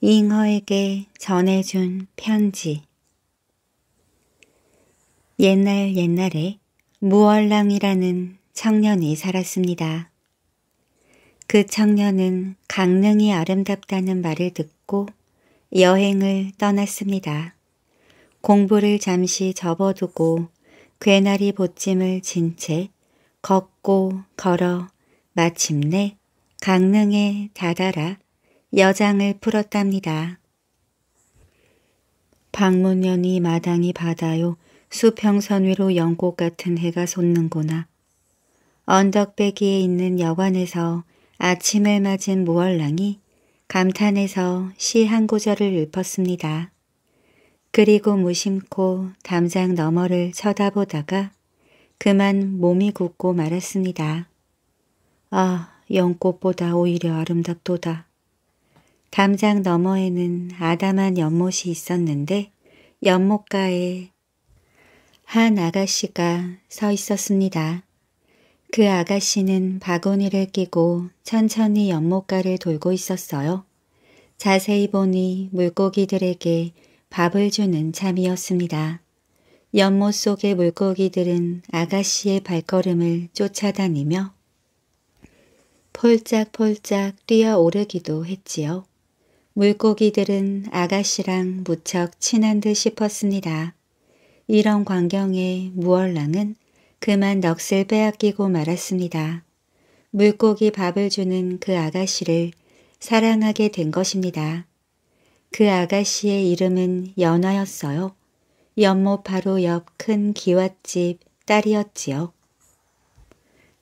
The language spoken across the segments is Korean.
잉어에게 전해준 편지 옛날 옛날에 무얼랑이라는 청년이 살았습니다. 그 청년은 강릉이 아름답다는 말을 듣고 여행을 떠났습니다. 공부를 잠시 접어두고 괴나리 보찜을 진 채 걷고 걸어 마침내 강릉에 다다라 여장을 풀었답니다. 방문년이 마당이 바다요 수평선 위로 연꽃 같은 해가 솟는구나. 언덕배기에 있는 여관에서 아침을 맞은 무얼랑이 감탄해서 시 한 구절을 읊었습니다. 그리고 무심코 담장 너머를 쳐다보다가 그만 몸이 굳고 말았습니다. 아, 연꽃보다 오히려 아름답도다. 담장 너머에는 아담한 연못이 있었는데 연못가에 한 아가씨가 서 있었습니다. 그 아가씨는 바구니를 끼고 천천히 연못가를 돌고 있었어요. 자세히 보니 물고기들에게 밥을 주는 참이었습니다. 연못 속의 물고기들은 아가씨의 발걸음을 쫓아다니며 폴짝폴짝 뛰어오르기도 했지요. 물고기들은 아가씨랑 무척 친한 듯 싶었습니다. 이런 광경에 무얼랑은 그만 넋을 빼앗기고 말았습니다. 물고기 밥을 주는 그 아가씨를 사랑하게 된 것입니다. 그 아가씨의 이름은 연화였어요. 연못 바로 옆 큰 기왓집 딸이었지요.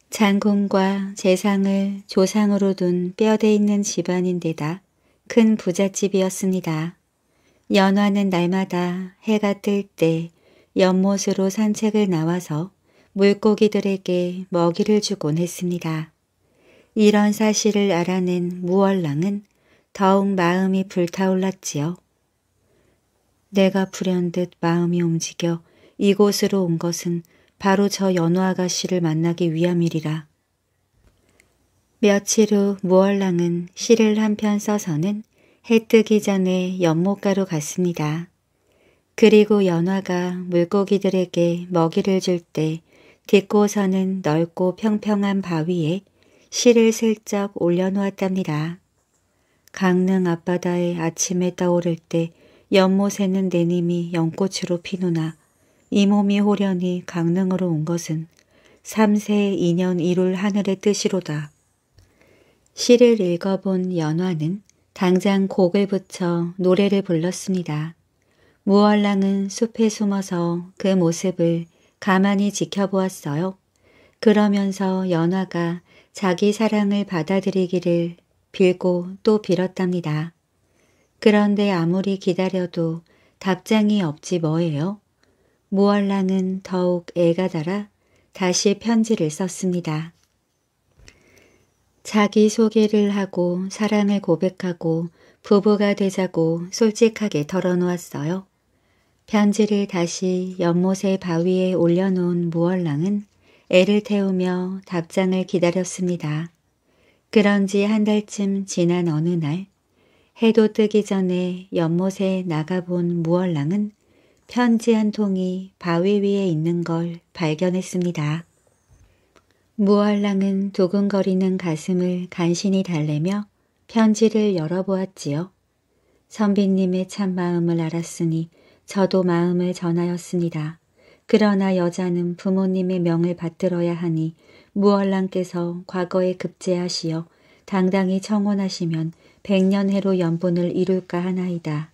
장군과 재상을 조상으로 둔 뼈대 있는 집안인데다 큰 부잣집이었습니다. 연화는 날마다 해가 뜰 때 연못으로 산책을 나와서 물고기들에게 먹이를 주곤 했습니다. 이런 사실을 알아낸 무얼랑은 더욱 마음이 불타올랐지요. 내가 불현듯 마음이 움직여 이곳으로 온 것은 바로 저연화 아가씨를 만나기 위함이리라. 며칠 후 무얼랑은 시를 한 편 써서는 해 뜨기 전에 연못가로 갔습니다. 그리고 연화가 물고기들에게 먹이를 줄 때 딛고서는 넓고 평평한 바위에 실을 슬쩍 올려놓았답니다. 강릉 앞바다의 아침에 떠오를 때 연못에는 내님이 연꽃으로 피누나 이 몸이 호련히 강릉으로 온 것은 삼세 2년 1월 하늘의 뜻이로다. 시를 읽어본 연화는 당장 곡을 붙여 노래를 불렀습니다. 무얼랑은 숲에 숨어서 그 모습을 가만히 지켜보았어요. 그러면서 연화가 자기 사랑을 받아들이기를 빌고 또 빌었답니다. 그런데 아무리 기다려도 답장이 없지 뭐예요. 무얼랑은 더욱 애가 달아 다시 편지를 썼습니다. 자기소개를 하고 사랑을 고백하고 부부가 되자고 솔직하게 털어놓았어요. 편지를 다시 연못의 바위에 올려놓은 무얼랑은 애를 태우며 답장을 기다렸습니다. 그런지 한 달쯤 지난 어느 날 해도 뜨기 전에 연못에 나가본 무얼랑은 편지 한 통이 바위 위에 있는 걸 발견했습니다. 무얼랑은 두근거리는 가슴을 간신히 달래며 편지를 열어보았지요. 선비님의 참마음을 알았으니 저도 마음을 전하였습니다. 그러나 여자는 부모님의 명을 받들어야 하니 무얼랑께서 과거에 급제하시어 당당히 청혼하시면 백년해로 연분을 이룰까 하나이다.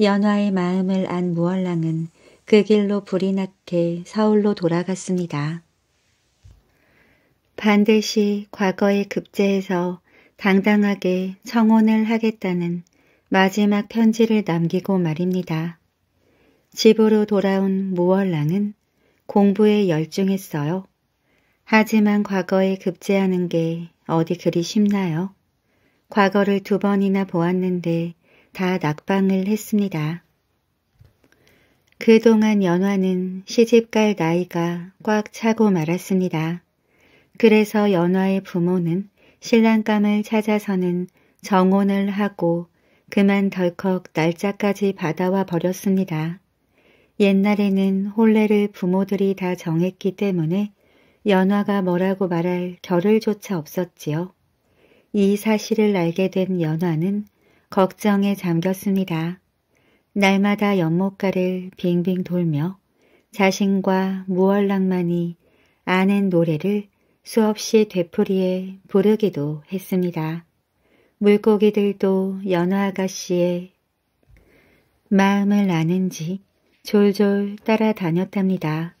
연화의 마음을 안 무얼랑은 그 길로 불이 났게 서울로 돌아갔습니다. 반드시 과거에 급제해서 당당하게 청혼을 하겠다는 마지막 편지를 남기고 말입니다. 집으로 돌아온 무월랑은 공부에 열중했어요. 하지만 과거에 급제하는 게 어디 그리 쉽나요? 과거를 두 번이나 보았는데 다 낙방을 했습니다. 그동안 연화는 시집갈 나이가 꽉 차고 말았습니다. 그래서 연화의 부모는 신랑감을 찾아서는 정혼을 하고 그만 덜컥 날짜까지 받아와 버렸습니다. 옛날에는 혼례를 부모들이 다 정했기 때문에 연화가 뭐라고 말할 겨를조차 없었지요. 이 사실을 알게 된 연화는 걱정에 잠겼습니다. 날마다 연못가를 빙빙 돌며 자신과 무얼랑만이 아는 노래를 수없이 되풀이에 부르기도 했습니다. 물고기들도 연어 아가씨의 마음을 아는지 졸졸 따라다녔답니다.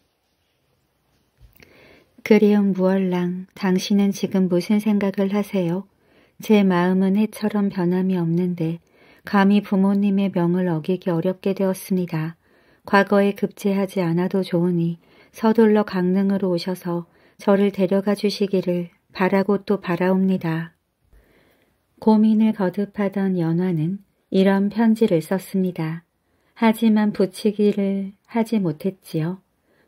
그리운 무얼랑 당신은 지금 무슨 생각을 하세요? 제 마음은 해처럼 변함이 없는데 감히 부모님의 명을 어기기 어렵게 되었습니다. 과거에 급제하지 않아도 좋으니 서둘러 강릉으로 오셔서 저를 데려가 주시기를 바라고 또 바라옵니다. 고민을 거듭하던 연화는 이런 편지를 썼습니다. 하지만 붙이기를 하지 못했지요.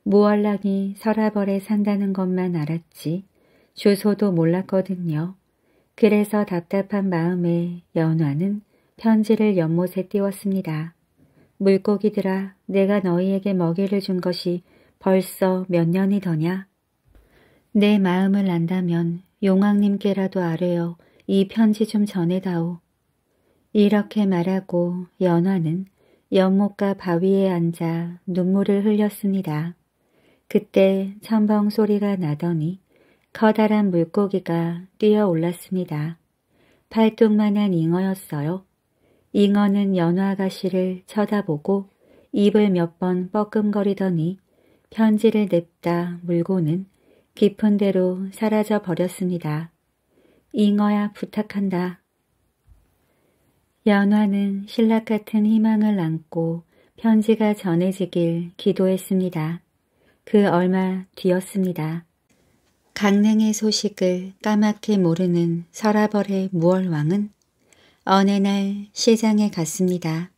무얼랑이 서라벌에 산다는 것만 알았지 주소도 몰랐거든요. 그래서 답답한 마음에 연화는 편지를 연못에 띄웠습니다. 물고기들아 내가 너희에게 먹이를 준 것이 벌써 몇 년이 더냐? 내 마음을 안다면 용왕님께라도 아뢰어 이 편지 좀 전해다오. 이렇게 말하고 연화는 연못과 바위에 앉아 눈물을 흘렸습니다. 그때 첨벙 소리가 나더니 커다란 물고기가 뛰어올랐습니다. 팔뚝만한 잉어였어요. 잉어는 연화 가씨를 쳐다보고 입을 몇 번 뻐끔거리더니 편지를 냅다 물고는 깊은 대로 사라져 버렸습니다. 잉어야 부탁한다. 연화는 신락 같은 희망을 안고 편지가 전해지길 기도했습니다. 그 얼마 뒤였습니다. 강릉의 소식을 까맣게 모르는 설아벌의 무얼왕은 어느 날 시장에 갔습니다.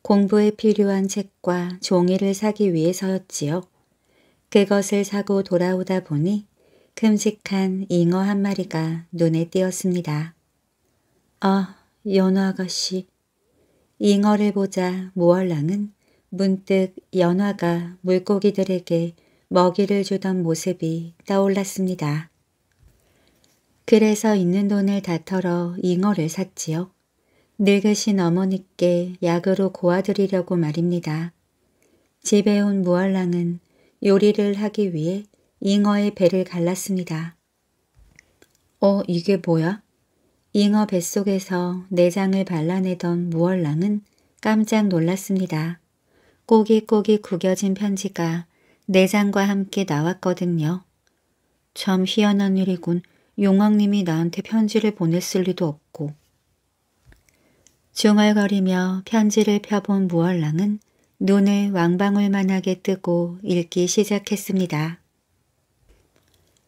공부에 필요한 책과 종이를 사기 위해서였지요. 그것을 사고 돌아오다 보니 큼직한 잉어 한 마리가 눈에 띄었습니다. 아, 연어 아가씨. 잉어를 보자 무얼랑은 문득 연화가 물고기들에게 먹이를 주던 모습이 떠올랐습니다. 그래서 있는 돈을 다 털어 잉어를 샀지요. 늙으신 어머니께 약으로 고아드리려고 말입니다. 집에 온 무얼랑은 요리를 하기 위해 잉어의 배를 갈랐습니다. 어, 이게 뭐야? 잉어 뱃속에서 내장을 발라내던 무얼랑은 깜짝 놀랐습니다. 꼬기꼬기 구겨진 편지가 내장과 함께 나왔거든요. 참 희한한 일이군. 용왕님이 나한테 편지를 보냈을 리도 없고. 중얼거리며 편지를 펴본 무얼랑은 눈을 왕방울만하게 뜨고 읽기 시작했습니다.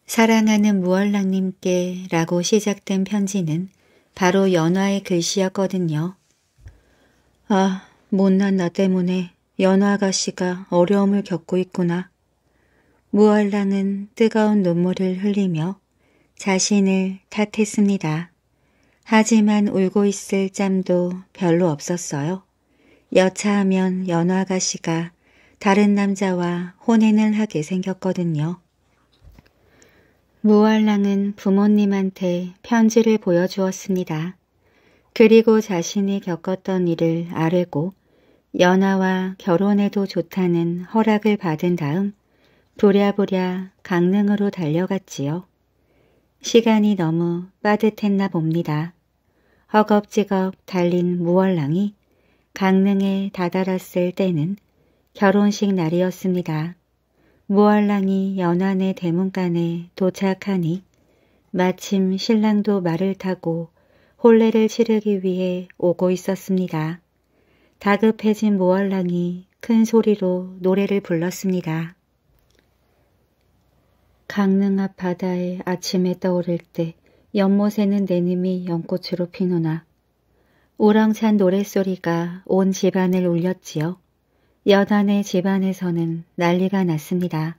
사랑하는 무얼랑님께 라고 시작된 편지는 바로 연화의 글씨였거든요. 아, 못난 나 때문에 연화 아가씨가 어려움을 겪고 있구나. 무얼랑은 뜨거운 눈물을 흘리며 자신을 탓했습니다. 하지만 울고 있을 짬도 별로 없었어요. 여차하면 연화가 씨가 다른 남자와 혼인을 하게 생겼거든요. 무월랑은 부모님한테 편지를 보여주었습니다. 그리고 자신이 겪었던 일을 아뢰고 연하와 결혼해도 좋다는 허락을 받은 다음 부랴부랴 강릉으로 달려갔지요. 시간이 너무 빠듯했나 봅니다. 허겁지겁 달린 무월랑이 강릉에 다다랐을 때는 결혼식 날이었습니다. 무얼랑이 연안의 대문간에 도착하니 마침 신랑도 말을 타고 혼례를 치르기 위해 오고 있었습니다. 다급해진 무얼랑이큰 소리로 노래를 불렀습니다. 강릉 앞바다에 아침에 떠오를 때 연못에는 내님이 연꽃으로 피노나 오랑찬 노랫소리가 온 집안을 울렸지요. 여단의 집안에서는 난리가 났습니다.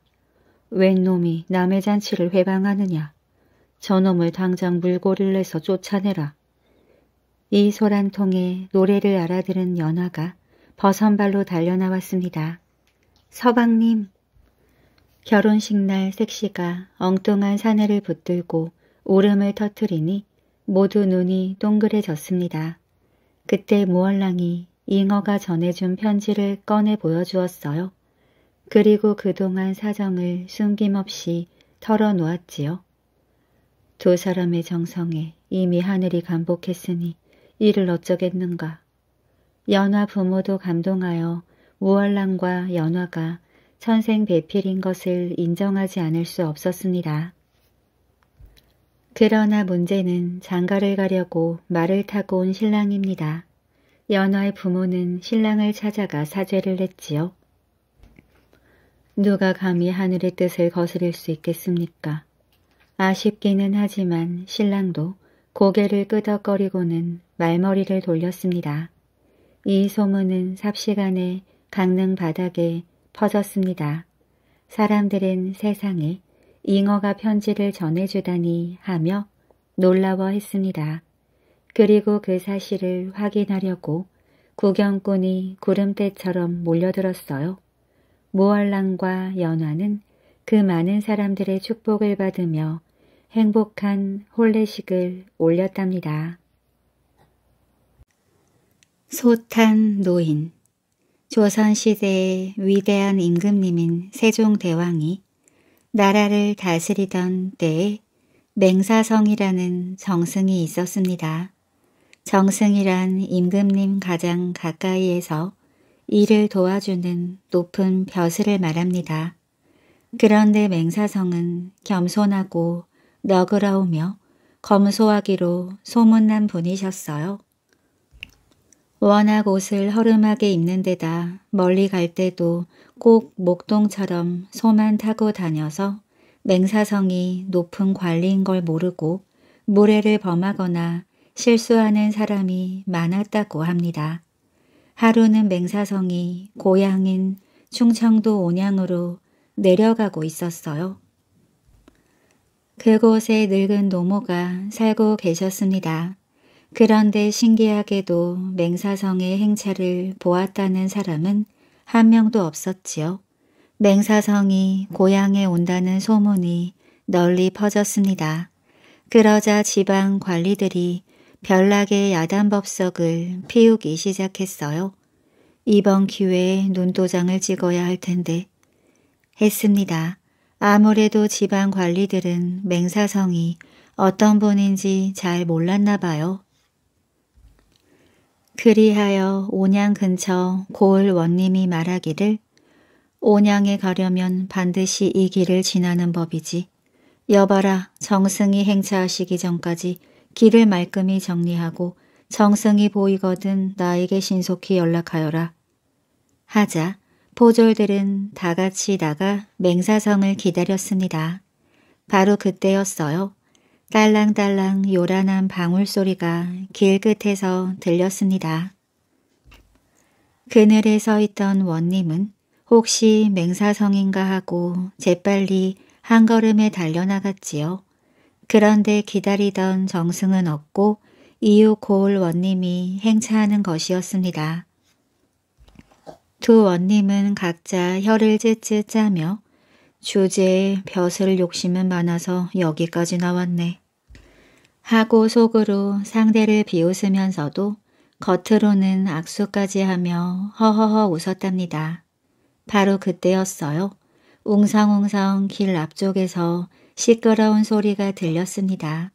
웬 놈이 남의 잔치를 회방하느냐. 저놈을 당장 물고를 내서 쫓아내라. 이 소란통에 노래를 알아들은 연화가 버선발로 달려나왔습니다. 서방님! 결혼식 날 색시가 엉뚱한 사내를 붙들고 울음을 터뜨리니 모두 눈이 동그래졌습니다. 그때 무얼랑이 잉어가 전해준 편지를 꺼내 보여주었어요. 그리고 그동안 사정을 숨김없이 털어놓았지요. 두 사람의 정성에 이미 하늘이 감복했으니 이를 어쩌겠는가. 연화 부모도 감동하여 무얼랑과 연화가 천생 배필인 것을 인정하지 않을 수 없었습니다. 그러나 문제는 장가를 가려고 말을 타고 온 신랑입니다. 연화의 부모는 신랑을 찾아가 사죄를 했지요. 누가 감히 하늘의 뜻을 거스릴 수 있겠습니까? 아쉽기는 하지만 신랑도 고개를 끄덕거리고는 말머리를 돌렸습니다. 이 소문은 삽시간에 강릉 바닥에 퍼졌습니다. 사람들은 세상에 잉어가 편지를 전해주다니 하며 놀라워했습니다. 그리고 그 사실을 확인하려고 구경꾼이 구름대처럼 몰려들었어요. 모얼랑과 연화는 그 많은 사람들의 축복을 받으며 행복한 홀례식을 올렸답니다. 소탄 노인 조선시대의 위대한 임금님인 세종대왕이 나라를 다스리던 때에 맹사성이라는 정승이 있었습니다. 정승이란 임금님 가장 가까이에서 일을 도와주는 높은 벼슬을 말합니다. 그런데 맹사성은 겸손하고 너그러우며 검소하기로 소문난 분이셨어요. 워낙 옷을 허름하게 입는 데다 멀리 갈 때도 꼭 목동처럼 소만 타고 다녀서 맹사성이 높은 관리인 걸 모르고 무례를 범하거나 실수하는 사람이 많았다고 합니다. 하루는 맹사성이 고향인 충청도 온양으로 내려가고 있었어요. 그곳에 늙은 노모가 살고 계셨습니다. 그런데 신기하게도 맹사성의 행차를 보았다는 사람은 한 명도 없었지요. 맹사성이 고향에 온다는 소문이 널리 퍼졌습니다. 그러자 지방 관리들이 별나게 야단법석을 피우기 시작했어요. 이번 기회에 눈도장을 찍어야 할 텐데 했습니다. 아무래도 지방 관리들은 맹사성이 어떤 분인지 잘 몰랐나 봐요. 그리하여 온양 근처 고을 원님이 말하기를 온양에 가려면 반드시 이 길을 지나는 법이지. 여봐라 정승이 행차하시기 전까지 길을 말끔히 정리하고 정승이 보이거든 나에게 신속히 연락하여라. 하자 포졸들은 다같이 나가 맹사성을 기다렸습니다. 바로 그때였어요. 딸랑딸랑 요란한 방울소리가 길 끝에서 들렸습니다. 그늘에 서 있던 원님은 혹시 맹사성인가 하고 재빨리 한 걸음에 달려나갔지요. 그런데 기다리던 정승은 없고 이후 고을 원님이 행차하는 것이었습니다. 두 원님은 각자 혀를 찢찢 짜며 주제에 벼슬 욕심은 많아서 여기까지 나왔네. 하고 속으로 상대를 비웃으면서도 겉으로는 악수까지 하며 허허허 웃었답니다. 바로 그때였어요. 웅성웅성 길 앞쪽에서 시끄러운 소리가 들렸습니다.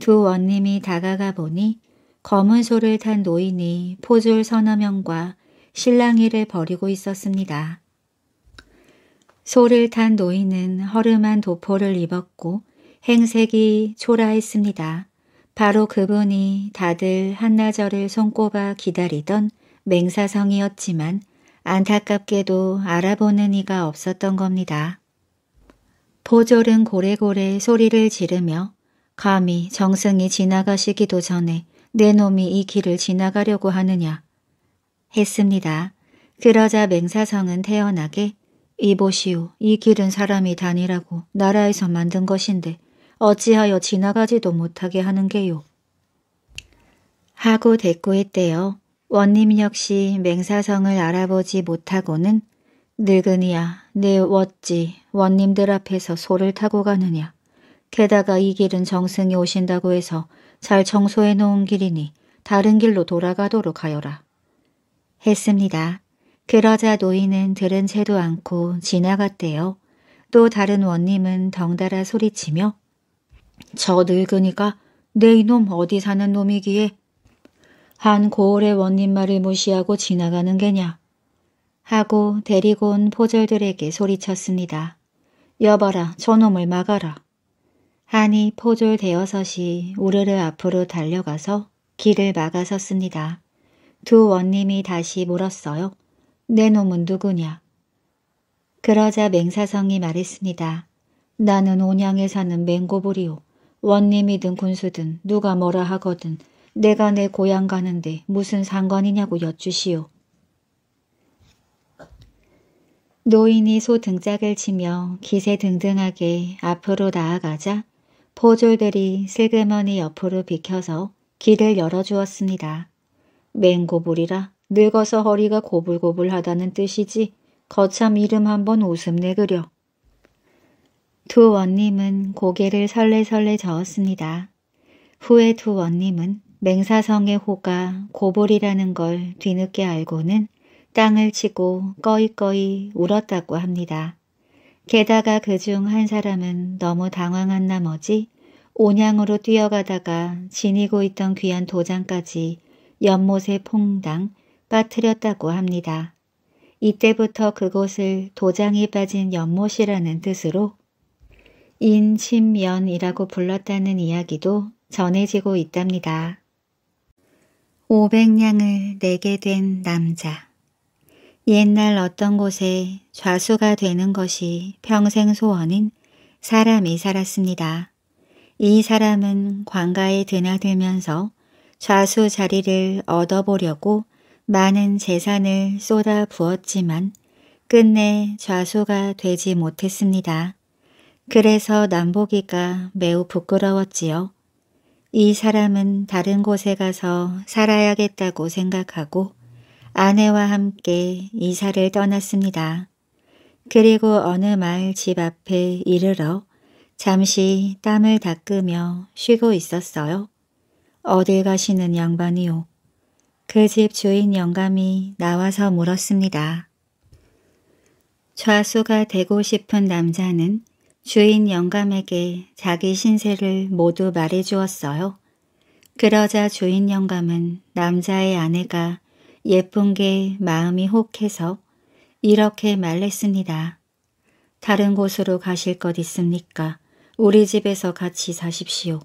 두 원님이 다가가 보니 검은 소를 탄 노인이 포졸 서너 명과 실랑이를 벌이고 있었습니다. 소를 탄 노인은 허름한 도포를 입었고 행색이 초라했습니다. 바로 그분이 다들 한나절을 손꼽아 기다리던 맹사성이었지만 안타깝게도 알아보는 이가 없었던 겁니다. 보졸은 고래고래 소리를 지르며 감히 정승이 지나가시기도 전에 내 놈이 이 길을 지나가려고 하느냐 했습니다. 그러자 맹사성은 태어나게 이보시오 이 길은 사람이 다니라고 나라에서 만든 것인데 어찌하여 지나가지도 못하게 하는게요. 하고 대꾸했대요. 원님 역시 맹사성을 알아보지 못하고는 늙은이야 내 어찌 원님들 앞에서 소를 타고 가느냐. 게다가 이 길은 정승이 오신다고 해서 잘 청소해 놓은 길이니 다른 길로 돌아가도록 하여라. 했습니다. 그러자 노인은 들은 채도 않고 지나갔대요. 또 다른 원님은 덩달아 소리치며 저 늙은이가 내 이놈 어디 사는 놈이기에 한 고을의 원님 말을 무시하고 지나가는 게냐 하고 데리고 온 포졸들에게 소리쳤습니다. 여봐라 저놈을 막아라. 한이 포졸되어서시 우르르 앞으로 달려가서 길을 막아섰습니다. 두 원님이 다시 물었어요. 내 놈은 누구냐? 그러자 맹사성이 말했습니다. 나는 온양에 사는 맹고불이오. 원님이든 군수든 누가 뭐라 하거든 내가 내 고향 가는데 무슨 상관이냐고 여쭈시오. 노인이 소 등짝을 치며 기세 등등하게 앞으로 나아가자 포졸들이 슬그머니 옆으로 비켜서 길을 열어주었습니다. 맹고불이라 늙어서 허리가 고불고불하다는 뜻이지 거참 이름 한번 웃음 내그려. 두 원님은 고개를 설레설레 저었습니다. 후에 두 원님은 맹사성의 호가 고볼이라는 걸 뒤늦게 알고는 땅을 치고 꺼이꺼이 울었다고 합니다. 게다가 그 중 한 사람은 너무 당황한 나머지 온양으로 뛰어가다가 지니고 있던 귀한 도장까지 연못에 퐁당 빠뜨렸다고 합니다. 이때부터 그곳을 도장이 빠진 연못이라는 뜻으로 인신연이라고 불렀다는 이야기도 전해지고 있답니다. 500냥을 내게 된 남자 옛날 어떤 곳에 좌수가 되는 것이 평생 소원인 사람이 살았습니다. 이 사람은 관가에 드나들면서 좌수 자리를 얻어보려고 많은 재산을 쏟아 부었지만 끝내 좌수가 되지 못했습니다. 그래서 남보기가 매우 부끄러웠지요. 이 사람은 다른 곳에 가서 살아야겠다고 생각하고 아내와 함께 이사를 떠났습니다. 그리고 어느 마을 집 앞에 이르러 잠시 땀을 닦으며 쉬고 있었어요. 어딜 가시는 양반이요. 그집 주인 영감이 나와서 물었습니다. 좌수가 되고 싶은 남자는 주인 영감에게 자기 신세를 모두 말해주었어요. 그러자 주인 영감은 남자의 아내가 예쁜 게 마음이 혹해서 이렇게 말했습니다. 다른 곳으로 가실 것 있습니까? 우리 집에서 같이 사십시오.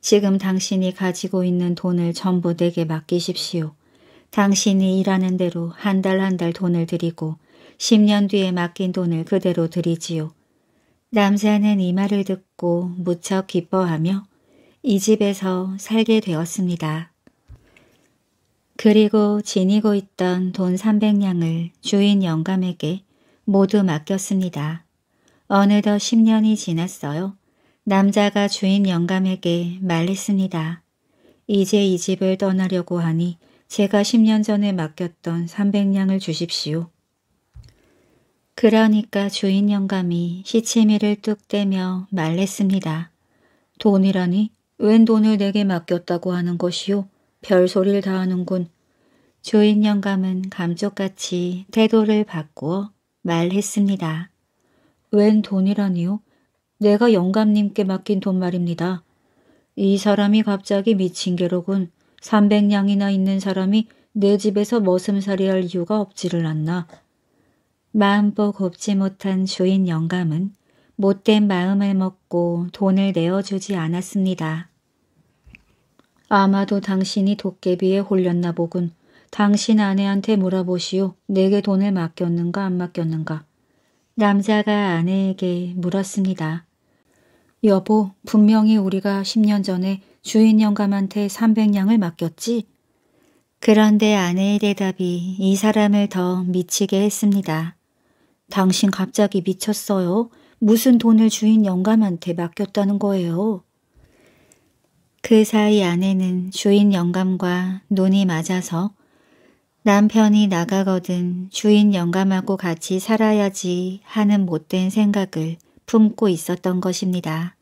지금 당신이 가지고 있는 돈을 전부 내게 맡기십시오. 당신이 일하는 대로 한 달 한 달 돈을 드리고 10년 뒤에 맡긴 돈을 그대로 드리지요. 남자는 이 말을 듣고 무척 기뻐하며 이 집에서 살게 되었습니다. 그리고 지니고 있던 돈 300냥을 주인 영감에게 모두 맡겼습니다. 어느덧 10년이 지났어요. 남자가 주인 영감에게 말했습니다. 이제 이 집을 떠나려고 하니 제가 10년 전에 맡겼던 300냥을 주십시오. 그러니까 주인 영감이 시치미를 뚝떼며 말랬습니다. 돈이라니? 웬 돈을 내게 맡겼다고 하는 것이요? 별소리를 다 하는군. 주인 영감은 감쪽같이 태도를 바꾸어 말했습니다. 웬 돈이라니요? 내가 영감님께 맡긴 돈 말입니다. 이 사람이 갑자기 미친 개로군. 300냥이나 있는 사람이 내 집에서 머슴살이 할 이유가 없지를 않나. 마음껏 곱지 못한 주인 영감은 못된 마음을 먹고 돈을 내어주지 않았습니다. 아마도 당신이 도깨비에 홀렸나 보군. 당신 아내한테 물어보시오. 내게 돈을 맡겼는가 안 맡겼는가. 남자가 아내에게 물었습니다. 여보, 분명히 우리가 10년 전에 주인 영감한테 300냥을 맡겼지? 그런데 아내의 대답이 이 사람을 더 미치게 했습니다. 당신 갑자기 미쳤어요. 무슨 돈을 주인 영감한테 맡겼다는 거예요. 그 사이 아내는 주인 영감과 눈이 맞아서 남편이 나가거든 주인 영감하고 같이 살아야지 하는 못된 생각을 품고 있었던 것입니다.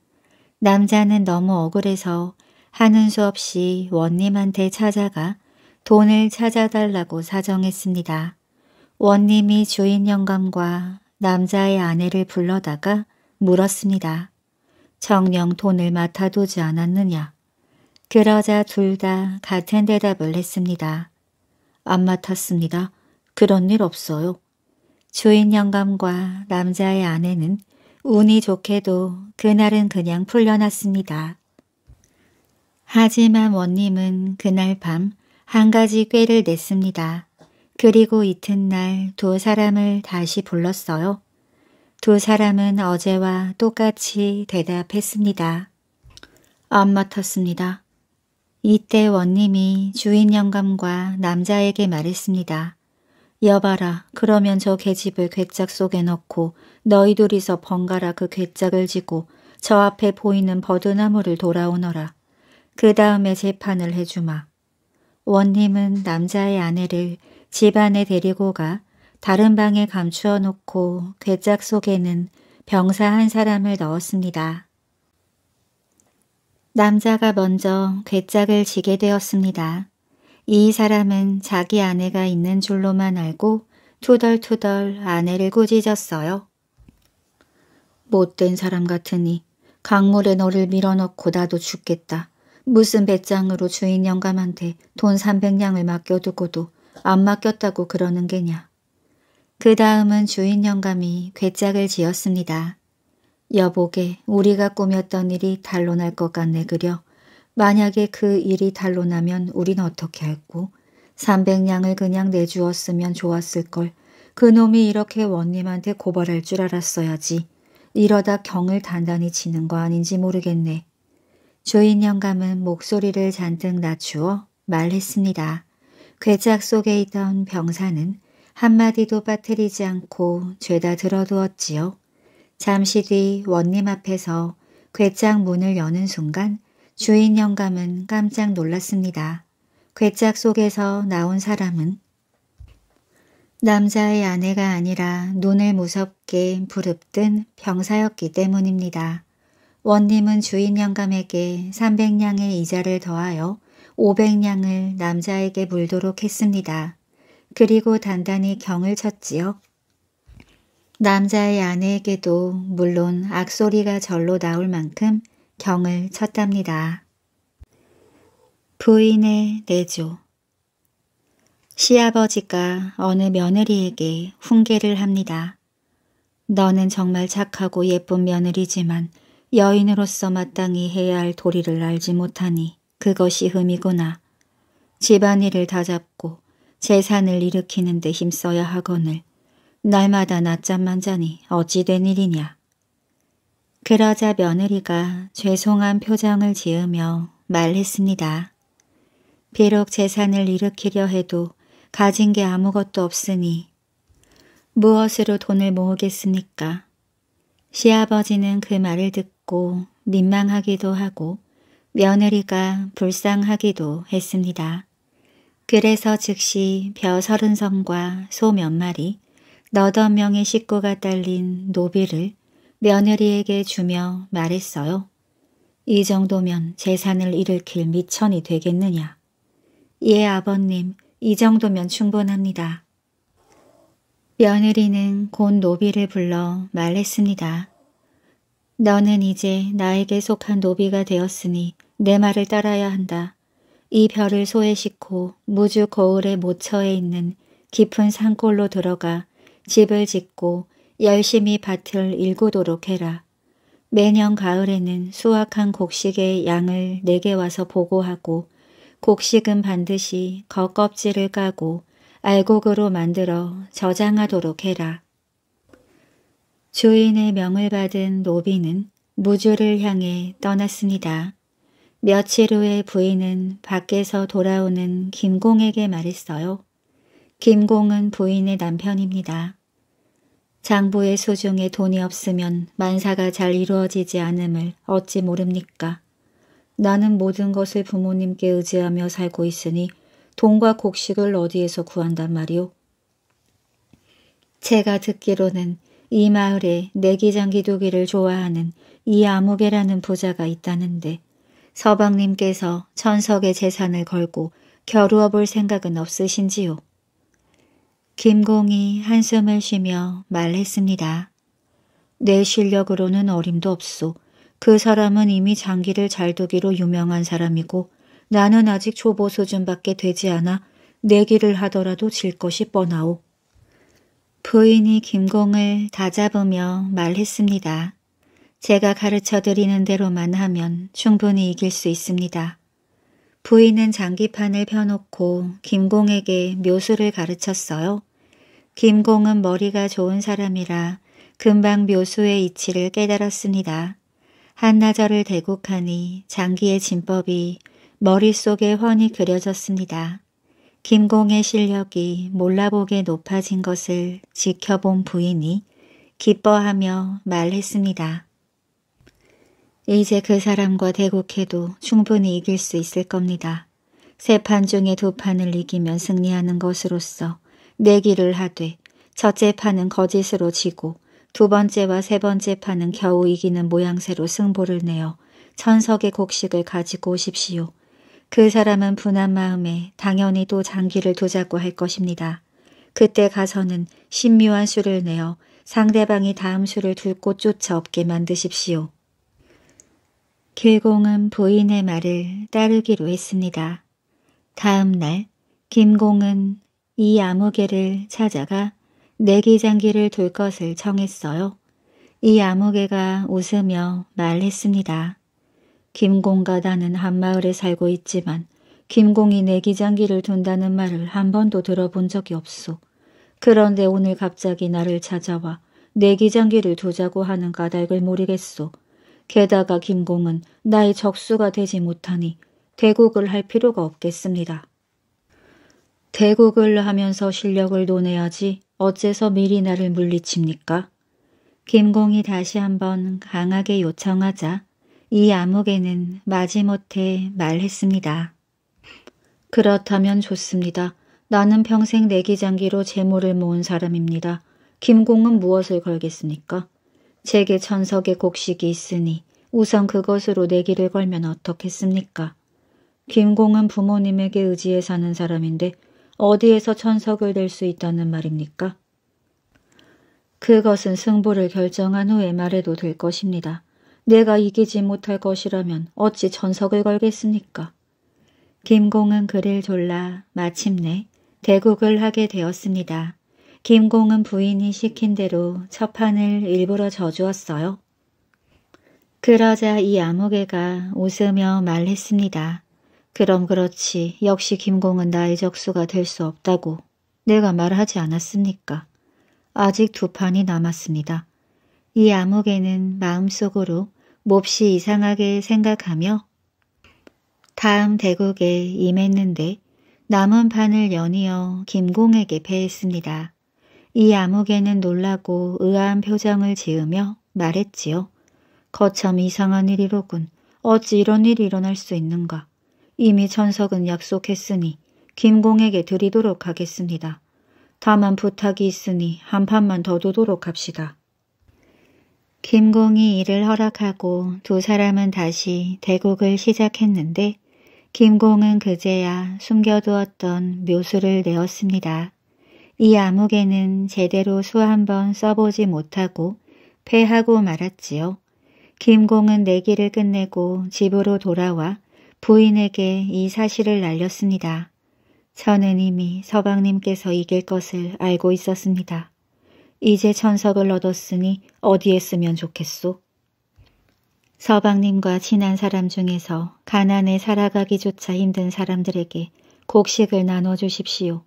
남자는 너무 억울해서 하는 수 없이 원님한테 찾아가 돈을 찾아달라고 사정했습니다. 원님이 주인 영감과 남자의 아내를 불러다가 물었습니다. 정령 돈을 맡아두지 않았느냐. 그러자 둘 다 같은 대답을 했습니다. 안 맡았습니다. 그런 일 없어요. 주인 영감과 남자의 아내는 운이 좋게도 그날은 그냥 풀려났습니다. 하지만 원님은 그날 밤 한 가지 꾀를 냈습니다. 그리고 이튿날 두 사람을 다시 불렀어요. 두 사람은 어제와 똑같이 대답했습니다. 안 맡았습니다. 이때 원님이 주인 영감과 남자에게 말했습니다. 여봐라 그러면 저 계집을 괴짝 속에 넣고 너희 둘이서 번갈아 그 괴짝을 지고 저 앞에 보이는 버드나무를 돌아오너라. 그 다음에 재판을 해주마. 원님은 남자의 아내를 집안에 데리고 가 다른 방에 감추어 놓고 괴짝 속에는 병사 한 사람을 넣었습니다. 남자가 먼저 괴짝을 지게 되었습니다. 이 사람은 자기 아내가 있는 줄로만 알고 투덜투덜 아내를 꾸짖었어요. 못된 사람 같으니 강물에 너를 밀어넣고 나도 죽겠다. 무슨 배짱으로 주인 영감한테 돈 300냥을 맡겨두고도 안 맡겼다고 그러는 게냐. 그 다음은 주인 영감이 괴짝을 지었습니다. 여보게 우리가 꾸몄던 일이 단론할 것 같네 그려. 만약에 그 일이 단론하면 우린 어떻게 했고 300냥을 그냥 내주었으면 좋았을걸. 그놈이 이렇게 원님한테 고발할 줄 알았어야지. 이러다 경을 단단히 치는 거 아닌지 모르겠네. 주인 영감은 목소리를 잔뜩 낮추어 말했습니다. 괴짝 속에 있던 병사는 한마디도 빠뜨리지 않고 죄다 들어두었지요. 잠시 뒤 원님 앞에서 괴짝 문을 여는 순간 주인 영감은 깜짝 놀랐습니다. 괴짝 속에서 나온 사람은 남자의 아내가 아니라 눈을 무섭게 부릅뜬 병사였기 때문입니다. 원님은 주인 영감에게 300냥의 이자를 더하여 오백냥을 남자에게 물도록 했습니다. 그리고 단단히 경을 쳤지요. 남자의 아내에게도 물론 악소리가 절로 나올 만큼 경을 쳤답니다. 부인의 내조 시아버지가 어느 며느리에게 훈계를 합니다. 너는 정말 착하고 예쁜 며느리지만 여인으로서 마땅히 해야 할 도리를 알지 못하니 그것이 흠이구나. 집안일을 다 잡고 재산을 일으키는 데 힘써야 하거늘 날마다 낮잠만 자니 어찌 된 일이냐. 그러자 며느리가 죄송한 표정을 지으며 말했습니다. 비록 재산을 일으키려 해도 가진 게 아무것도 없으니 무엇으로 돈을 모으겠습니까? 시아버지는 그 말을 듣고 민망하기도 하고 며느리가 불쌍하기도 했습니다. 그래서 즉시 벼 서른 섬과 소 몇 마리, 너덟 명의 식구가 딸린 노비를 며느리에게 주며 말했어요. 이 정도면 재산을 일으킬 미천이 되겠느냐. 예 아버님, 이 정도면 충분합니다. 며느리는 곧 노비를 불러 말했습니다. 너는 이제 나에게 속한 노비가 되었으니 내 말을 따라야 한다. 이 별을 소에 싣고 무주 거울의 모처에 있는 깊은 산골로 들어가 집을 짓고 열심히 밭을 일구도록 해라. 매년 가을에는 수확한 곡식의 양을 내게 와서 보고하고 곡식은 반드시 겉껍질을 까고 알곡으로 만들어 저장하도록 해라. 주인의 명을 받은 노비는 무주를 향해 떠났습니다. 며칠 후에 부인은 밖에서 돌아오는 김공에게 말했어요. 김공은 부인의 남편입니다. 장부의 소중에 돈이 없으면 만사가 잘 이루어지지 않음을 어찌 모릅니까? 나는 모든 것을 부모님께 의지하며 살고 있으니 돈과 곡식을 어디에서 구한단 말이오. 제가 듣기로는 이 마을에 내기장 기도기를 좋아하는 이 아무개라는 부자가 있다는데 서방님께서 천석의 재산을 걸고 겨루어 볼 생각은 없으신지요? 김공이 한숨을 쉬며 말했습니다. 내 실력으로는 어림도 없소. 그 사람은 이미 장기를 잘 두기로 유명한 사람이고 나는 아직 초보 수준밖에 되지 않아 내기를 하더라도 질 것이 뻔하오. 부인이 김공을 다잡으며 말했습니다. 제가 가르쳐 드리는 대로만 하면 충분히 이길 수 있습니다. 부인은 장기판을 펴놓고 김공에게 묘수를 가르쳤어요. 김공은 머리가 좋은 사람이라 금방 묘수의 이치를 깨달았습니다. 한나절을 대곡하니 장기의 진법이 머릿속에 훤히 그려졌습니다. 김공의 실력이 몰라보게 높아진 것을 지켜본 부인이 기뻐하며 말했습니다. 이제 그 사람과 대국해도 충분히 이길 수 있을 겁니다. 세 판 중에 두 판을 이기면 승리하는 것으로서 내기를 네 하되 첫째 판은 거짓으로 지고 두 번째와 세 번째 판은 겨우 이기는 모양새로 승보를 내어 천석의 곡식을 가지고 오십시오. 그 사람은 분한 마음에 당연히 또 장기를 도자고 할 것입니다. 그때 가서는 신묘한 수를 내어 상대방이 다음 수를 둘 곳조차 없게 만드십시오. 길공은 부인의 말을 따르기로 했습니다. 다음 날 김공은 이암흑개를 찾아가 내기장기를 돌 것을 정했어요이암흑개가 웃으며 말했습니다. 김공과 나는 한마을에 살고 있지만 김공이 내기장기를 둔다는 말을 한 번도 들어본 적이 없소. 그런데 오늘 갑자기 나를 찾아와 내기장기를 두자고 하는 까닭을 모르겠소. 게다가 김공은 나의 적수가 되지 못하니 대국을 할 필요가 없겠습니다. 대국을 하면서 실력을 논해야지 어째서 미리 나를 물리칩니까? 김공이 다시 한번 강하게 요청하자 이 암흑에는 마지못해 말했습니다. 그렇다면 좋습니다. 나는 평생 내기장기로 재물을 모은 사람입니다. 김공은 무엇을 걸겠습니까? 제게 천석의 곡식이 있으니 우선 그것으로 내 길을 걸면 어떻겠습니까? 김공은 부모님에게 의지해 사는 사람인데 어디에서 천석을 낼 수 있다는 말입니까? 그것은 승부를 결정한 후에 말해도 될 것입니다. 내가 이기지 못할 것이라면 어찌 천석을 걸겠습니까? 김공은 그를 졸라 마침내 대국을 하게 되었습니다. 김공은 부인이 시킨 대로 첫판을 일부러 져주었어요. 그러자 이암흑개가 웃으며 말했습니다. 그럼 그렇지. 역시 김공은 나의 적수가 될 수 없다고. 내가 말하지 않았습니까? 아직 두 판이 남았습니다. 이암흑개는 마음속으로 몹시 이상하게 생각하며 다음 대국에 임했는데 남은 판을 연이어 김공에게 패했습니다. 이 암흑에는 놀라고 의아한 표정을 지으며 말했지요. 거참 이상한 일이로군. 어찌 이런 일이 일어날 수 있는가. 이미 천석은 약속했으니 김공에게 드리도록 하겠습니다. 다만 부탁이 있으니 한 판만 더 두도록 합시다. 김공이 이를 허락하고 두 사람은 다시 대국을 시작했는데 김공은 그제야 숨겨두었던 묘수를 내었습니다. 이 암흑에는 제대로 수 한 번 써보지 못하고 패하고 말았지요. 김공은 내기를 끝내고 집으로 돌아와 부인에게 이 사실을 날렸습니다. 저는 이미 서방님께서 이길 것을 알고 있었습니다. 이제 천석을 얻었으니 어디에 쓰면 좋겠소? 서방님과 친한 사람 중에서 가난에 살아가기조차 힘든 사람들에게 곡식을 나눠주십시오.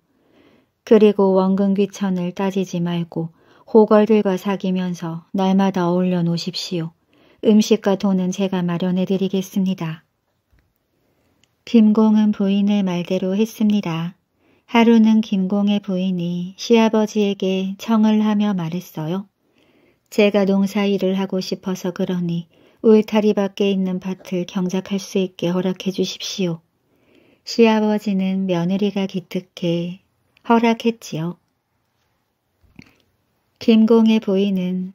그리고 원근귀천을 따지지 말고 호걸들과 사귀면서 날마다 어울려 놓으십시오. 음식과 돈은 제가 마련해드리겠습니다. 김공은 부인의 말대로 했습니다. 하루는 김공의 부인이 시아버지에게 청을 하며 말했어요. 제가 농사일을 하고 싶어서 그러니 울타리 밖에 있는 밭을 경작할 수 있게 허락해 주십시오. 시아버지는 며느리가 기특해 허락했지요. 김공의 부인은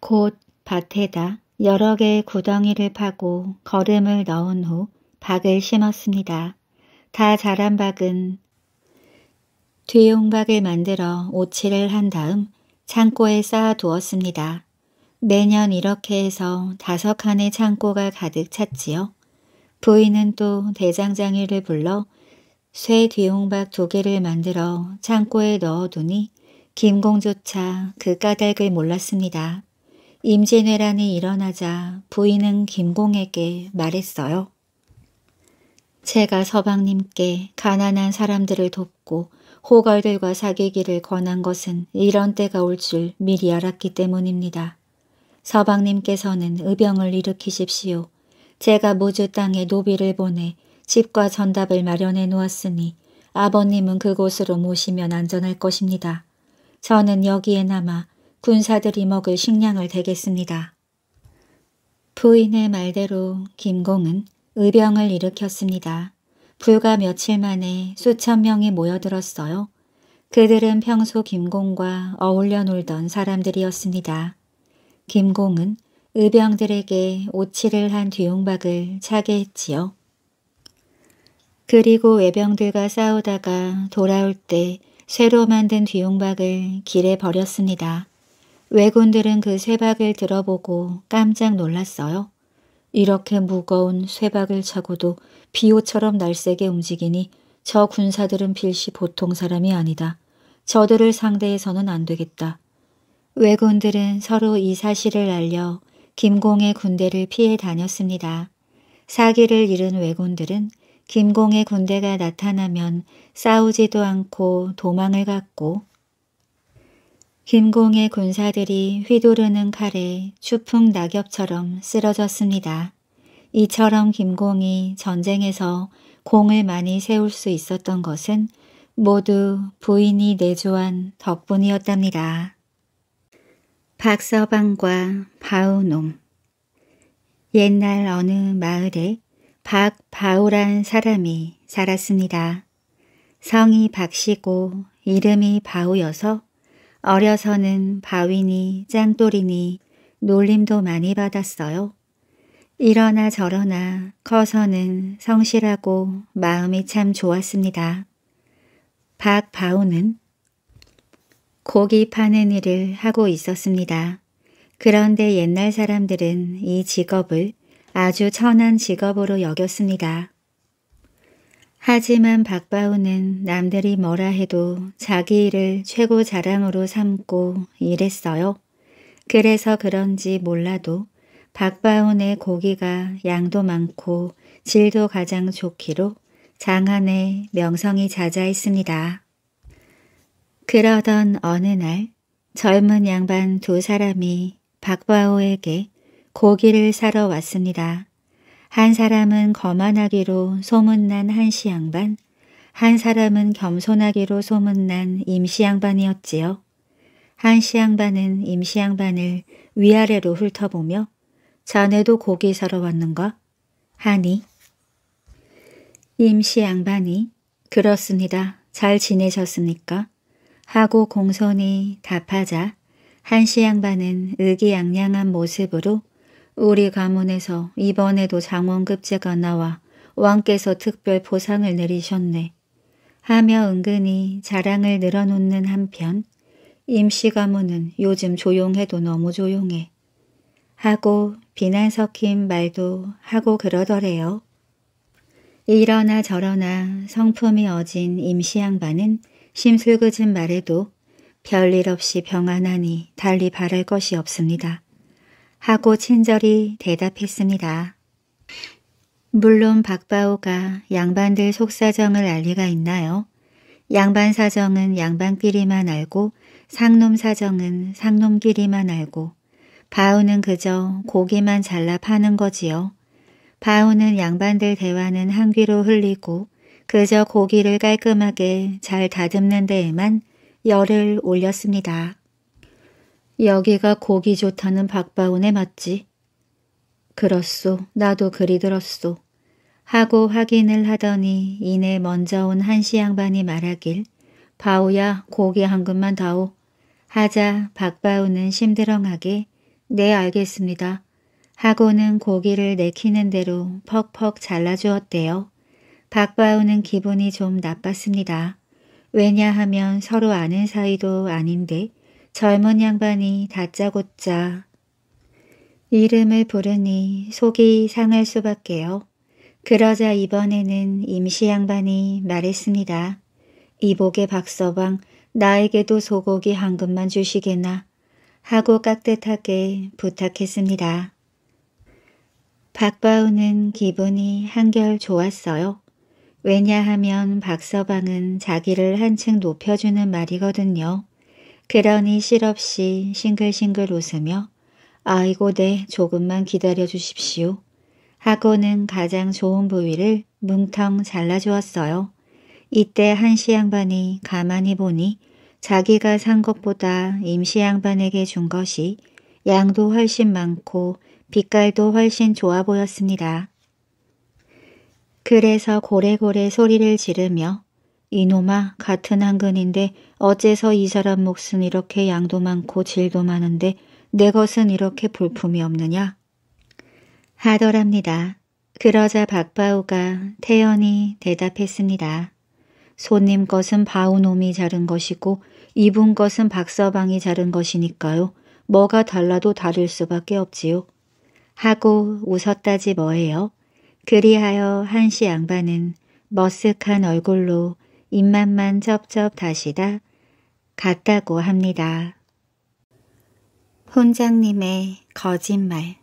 곧 밭에다 여러 개의 구덩이를 파고 거름을 넣은 후 박을 심었습니다. 다 자란 박은 뒤용박을 만들어 오치를 한 다음 창고에 쌓아두었습니다. 매년 이렇게 해서 다섯 칸의 창고가 가득 찼지요. 부인은 또 대장장이를 불러 쇠 뒤홍박 두 개를 만들어 창고에 넣어두니 김공조차 그 까닭을 몰랐습니다. 임진왜란이 일어나자 부인은 김공에게 말했어요. 제가 서방님께 가난한 사람들을 돕고 호걸들과 사귀기를 권한 것은 이런 때가 올 줄 미리 알았기 때문입니다. 서방님께서는 의병을 일으키십시오. 제가 무주 땅에 노비를 보내 집과 전답을 마련해 놓았으니 아버님은 그곳으로 모시면 안전할 것입니다. 저는 여기에 남아 군사들이 먹을 식량을 대겠습니다. 부인의 말대로 김공은 의병을 일으켰습니다. 불과 며칠 만에 수천 명이 모여들었어요. 그들은 평소 김공과 어울려 놀던 사람들이었습니다. 김공은 의병들에게 오치를 한 뒤용박을 차게 했지요. 그리고 외병들과 싸우다가 돌아올 때새로 만든 뒤용박을 길에 버렸습니다. 왜군들은 그 쇠박을 들어보고 깜짝 놀랐어요. 이렇게 무거운 쇠박을 차고도 비호처럼 날쌔게 움직이니 저 군사들은 필시 보통 사람이 아니다. 저들을 상대해서는 안 되겠다. 왜군들은 서로 이 사실을 알려 김공의 군대를 피해 다녔습니다. 사기를 잃은 왜군들은 김공의 군대가 나타나면 싸우지도 않고 도망을 갔고 김공의 군사들이 휘두르는 칼에 추풍 낙엽처럼 쓰러졌습니다. 이처럼 김공이 전쟁에서 공을 많이 세울 수 있었던 것은 모두 부인이 내조한 덕분이었답니다. 박서방과 바우놈 옛날 어느 마을에 박바오란 사람이 살았습니다. 성이 박씨고 이름이 바오여서 어려서는 바위니 짠돌이니 놀림도 많이 받았어요. 이러나 저러나 커서는 성실하고 마음이 참 좋았습니다. 박바오는 고기 파는 일을 하고 있었습니다. 그런데 옛날 사람들은 이 직업을 아주 천한 직업으로 여겼습니다. 하지만 박바우는 남들이 뭐라 해도 자기 일을 최고 자랑으로 삼고 일했어요. 그래서 그런지 몰라도 박바운의 고기가 양도 많고 질도 가장 좋기로 장안에 명성이 자자했습니다. 그러던 어느 날 젊은 양반 두 사람이 박바오에게 고기를 사러 왔습니다. 한 사람은 거만하기로 소문난 한시 양반, 한 사람은 겸손하기로 소문난 임시 양반이었지요. 한시 양반은 임시 양반을 위아래로 훑어보며 자네도 고기 사러 왔는가? 하니 임시 양반이 그렇습니다. 잘 지내셨습니까? 하고 공손히 답하자 한시 양반은 의기양양한 모습으로 우리 가문에서 이번에도 장원급제가 나와 왕께서 특별 보상을 내리셨네. 하며 은근히 자랑을 늘어놓는 한편 임시 가문은 요즘 조용해도 너무 조용해. 하고 비난 섞인 말도 하고 그러더래요. 이러나 저러나 성품이 어진 임시 양반은 심술궂은 말에도 별일 없이 병안하니 달리 바랄 것이 없습니다. 하고 친절히 대답했습니다. 물론 박바오가 양반들 속사정을 알 리가 있나요? 양반 사정은 양반끼리만 알고 상놈 사정은 상놈끼리만 알고 바오는 그저 고기만 잘라 파는 거지요. 바오는 양반들 대화는 한 귀로 흘리고 그저 고기를 깔끔하게 잘 다듬는 데에만 열을 올렸습니다. 여기가 고기 좋다는 박바운의 맛지 그렇소. 나도 그리 들었소. 하고 확인을 하더니 이내 먼저 온 한시 양반이 말하길 바오야 고기 한 근만 다오. 하자 박바우는 심드렁하게 네 알겠습니다. 하고는 고기를 내키는 대로 퍽퍽 잘라주었대요. 박바우는 기분이 좀 나빴습니다. 왜냐하면 서로 아는 사이도 아닌데 젊은 양반이 다짜고짜 이름을 부르니 속이 상할 수밖에요. 그러자 이번에는 임시 양반이 말했습니다. 이복의 박서방 나에게도 소고기 한금만 주시게나 하고 깍듯하게 부탁했습니다. 박바우는 기분이 한결 좋았어요. 왜냐하면 박서방은 자기를 한층 높여주는 말이거든요. 그러니 실없이 싱글싱글 웃으며 아이고 네 조금만 기다려 주십시오. 하고는 가장 좋은 부위를 뭉텅 잘라주었어요. 이때 한시 양반이 가만히 보니 자기가 산 것보다 임시 양반에게 준 것이 양도 훨씬 많고 빛깔도 훨씬 좋아 보였습니다. 그래서 고래고래 소리를 지르며 이놈아 같은 한근인데 어째서 이 사람 몫은 이렇게 양도 많고 질도 많은데 내 것은 이렇게 볼품이 없느냐? 하더랍니다. 그러자 박바우가 태연히 대답했습니다. 손님 것은 바우놈이 자른 것이고 이분 것은 박서방이 자른 것이니까요. 뭐가 달라도 다를 수밖에 없지요. 하고 웃었다지 뭐예요. 그리하여 한시 양반은 머쓱한 얼굴로 입맛만 쩝쩝 다시다 같다고 합니다. 혼장님의 거짓말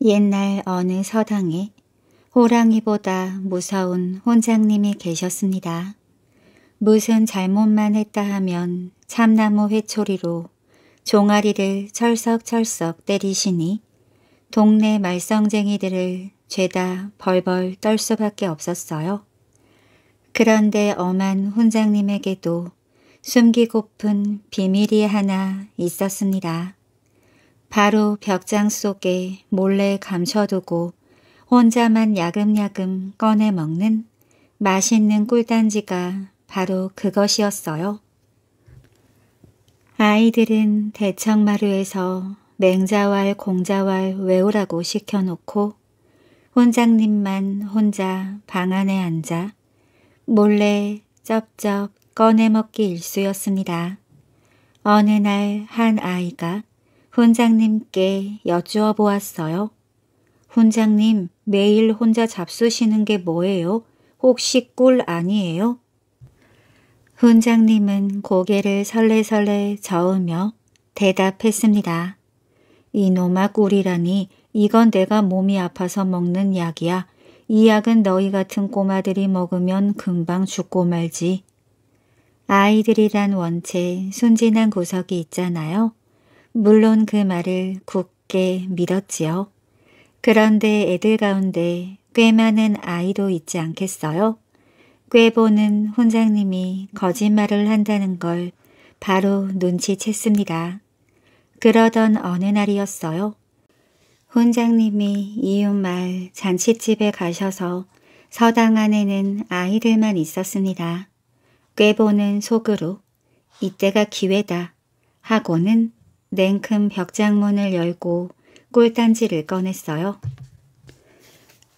옛날 어느 서당에 호랑이보다 무서운 혼장님이 계셨습니다. 무슨 잘못만 했다 하면 참나무 회초리로 종아리를 철썩철썩 때리시니 동네 말썽쟁이들을 죄다 벌벌 떨 수밖에 없었어요. 그런데 엄한 훈장님에게도 숨기고픈 비밀이 하나 있었습니다. 바로 벽장 속에 몰래 감춰두고 혼자만 야금야금 꺼내 먹는 맛있는 꿀단지가 바로 그것이었어요. 아이들은 대청마루에서 맹자왈 공자왈 외우라고 시켜놓고 혼장님만 혼자 방 안에 앉아 몰래 쩝쩝 꺼내먹기 일쑤였습니다. 어느 날 한 아이가 훈장님께 여쭈어 보았어요. 훈장님 매일 혼자 잡수시는 게 뭐예요? 혹시 꿀 아니에요? 훈장님은 고개를 설레설레 저으며 대답했습니다. 이놈아 꿀이라니 이건 내가 몸이 아파서 먹는 약이야. 이 약은 너희 같은 꼬마들이 먹으면 금방 죽고 말지. 아이들이란 원체 순진한 구석이 있잖아요. 물론 그 말을 굳게 믿었지요. 그런데 애들 가운데 꽤 많은 아이도 있지 않겠어요? 꾀보는 훈장님이 거짓말을 한다는 걸 바로 눈치챘습니다. 그러던 어느 날이었어요. 훈장님이 이웃말 잔칫집에 가셔서 서당 안에는 아이들만 있었습니다. 꾀보는 속으로 이때가 기회다 하고는 냉큼 벽장문을 열고 꿀단지를 꺼냈어요.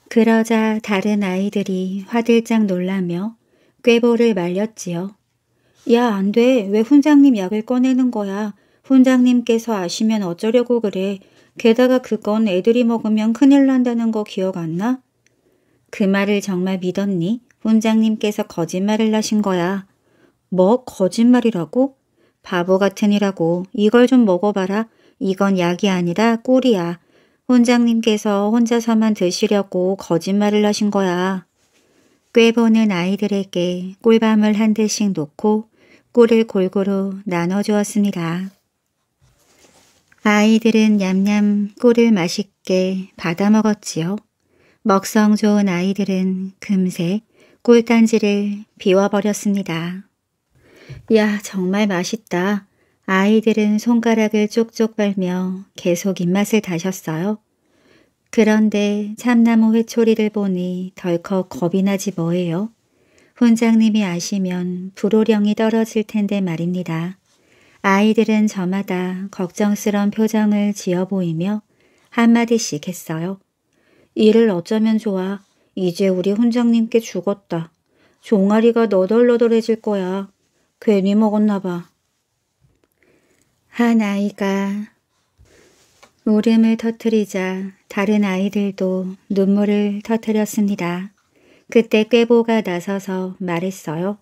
그러자 다른 아이들이 화들짝 놀라며 꾀보를 말렸지요. 야 안돼 왜 훈장님 약을 꺼내는 거야. 훈장님께서 아시면 어쩌려고 그래. 게다가 그건 애들이 먹으면 큰일 난다는 거 기억 안 나? 그 말을 정말 믿었니? 훈장님께서 거짓말을 하신 거야. 뭐 거짓말이라고? 바보 같으니라고 이걸 좀 먹어봐라. 이건 약이 아니라 꿀이야. 훈장님께서 혼자서만 드시려고 거짓말을 하신 거야. 꾀보는 아이들에게 꿀밤을 한 대씩 놓고 꿀을 골고루 나눠주었습니다. 아이들은 냠냠 꿀을 맛있게 받아 먹었지요. 먹성 좋은 아이들은 금세 꿀단지를 비워버렸습니다. 야 정말 맛있다. 아이들은 손가락을 쪽쪽 빨며 계속 입맛을 다셨어요. 그런데 참나무 회초리를 보니 덜컥 겁이 나지 뭐예요. 훈장님이 아시면 불호령이 떨어질 텐데 말입니다. 아이들은 저마다 걱정스런 표정을 지어 보이며 한마디씩 했어요. 이를 어쩌면 좋아. 이제 우리 훈장님께 죽었다. 종아리가 너덜너덜해질 거야. 괜히 먹었나 봐. 한 아이가 울음을 터트리자 다른 아이들도 눈물을 터뜨렸습니다 그때 꾀보가 나서서 말했어요.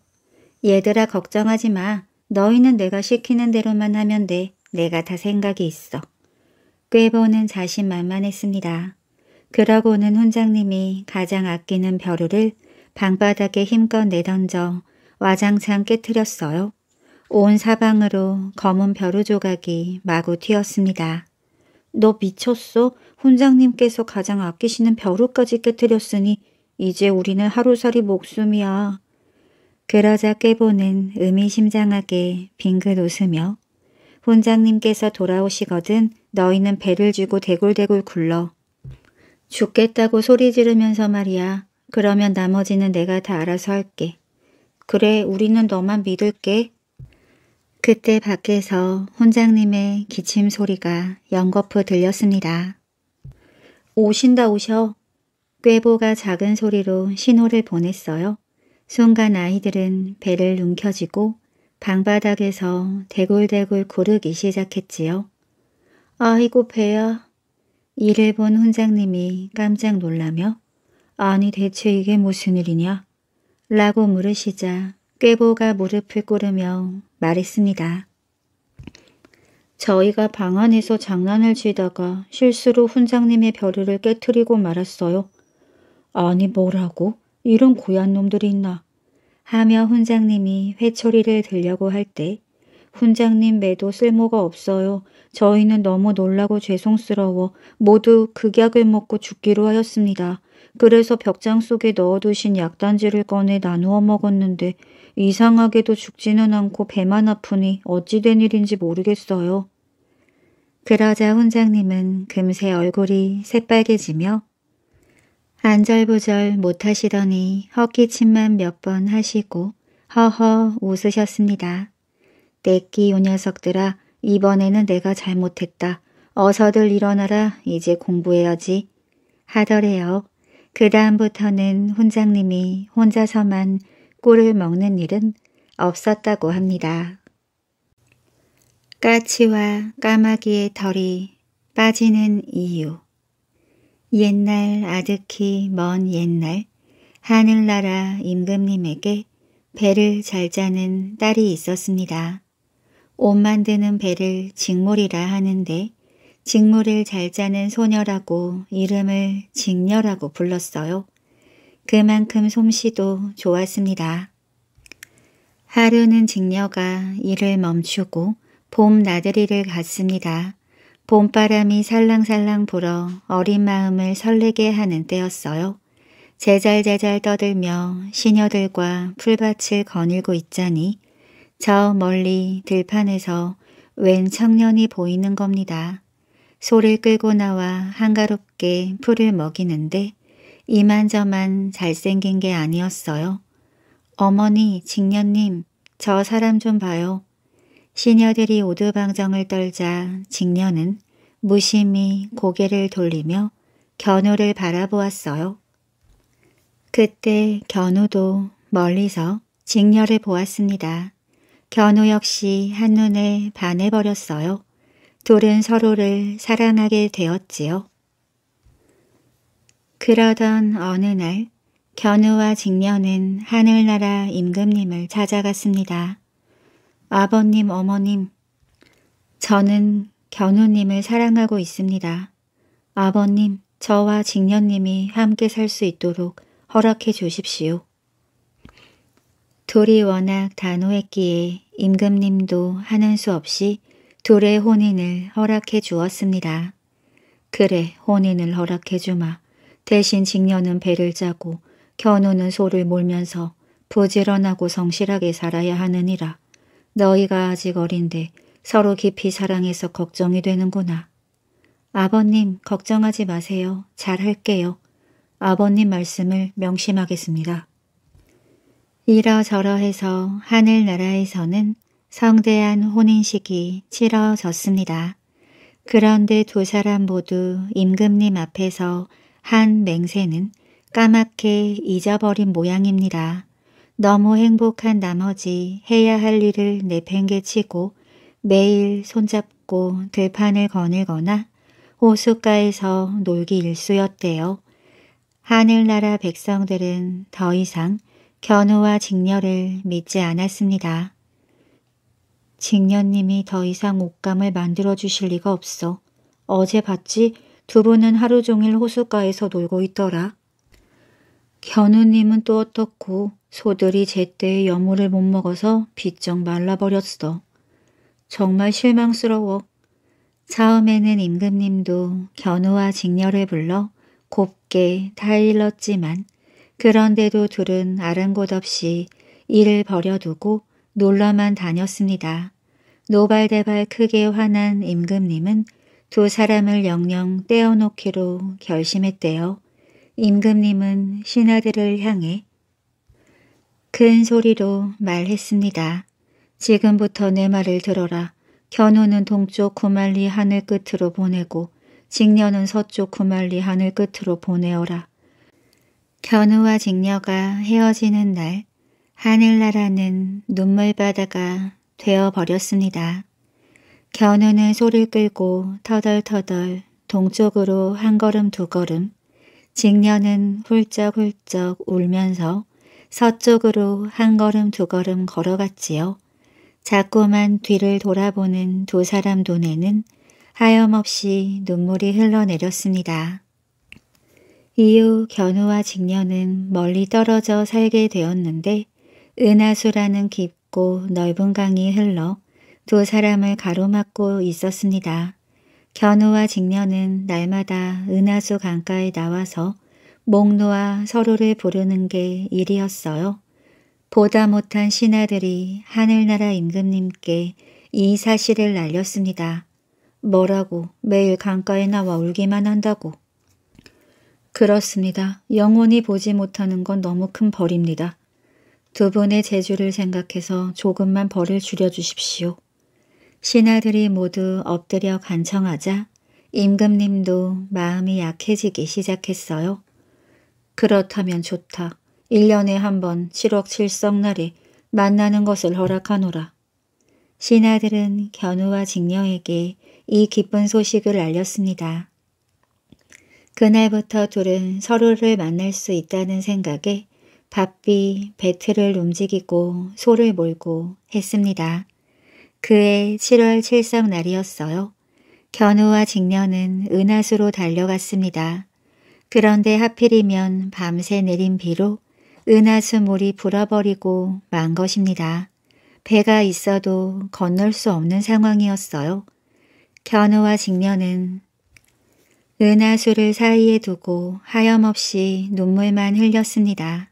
얘들아 걱정하지 마. 너희는 내가 시키는 대로만 하면 돼. 내가 다 생각이 있어. 꾀보는 자신만만했습니다. 그러고는 훈장님이 가장 아끼는 벼루를 방바닥에 힘껏 내던져 와장창 깨뜨렸어요. 온 사방으로 검은 벼루 조각이 마구 튀었습니다. 너 미쳤어? 훈장님께서 가장 아끼시는 벼루까지 깨뜨렸으니 이제 우리는 하루살이 목숨이야. 그러자 꾀보는 의미심장하게 빙긋 웃으며 혼장님께서 돌아오시거든 너희는 배를 쥐고 대굴대굴 굴러. 죽겠다고 소리 지르면서 말이야. 그러면 나머지는 내가 다 알아서 할게. 그래 우리는 너만 믿을게. 그때 밖에서 혼장님의 기침 소리가 연거푸 들렸습니다. 오신다 오셔. 꾀보가 작은 소리로 신호를 보냈어요. 순간 아이들은 배를 움켜쥐고 방바닥에서 대굴대굴 구르기 시작했지요. 아이고 배야. 이를 본 훈장님이 깜짝 놀라며 아니 대체 이게 무슨 일이냐? 라고 물으시자 꾀보가 무릎을 꿇으며 말했습니다. 저희가 방 안에서 장난을 치다가 실수로 훈장님의 벼르를 깨뜨리고 말았어요. 아니 뭐라고? 이런 고얀 놈들이 있나 하며 훈장님이 회초리를 들려고 할 때 훈장님 매도 쓸모가 없어요. 저희는 너무 놀라고 죄송스러워 모두 극약을 먹고 죽기로 하였습니다. 그래서 벽장 속에 넣어두신 약단지를 꺼내 나누어 먹었는데 이상하게도 죽지는 않고 배만 아프니 어찌 된 일인지 모르겠어요. 그러자 훈장님은 금세 얼굴이 새빨개지며 안절부절 못하시더니 헛기침만 몇 번 하시고 허허 웃으셨습니다. 내끼 요 녀석들아 이번에는 내가 잘못했다. 어서들 일어나라 이제 공부해야지 하더래요. 그 다음부터는 훈장님이 혼자서만 꿀을 먹는 일은 없었다고 합니다. 까치와 까마귀의 털이 빠지는 이유 옛날 아득히 먼 옛날 하늘나라 임금님에게 배를 잘 짜는 딸이 있었습니다. 옷 만드는 배를 직몰이라 하는데 직몰을잘 짜는 소녀라고 이름을 직녀라고 불렀어요. 그만큼 솜씨도 좋았습니다. 하루는 직녀가 일을 멈추고 봄 나들이를 갔습니다. 봄바람이 살랑살랑 불어 어린 마음을 설레게 하는 때였어요. 제잘제잘 떠들며 시녀들과 풀밭을 거닐고 있자니 저 멀리 들판에서 웬 청년이 보이는 겁니다. 소를 끌고 나와 한가롭게 풀을 먹이는데 이만저만 잘생긴 게 아니었어요. 어머니, 직녀님, 저 사람 좀 봐요. 시녀들이 오두방정을 떨자 직녀는 무심히 고개를 돌리며 견우를 바라보았어요. 그때 견우도 멀리서 직녀를 보았습니다. 견우 역시 한눈에 반해버렸어요. 둘은 서로를 사랑하게 되었지요. 그러던 어느 날 견우와 직녀는 하늘나라 임금님을 찾아갔습니다. 아버님, 어머님, 저는 견우님을 사랑하고 있습니다. 아버님, 저와 직녀님이 함께 살 수 있도록 허락해 주십시오. 둘이 워낙 단호했기에 임금님도 하는 수 없이 둘의 혼인을 허락해 주었습니다. 그래, 혼인을 허락해 주마. 대신 직녀는 배를 짜고 견우는 소를 몰면서 부지런하고 성실하게 살아야 하느니라. 너희가 아직 어린데 서로 깊이 사랑해서 걱정이 되는구나. 아버님 걱정하지 마세요. 잘할게요. 아버님 말씀을 명심하겠습니다. 이러저러 해서 하늘나라에서는 성대한 혼인식이 치러졌습니다. 그런데 두 사람 모두 임금님 앞에서 한 맹세는 까맣게 잊어버린 모양입니다. 너무 행복한 나머지 해야 할 일을 내팽개치고 매일 손잡고 들판을 거닐거나 호숫가에서 놀기 일쑤였대요. 하늘나라 백성들은 더 이상 견우와 직녀를 믿지 않았습니다. 직녀님이 더 이상 옷감을 만들어 주실 리가 없어. 어제 봤지 두 분은 하루 종일 호숫가에서 놀고 있더라. 견우님은 또 어떻고 소들이 제때에 여물을 못 먹어서 비쩍 말라버렸어. 정말 실망스러워. 처음에는 임금님도 견우와 직녀를 불러 곱게 타일렀지만 그런데도 둘은 아랑곳 없이 일을 버려두고 놀러만 다녔습니다. 노발대발 크게 화난 임금님은 두 사람을 영영 떼어놓기로 결심했대요. 임금님은 신하들을 향해 큰 소리로 말했습니다. 지금부터 내 말을 들어라. 견우는 동쪽 구말리 하늘 끝으로 보내고 직녀는 서쪽 구말리 하늘 끝으로 보내어라. 견우와 직녀가 헤어지는 날 하늘나라는 눈물바다가 되어버렸습니다. 견우는 소를 끌고 터덜터덜 동쪽으로 한 걸음 두 걸음 직녀는 훌쩍훌쩍 울면서 서쪽으로 한 걸음 두 걸음 걸어갔지요. 자꾸만 뒤를 돌아보는 두 사람 눈에는 하염없이 눈물이 흘러내렸습니다. 이후 견우와 직녀는 멀리 떨어져 살게 되었는데 은하수라는 깊고 넓은 강이 흘러 두 사람을 가로막고 있었습니다. 견우와 직녀는 날마다 은하수 강가에 나와서 목 놓아 서로를 부르는 게 일이었어요. 보다 못한 신하들이 하늘나라 임금님께 이 사실을 알렸습니다. 뭐라고 매일 강가에 나와 울기만 한다고. 그렇습니다. 영원히 보지 못하는 건 너무 큰 벌입니다. 두 분의 재주를 생각해서 조금만 벌을 줄여주십시오. 신하들이 모두 엎드려 간청하자 임금님도 마음이 약해지기 시작했어요. 그렇다면 좋다. 1년에 한번 7억 7성날에 만나는 것을 허락하노라. 신하들은 견우와 직녀에게 이 기쁜 소식을 알렸습니다. 그날부터 둘은 서로를 만날 수 있다는 생각에 바삐 배틀을 움직이고 소를 몰고 했습니다. 그해 7월 7삼 날이었어요. 견우와 직녀는 은하수로 달려갔습니다. 그런데 하필이면 밤새 내린 비로 은하수물이 불어버리고 만 것입니다. 배가 있어도 건널 수 없는 상황이었어요. 견우와 직녀는 은하수를 사이에 두고 하염없이 눈물만 흘렸습니다.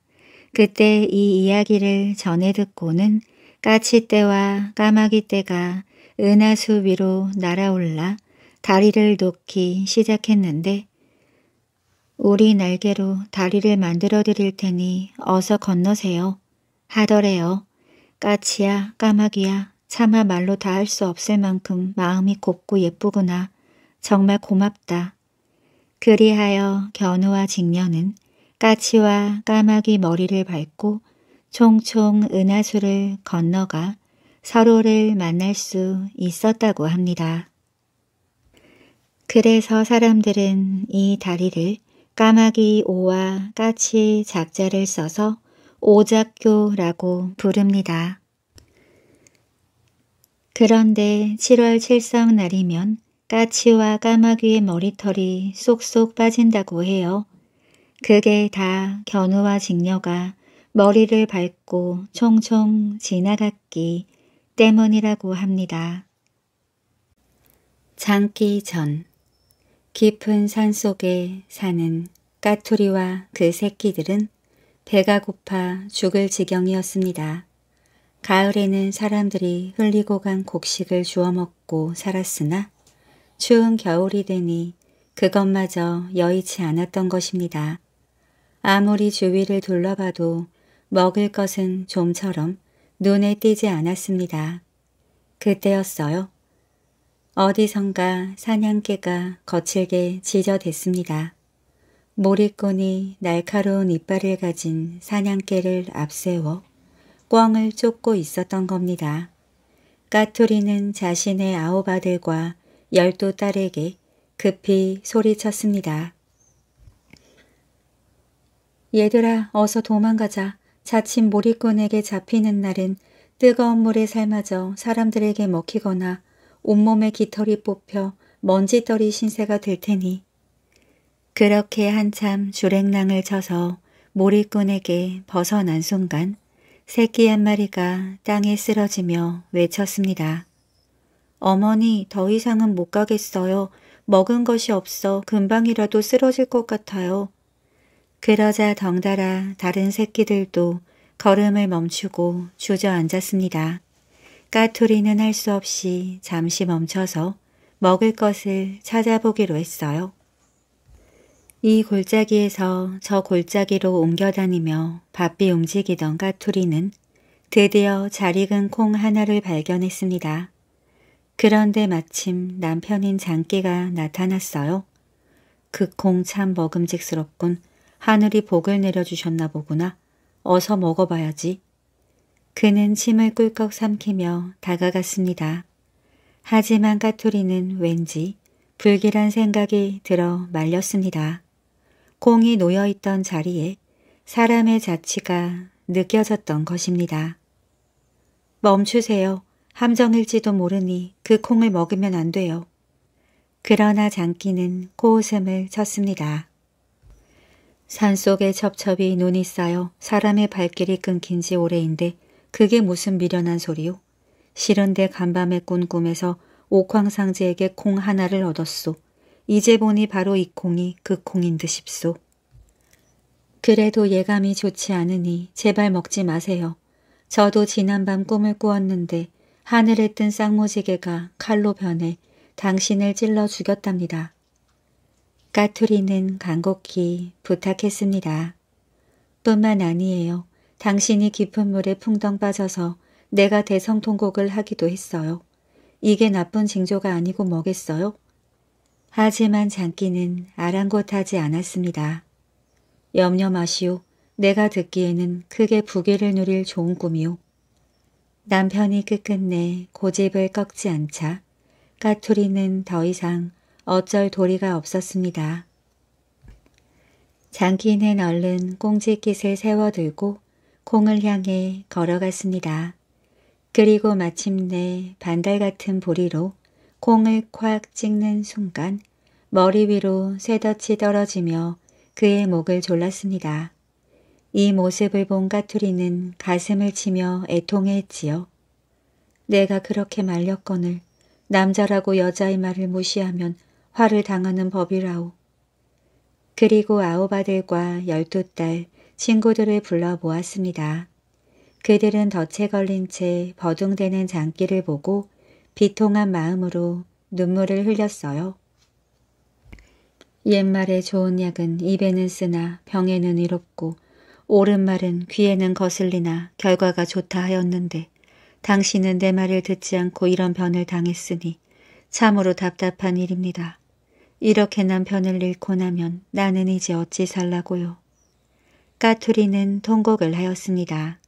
그때 이 이야기를 전해 듣고는 까치떼와 까마귀떼가 은하수 위로 날아올라 다리를 놓기 시작했는데 우리 날개로 다리를 만들어 드릴 테니 어서 건너세요. 하더래요. 까치야 까마귀야 차마 말로 다 할 수 없을 만큼 마음이 곱고 예쁘구나. 정말 고맙다. 그리하여 견우와 직녀는 까치와 까마귀 머리를 밟고 총총 은하수를 건너가 서로를 만날 수 있었다고 합니다. 그래서 사람들은 이 다리를 까마귀 오와 까치 작자를 써서 오작교라고 부릅니다. 그런데 7월 7성 날이면 까치와 까마귀의 머리털이 쏙쏙 빠진다고 해요. 그게 다 견우와 직녀가 머리를 밟고 총총 지나갔기 때문이라고 합니다. 장기 전 깊은 산 속에 사는 까투리와 그 새끼들은 배가 고파 죽을 지경이었습니다. 가을에는 사람들이 흘리고 간 곡식을 주워 먹고 살았으나 추운 겨울이 되니 그것마저 여의치 않았던 것입니다. 아무리 주위를 둘러봐도 먹을 것은 좀처럼 눈에 띄지 않았습니다. 그때였어요. 어디선가 사냥개가 거칠게 짖어댔습니다 모리꾼이 날카로운 이빨을 가진 사냥개를 앞세워 꿩을 쫓고 있었던 겁니다. 까투리는 자신의 아홉 아들과 열두 딸에게 급히 소리쳤습니다. 얘들아 어서 도망가자. 자칫 모리꾼에게 잡히는 날은 뜨거운 물에 삶아져 사람들에게 먹히거나 온몸에 깃털이 뽑혀 먼지떨이 신세가 될 테니 그렇게 한참 주랭낭을 쳐서 모리꾼에게 벗어난 순간 새끼 한 마리가 땅에 쓰러지며 외쳤습니다. 어머니 더 이상은 못 가겠어요. 먹은 것이 없어 금방이라도 쓰러질 것 같아요. 그러자 덩달아 다른 새끼들도 걸음을 멈추고 주저앉았습니다. 까투리는 할 수 없이 잠시 멈춰서 먹을 것을 찾아보기로 했어요. 이 골짜기에서 저 골짜기로 옮겨다니며 바삐 움직이던 까투리는 드디어 잘 익은 콩 하나를 발견했습니다. 그런데 마침 남편인 장기가 나타났어요. 그 콩 참 먹음직스럽군. 하늘이 복을 내려주셨나 보구나. 어서 먹어봐야지. 그는 침을 꿀꺽 삼키며 다가갔습니다. 하지만 까토리는 왠지 불길한 생각이 들어 말렸습니다. 공이 놓여있던 자리에 사람의 자취가 느껴졌던 것입니다. 멈추세요. 함정일지도 모르니 그 콩을 먹으면 안 돼요. 그러나 장기는 코웃음을 쳤습니다. 산속에 첩첩이 눈이 쌓여 사람의 발길이 끊긴 지 오래인데 그게 무슨 미련한 소리요? 싫은데 간밤에 꾼 꿈에서 옥황상제에게 콩 하나를 얻었소. 이제 보니 바로 이 콩이 그 콩인 듯 싶소. 그래도 예감이 좋지 않으니 제발 먹지 마세요. 저도 지난밤 꿈을 꾸었는데 하늘에 뜬 쌍무지개가 칼로 변해 당신을 찔러 죽였답니다. 까투리는 간곡히 부탁했습니다. 뿐만 아니에요. 당신이 깊은 물에 풍덩 빠져서 내가 대성통곡을 하기도 했어요. 이게 나쁜 징조가 아니고 뭐겠어요? 하지만 장기는 아랑곳하지 않았습니다. 염려 마시오. 내가 듣기에는 크게 부귀를 누릴 좋은 꿈이오. 남편이 끝끝내 고집을 꺾지 않자 까투리는 더 이상 어쩔 도리가 없었습니다. 장기는 얼른 꽁지깃을 세워들고 공을 향해 걸어갔습니다. 그리고 마침내 반달 같은 보리로 공을 콱 찍는 순간 머리 위로 쇠덫이 떨어지며 그의 목을 졸랐습니다. 이 모습을 본 까투리는 가슴을 치며 애통했지요 내가 그렇게 말렸건을 남자라고 여자의 말을 무시하면 화를 당하는 법이라오. 그리고 아오바들과 열두 딸, 친구들을 불러 보았습니다. 그들은 덫에 걸린 채 버둥대는 장기를 보고 비통한 마음으로 눈물을 흘렸어요. 옛말에 좋은 약은 입에는 쓰나 병에는 이롭고 옳은 말은 귀에는 거슬리나 결과가 좋다 하였는데 당신은 내 말을 듣지 않고 이런 변을 당했으니 참으로 답답한 일입니다. 이렇게 남편을 잃고 나면 나는 이제 어찌 살라고요. 까투리는 통곡을 하였습니다.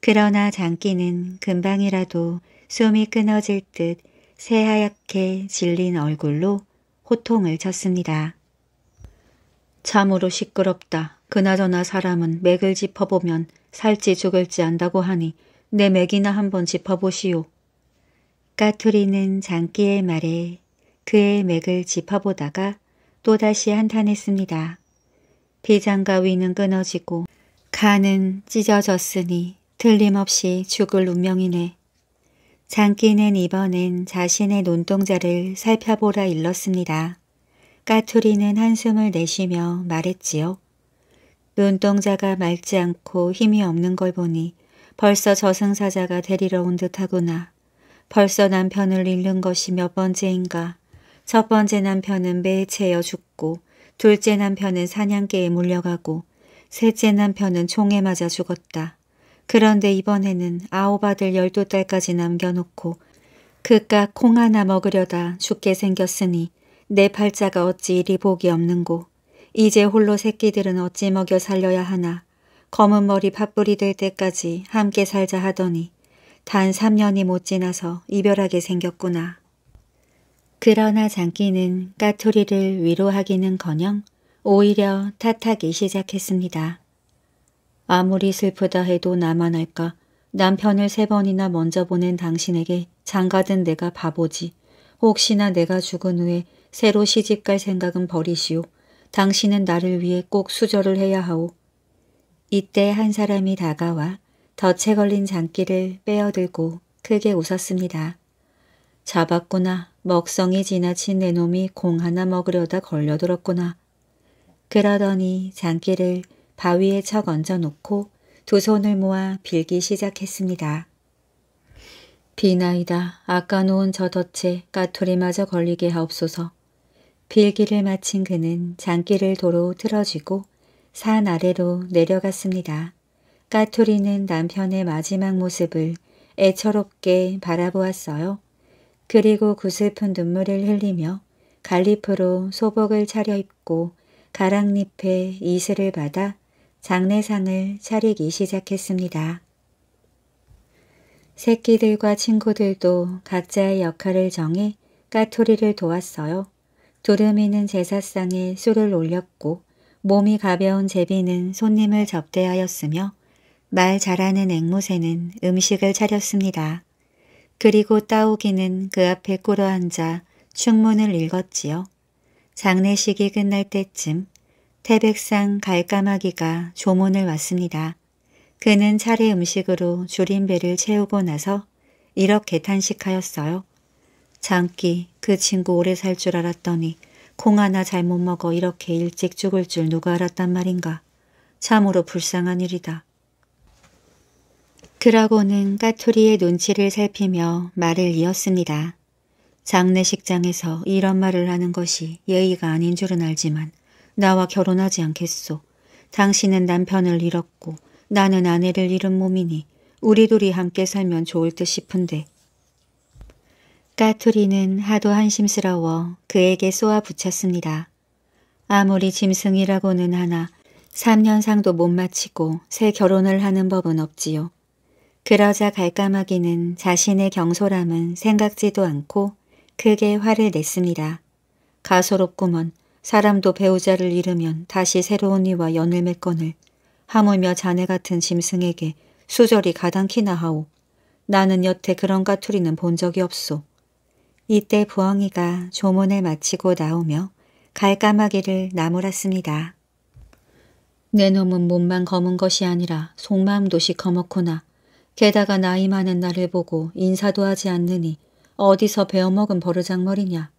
그러나 장기는 금방이라도 숨이 끊어질 듯 새하얗게 질린 얼굴로 호통을 쳤습니다. 참으로 시끄럽다. 그나저나 사람은 맥을 짚어보면 살지 죽을지 안다고 하니 내 맥이나 한번 짚어보시오. 까투리는 장기의 말에 그의 맥을 짚어보다가 또다시 한탄했습니다. 비장가위는 끊어지고 간은 찢어졌으니 틀림없이 죽을 운명이네. 장기는 이번엔 자신의 논동자를 살펴보라 일렀습니다. 까투리는 한숨을 내쉬며 말했지요. 논동자가 맑지 않고 힘이 없는 걸 보니 벌써 저승사자가 데리러 온 듯하구나. 벌써 남편을 잃는 것이 몇 번째인가. 첫 번째 남편은 매채여 죽고 둘째 남편은 사냥개에 물려가고 셋째 남편은 총에 맞아 죽었다. 그런데 이번에는 아홉 아들 열두 딸까지 남겨놓고 그깟 콩 하나 먹으려다 죽게 생겼으니 내 팔자가 어찌 이리 복이 없는고 이제 홀로 새끼들은 어찌 먹여 살려야 하나 검은 머리 팥불이 될 때까지 함께 살자 하더니 단 3년이 못 지나서 이별하게 생겼구나. 그러나 장기는 까투리를 위로하기는커녕 오히려 탓하기 시작했습니다. 아무리 슬프다 해도 나만 할까 남편을 세 번이나 먼저 보낸 당신에게 장가든 내가 바보지. 혹시나 내가 죽은 후에 새로 시집갈 생각은 버리시오. 당신은 나를 위해 꼭 수저를 해야 하오. 이때 한 사람이 다가와 덫에 걸린 장기를 빼어들고 크게 웃었습니다. 잡았구나. 먹성이 지나친 내 놈이 공 하나 먹으려다 걸려들었구나. 그러더니 장기를 바위에 척 얹어놓고 두 손을 모아 빌기 시작했습니다. 비나이다. 아까 놓은 저 덫에 까투리마저 걸리게 하옵소서. 빌기를 마친 그는 장기를 도로 틀어쥐고 산 아래로 내려갔습니다. 까투리는 남편의 마지막 모습을 애처롭게 바라보았어요. 그리고 구슬픈 그 눈물을 흘리며 갈리프로 소복을 차려입고 가랑잎에 이슬을 받아 장례상을 차리기 시작했습니다. 새끼들과 친구들도 각자의 역할을 정해 까토리를 도왔어요. 두루미는 제사상에 술을 올렸고 몸이 가벼운 제비는 손님을 접대하였으며 말 잘하는 앵무새는 음식을 차렸습니다. 그리고 따오기는 그 앞에 꿇어 앉아 충문을 읽었지요. 장례식이 끝날 때쯤 태백산 갈까마귀가 조문을 왔습니다. 그는 차례 음식으로 줄인 배를 채우고 나서 이렇게 탄식하였어요. 장기 그 친구 오래 살 줄 알았더니 콩 하나 잘못 먹어 이렇게 일찍 죽을 줄 누가 알았단 말인가. 참으로 불쌍한 일이다. 그라고는 까투리의 눈치를 살피며 말을 이었습니다. 장례식장에서 이런 말을 하는 것이 예의가 아닌 줄은 알지만 나와 결혼하지 않겠소. 당신은 남편을 잃었고 나는 아내를 잃은 몸이니 우리 둘이 함께 살면 좋을 듯 싶은데. 까투리는 하도 한심스러워 그에게 쏘아붙였습니다. 아무리 짐승이라고는 하나 3년상도 못 마치고 새 결혼을 하는 법은 없지요. 그러자 갈까마귀는 자신의 경솔함은 생각지도 않고 크게 화를 냈습니다. 가소롭구먼 사람도 배우자를 잃으면 다시 새로운 이와 연을 맺건을 하물며 자네 같은 짐승에게 수절이 가당키나 하오. 나는 여태 그런 까투리는 본 적이 없소. 이때 부엉이가 조문을 마치고 나오며 갈까마귀를 나무랐습니다. 내 놈은 몸만 검은 것이 아니라 속마음도 시커멓구나. 게다가 나이 많은 나를 보고 인사도 하지 않느니 어디서 베어먹은 버르장머리냐.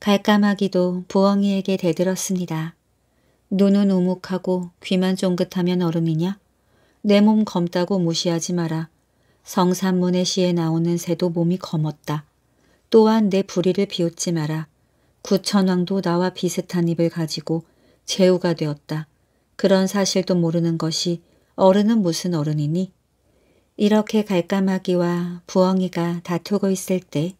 갈까마기도 부엉이에게 대들었습니다. 눈은 우묵하고 귀만 쫑긋하면 얼음이냐? 내 몸 검다고 무시하지 마라. 성산문의 시에 나오는 새도 몸이 검었다. 또한 내 부리를 비웃지 마라. 구천왕도 나와 비슷한 입을 가지고 재우가 되었다. 그런 사실도 모르는 것이 어른은 무슨 어른이니? 이렇게 갈까마귀와 부엉이가 다투고 있을 때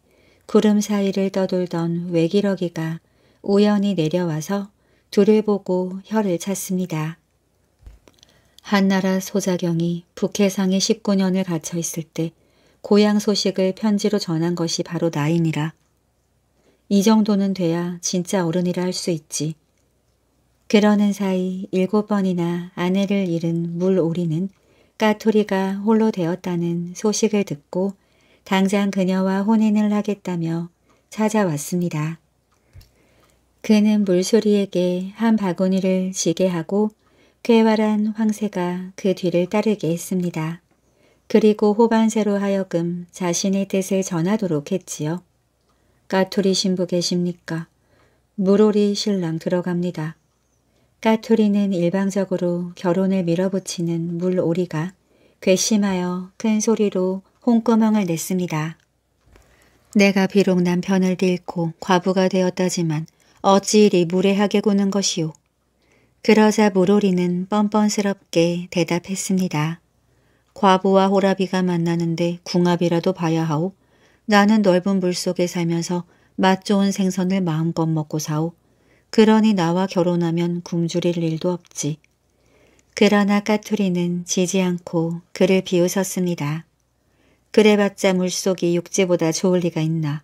구름 사이를 떠돌던 외기러기가 우연히 내려와서 둘을 보고 혀를 찼습니다. 한나라 소자경이 북해상에 19년을 갇혀 있을 때 고향 소식을 편지로 전한 것이 바로 나인이라이 정도는 돼야 진짜 어른이라 할 수 있지. 그러는 사이 일곱 번이나 아내를 잃은 물오리는 까토리가 홀로 되었다는 소식을 듣고 당장 그녀와 혼인을 하겠다며 찾아왔습니다. 그는 물소리에게 한 바구니를 지게 하고 쾌활한 황새가 그 뒤를 따르게 했습니다. 그리고 호반새로 하여금 자신의 뜻을 전하도록 했지요. 까토리 신부 계십니까? 물오리 신랑 들어갑니다. 까투리는 일방적으로 결혼을 밀어붙이는 물오리가 괘씸하여 큰 소리로 홍구멍을 냈습니다. 내가 비록 남편을 잃고 과부가 되었다지만 어찌 이리 무례하게 구는 것이오. 그러자 물오리는 뻔뻔스럽게 대답했습니다. 과부와 호라비가 만나는데 궁합이라도 봐야 하오. 나는 넓은 물속에 살면서 맛 좋은 생선을 마음껏 먹고 사오. 그러니 나와 결혼하면 굶주릴 일도 없지. 그러나 까투리는 지지 않고 그를 비웃었습니다. 그래봤자 물속이 육지보다 좋을 리가 있나.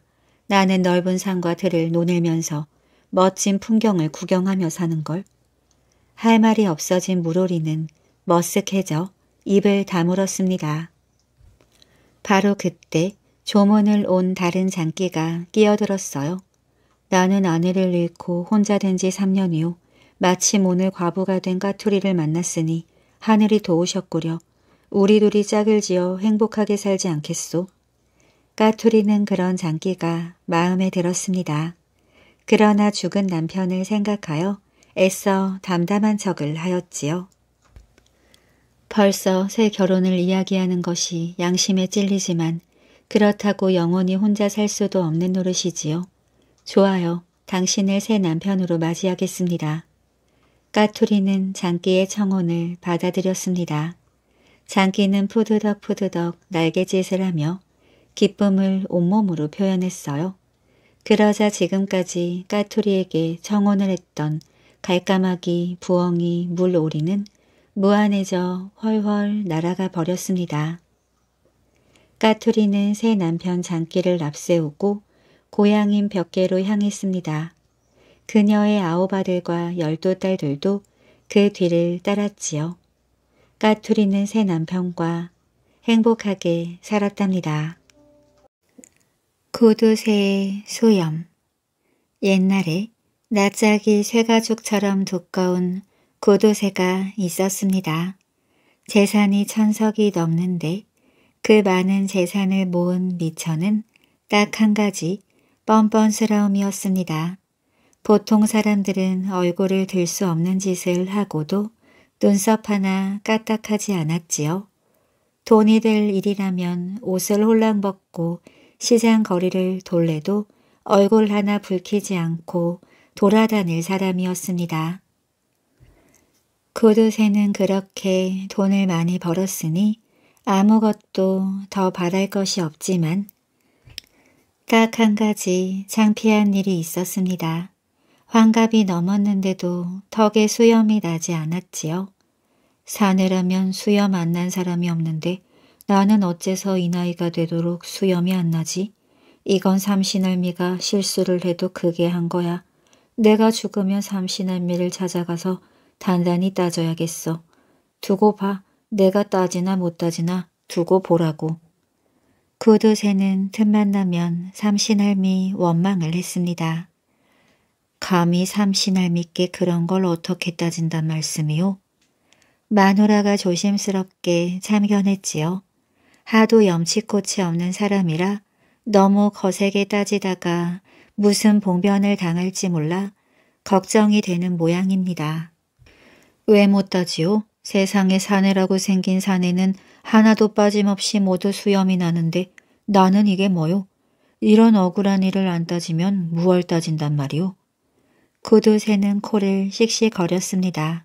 나는 넓은 산과 들을 논을면서 멋진 풍경을 구경하며 사는걸. 할 말이 없어진 물오리는 머쓱해져 입을 다물었습니다. 바로 그때 조문을 온 다른 장기가 끼어들었어요. 나는 아내를 잃고 혼자 된 지 3년 이요 마침 오늘 과부가 된 까투리를 만났으니 하늘이 도우셨구려. 우리 둘이 짝을 지어 행복하게 살지 않겠소. 까투리는 그런 장기가 마음에 들었습니다. 그러나 죽은 남편을 생각하여 애써 담담한 척을 하였지요. 벌써 새 결혼을 이야기하는 것이 양심에 찔리지만 그렇다고 영원히 혼자 살 수도 없는 노릇이지요. 좋아요. 당신을 새 남편으로 맞이하겠습니다. 까투리는 장기의 청혼을 받아들였습니다. 장기는 푸드덕푸드덕 날개짓을 하며 기쁨을 온몸으로 표현했어요. 그러자 지금까지 까투리에게 청혼을 했던 갈까마귀, 부엉이, 물오리는 무한해져 훨훨 날아가 버렸습니다. 까투리는 새 남편 장기를 납세우고 고향인 벽계로 향했습니다. 그녀의 아홉 아들과 열두 딸들도 그 뒤를 따랐지요. 까투리는 새 남편과 행복하게 살았답니다. 구두쇠의 소염 옛날에 낯짝이 쇠가죽처럼 두꺼운 구두쇠가 있었습니다. 재산이 천석이 넘는데 그 많은 재산을 모은 미천은 딱 한 가지 뻔뻔스러움이었습니다. 보통 사람들은 얼굴을 들 수 없는 짓을 하고도 눈썹 하나 까딱하지 않았지요. 돈이 될 일이라면 옷을 홀랑 벗고 시장 거리를 돌래도 얼굴 하나 붉히지 않고 돌아다닐 사람이었습니다. 구두쇠는 그렇게 돈을 많이 벌었으니 아무것도 더 바랄 것이 없지만 딱한 가지 창피한 일이 있었습니다. 환갑이 넘었는데도 턱에 수염이 나지 않았지요. 사내라면 수염 안 난 사람이 없는데 나는 어째서 이 나이가 되도록 수염이 안 나지? 이건 삼신할미가 실수를 해도 그게 한 거야. 내가 죽으면 삼신할미를 찾아가서 단단히 따져야겠어. 두고 봐. 내가 따지나 못 따지나 두고 보라고. 구두쇠는 틈만 나면 삼신할미 원망을 했습니다. 감히 삼신할미께 그런 걸 어떻게 따진단 말씀이요? 마누라가 조심스럽게 참견했지요. 하도 염치꽃이 없는 사람이라 너무 거세게 따지다가 무슨 봉변을 당할지 몰라 걱정이 되는 모양입니다. 왜 못 따지요? 세상에 사내라고 생긴 사내는 하나도 빠짐없이 모두 수염이 나는데 나는 이게 뭐요? 이런 억울한 일을 안 따지면 무얼 따진단 말이오. 구두새는 코를 씩씩거렸습니다.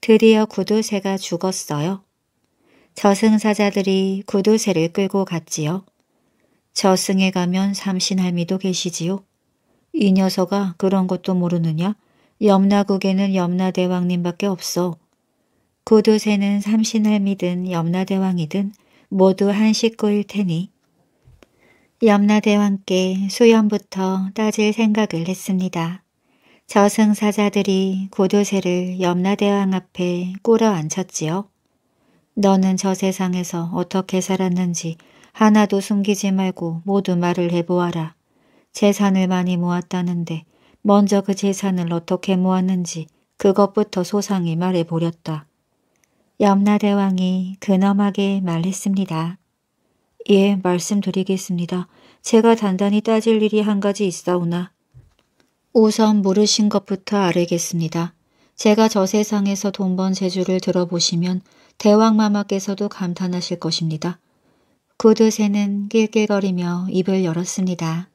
드디어 구두새가 죽었어요. 저승사자들이 구두새를 끌고 갔지요. 저승에 가면 삼신할미도 계시지요. 이 녀석아 그런 것도 모르느냐? 염라국에는 염라대왕님밖에 없어. 구두새는 삼신할미든 염라대왕이든 모두 한 식구일 테니 염라대왕께 수염부터 따질 생각을 했습니다. 저승사자들이 고두쇠를 염라대왕 앞에 꿇어 앉혔지요. 너는 저 세상에서 어떻게 살았는지 하나도 숨기지 말고 모두 말을 해보아라. 재산을 많이 모았다는데 먼저 그 재산을 어떻게 모았는지 그것부터 소상히 말해보렸다. 염라대왕이 근엄하게 말했습니다. 예, 말씀드리겠습니다. 제가 단단히 따질 일이 한 가지 있사오나 우선 물으신 것부터 아뢰겠습니다. 제가 저 세상에서 돈 번 재주를 들어보시면 대왕마마께서도 감탄하실 것입니다. 구두새는 낄낄거리며 입을 열었습니다.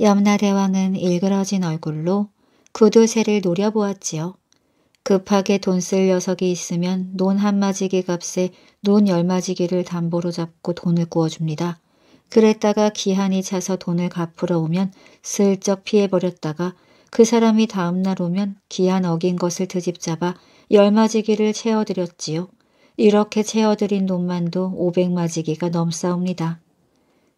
염라대왕은 일그러진 얼굴로 구두새를 노려보았지요. 급하게 돈 쓸 녀석이 있으면 논 한 마지기 값에 논 열 마지기를 담보로 잡고 돈을 구워줍니다. 그랬다가 기한이 차서 돈을 갚으러 오면 슬쩍 피해버렸다가 그 사람이 다음날 오면 기한 어긴 것을 드집잡아 열마지기를 채워드렸지요. 이렇게 채워드린 돈만도 500마지기가 넘사옵니다.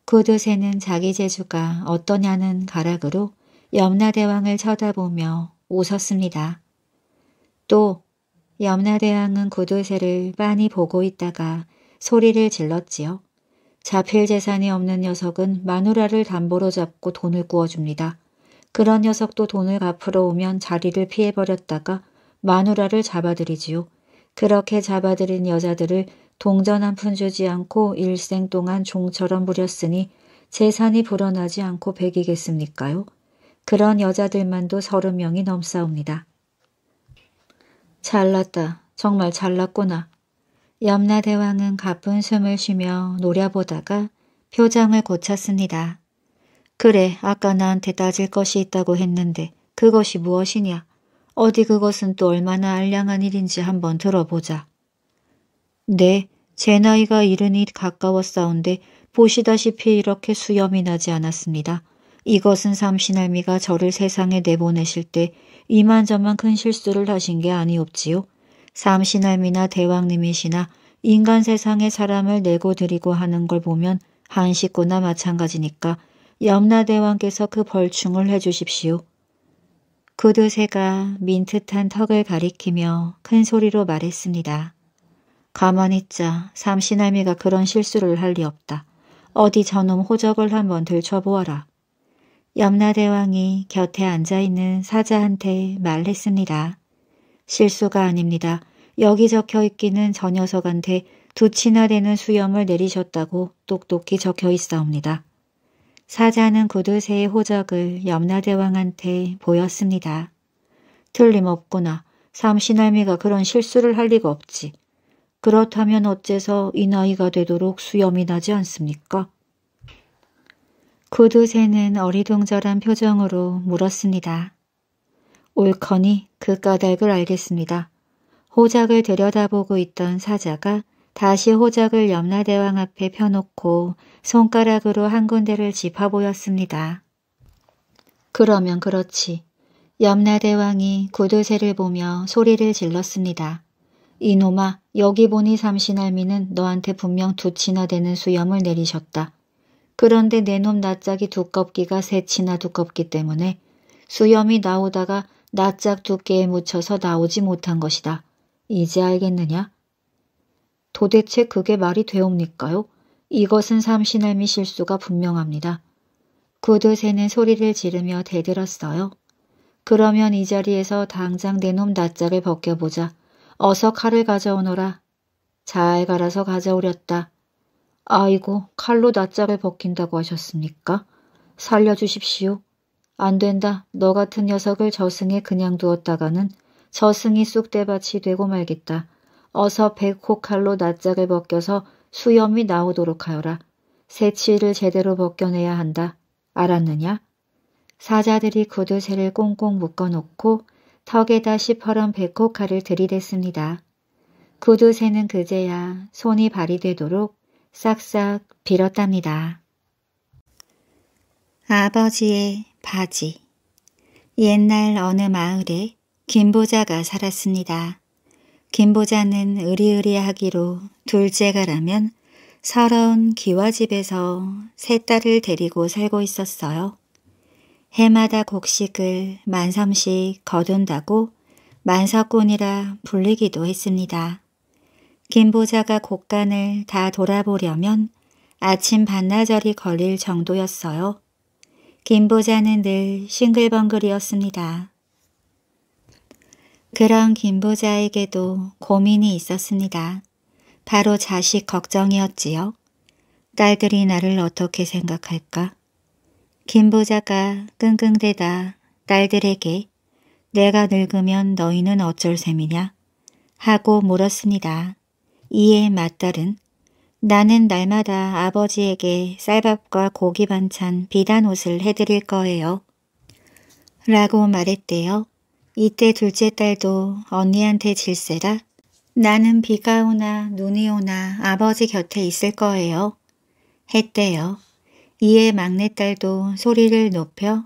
그두쇠는 자기 재주가 어떠냐는 가락으로 염라대왕을 쳐다보며 웃었습니다. 또 염라대왕은 구두쇠를 빤히 보고 있다가 소리를 질렀지요. 잡힐 재산이 없는 녀석은 마누라를 담보로 잡고 돈을 구워줍니다. 그런 녀석도 돈을 갚으러 오면 자리를 피해버렸다가 마누라를 잡아들이지요. 그렇게 잡아들인 여자들을 동전 한 푼 주지 않고 일생 동안 종처럼 부렸으니 재산이 불어나지 않고 베기겠습니까요 그런 여자들만도 서른 명이 넘사옵니다. 잘났다. 정말 잘났구나. 염라 대왕은 가쁜 숨을 쉬며 노려보다가 표정을 고쳤습니다. 그래, 아까 나한테 따질 것이 있다고 했는데 그것이 무엇이냐? 어디 그것은 또 얼마나 알량한 일인지 한번 들어보자. 네, 제 나이가 이르니가까웠사운데 보시다시피 이렇게 수염이 나지 않았습니다. 이것은 삼신할미가 저를 세상에 내보내실 때 이만저만 큰 실수를 하신 게 아니옵지요. 삼신할미나 대왕님이시나 인간 세상에 사람을 내고 드리고 하는 걸 보면 한 식구나 마찬가지니까 염라대왕께서 그 벌충을 해주십시오. 구두새가 민트한 턱을 가리키며 큰 소리로 말했습니다. 가만히 있자 삼신할미가 그런 실수를 할 리 없다. 어디 저놈 호적을 한번 들춰보아라. 염라대왕이 곁에 앉아있는 사자한테 말했습니다. 실수가 아닙니다. 여기 적혀있기는 저 녀석한테 두치나 되는 수염을 내리셨다고 똑똑히 적혀있사옵니다. 사자는 구두쇠의 호적을 염라대왕한테 보였습니다. 틀림없구나. 삼신할미가 그런 실수를 할 리가 없지. 그렇다면 어째서 이 나이가 되도록 수염이 나지 않습니까? 구두쇠는 그 어리둥절한 표정으로 물었습니다. 옳거니 그 까닭을 알겠습니다. 호작을 들여다보고 있던 사자가 다시 호작을 염라대왕 앞에 펴놓고 손가락으로 한 군데를 짚어 보였습니다. 그러면 그렇지. 염라대왕이 구두쇠를 그 보며 소리를 질렀습니다. 이놈아 여기 보니 삼신할미는 너한테 분명 두치나 되는 수염을 내리셨다. 그런데 내놈 낯짝이 두껍기가 새치나 두껍기 때문에 수염이 나오다가 낯짝 두께에 묻혀서 나오지 못한 것이다. 이제 알겠느냐? 도대체 그게 말이 되옵니까요? 이것은 삼신할미 실수가 분명합니다. 구두새는 소리를 지르며 대들었어요. 그러면 이 자리에서 당장 내놈 낯짝을 벗겨보자. 어서 칼을 가져오너라. 잘 갈아서 가져오렸다. 아이고, 칼로 낯짝을 벗긴다고 하셨습니까? 살려주십시오. 안 된다. 너 같은 녀석을 저승에 그냥 두었다가는 저승이 쑥대밭이 되고 말겠다. 어서 백호칼로 낯짝을 벗겨서 수염이 나오도록 하여라. 새치를 제대로 벗겨내야 한다. 알았느냐? 사자들이 구두쇠를 꽁꽁 묶어놓고 턱에다 시퍼런 백호칼을 들이댔습니다. 구두쇠는 그제야 손이 발이 되도록 싹싹 빌었답니다. 아버지의 바지 옛날 어느 마을에 김보자가 살았습니다. 김보자는 의리의리하기로 둘째가라면 서러운 기와집에서 세 딸을 데리고 살고 있었어요. 해마다 곡식을 만섬씩 거둔다고 만석꾼이라 불리기도 했습니다. 김보자가 곳간을다 돌아보려면 아침 반나절이 걸릴 정도였어요. 김보자는 늘 싱글벙글이었습니다. 그런 김보자에게도 고민이 있었습니다. 바로 자식 걱정이었지요. 딸들이 나를 어떻게 생각할까? 김보자가 끙끙대다 딸들에게 내가 늙으면 너희는 어쩔 셈이냐? 하고 물었습니다. 이에 맞딸은 나는 날마다 아버지에게 쌀밥과 고기 반찬 비단 옷을 해드릴 거예요. 라고 말했대요. 이때 둘째 딸도 언니한테 질세라 나는 비가 오나 눈이 오나 아버지 곁에 있을 거예요. 했대요. 이에 막내딸도 소리를 높여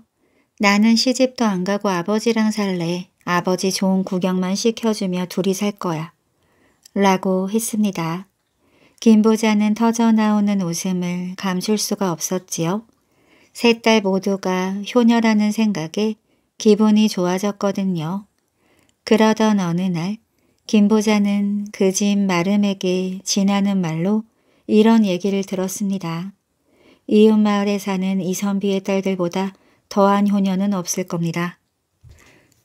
나는 시집도 안 가고 아버지랑 살래. 아버지 좋은 구경만 시켜주며 둘이 살 거야. 라고 했습니다. 김보자는 터져나오는 웃음을 감출 수가 없었지요. 셋 딸 모두가 효녀라는 생각에 기분이 좋아졌거든요. 그러던 어느 날 김보자는 그 집 마름에게 지나는 말로 이런 얘기를 들었습니다. 이웃마을에 사는 이선비의 딸들보다 더한 효녀는 없을 겁니다.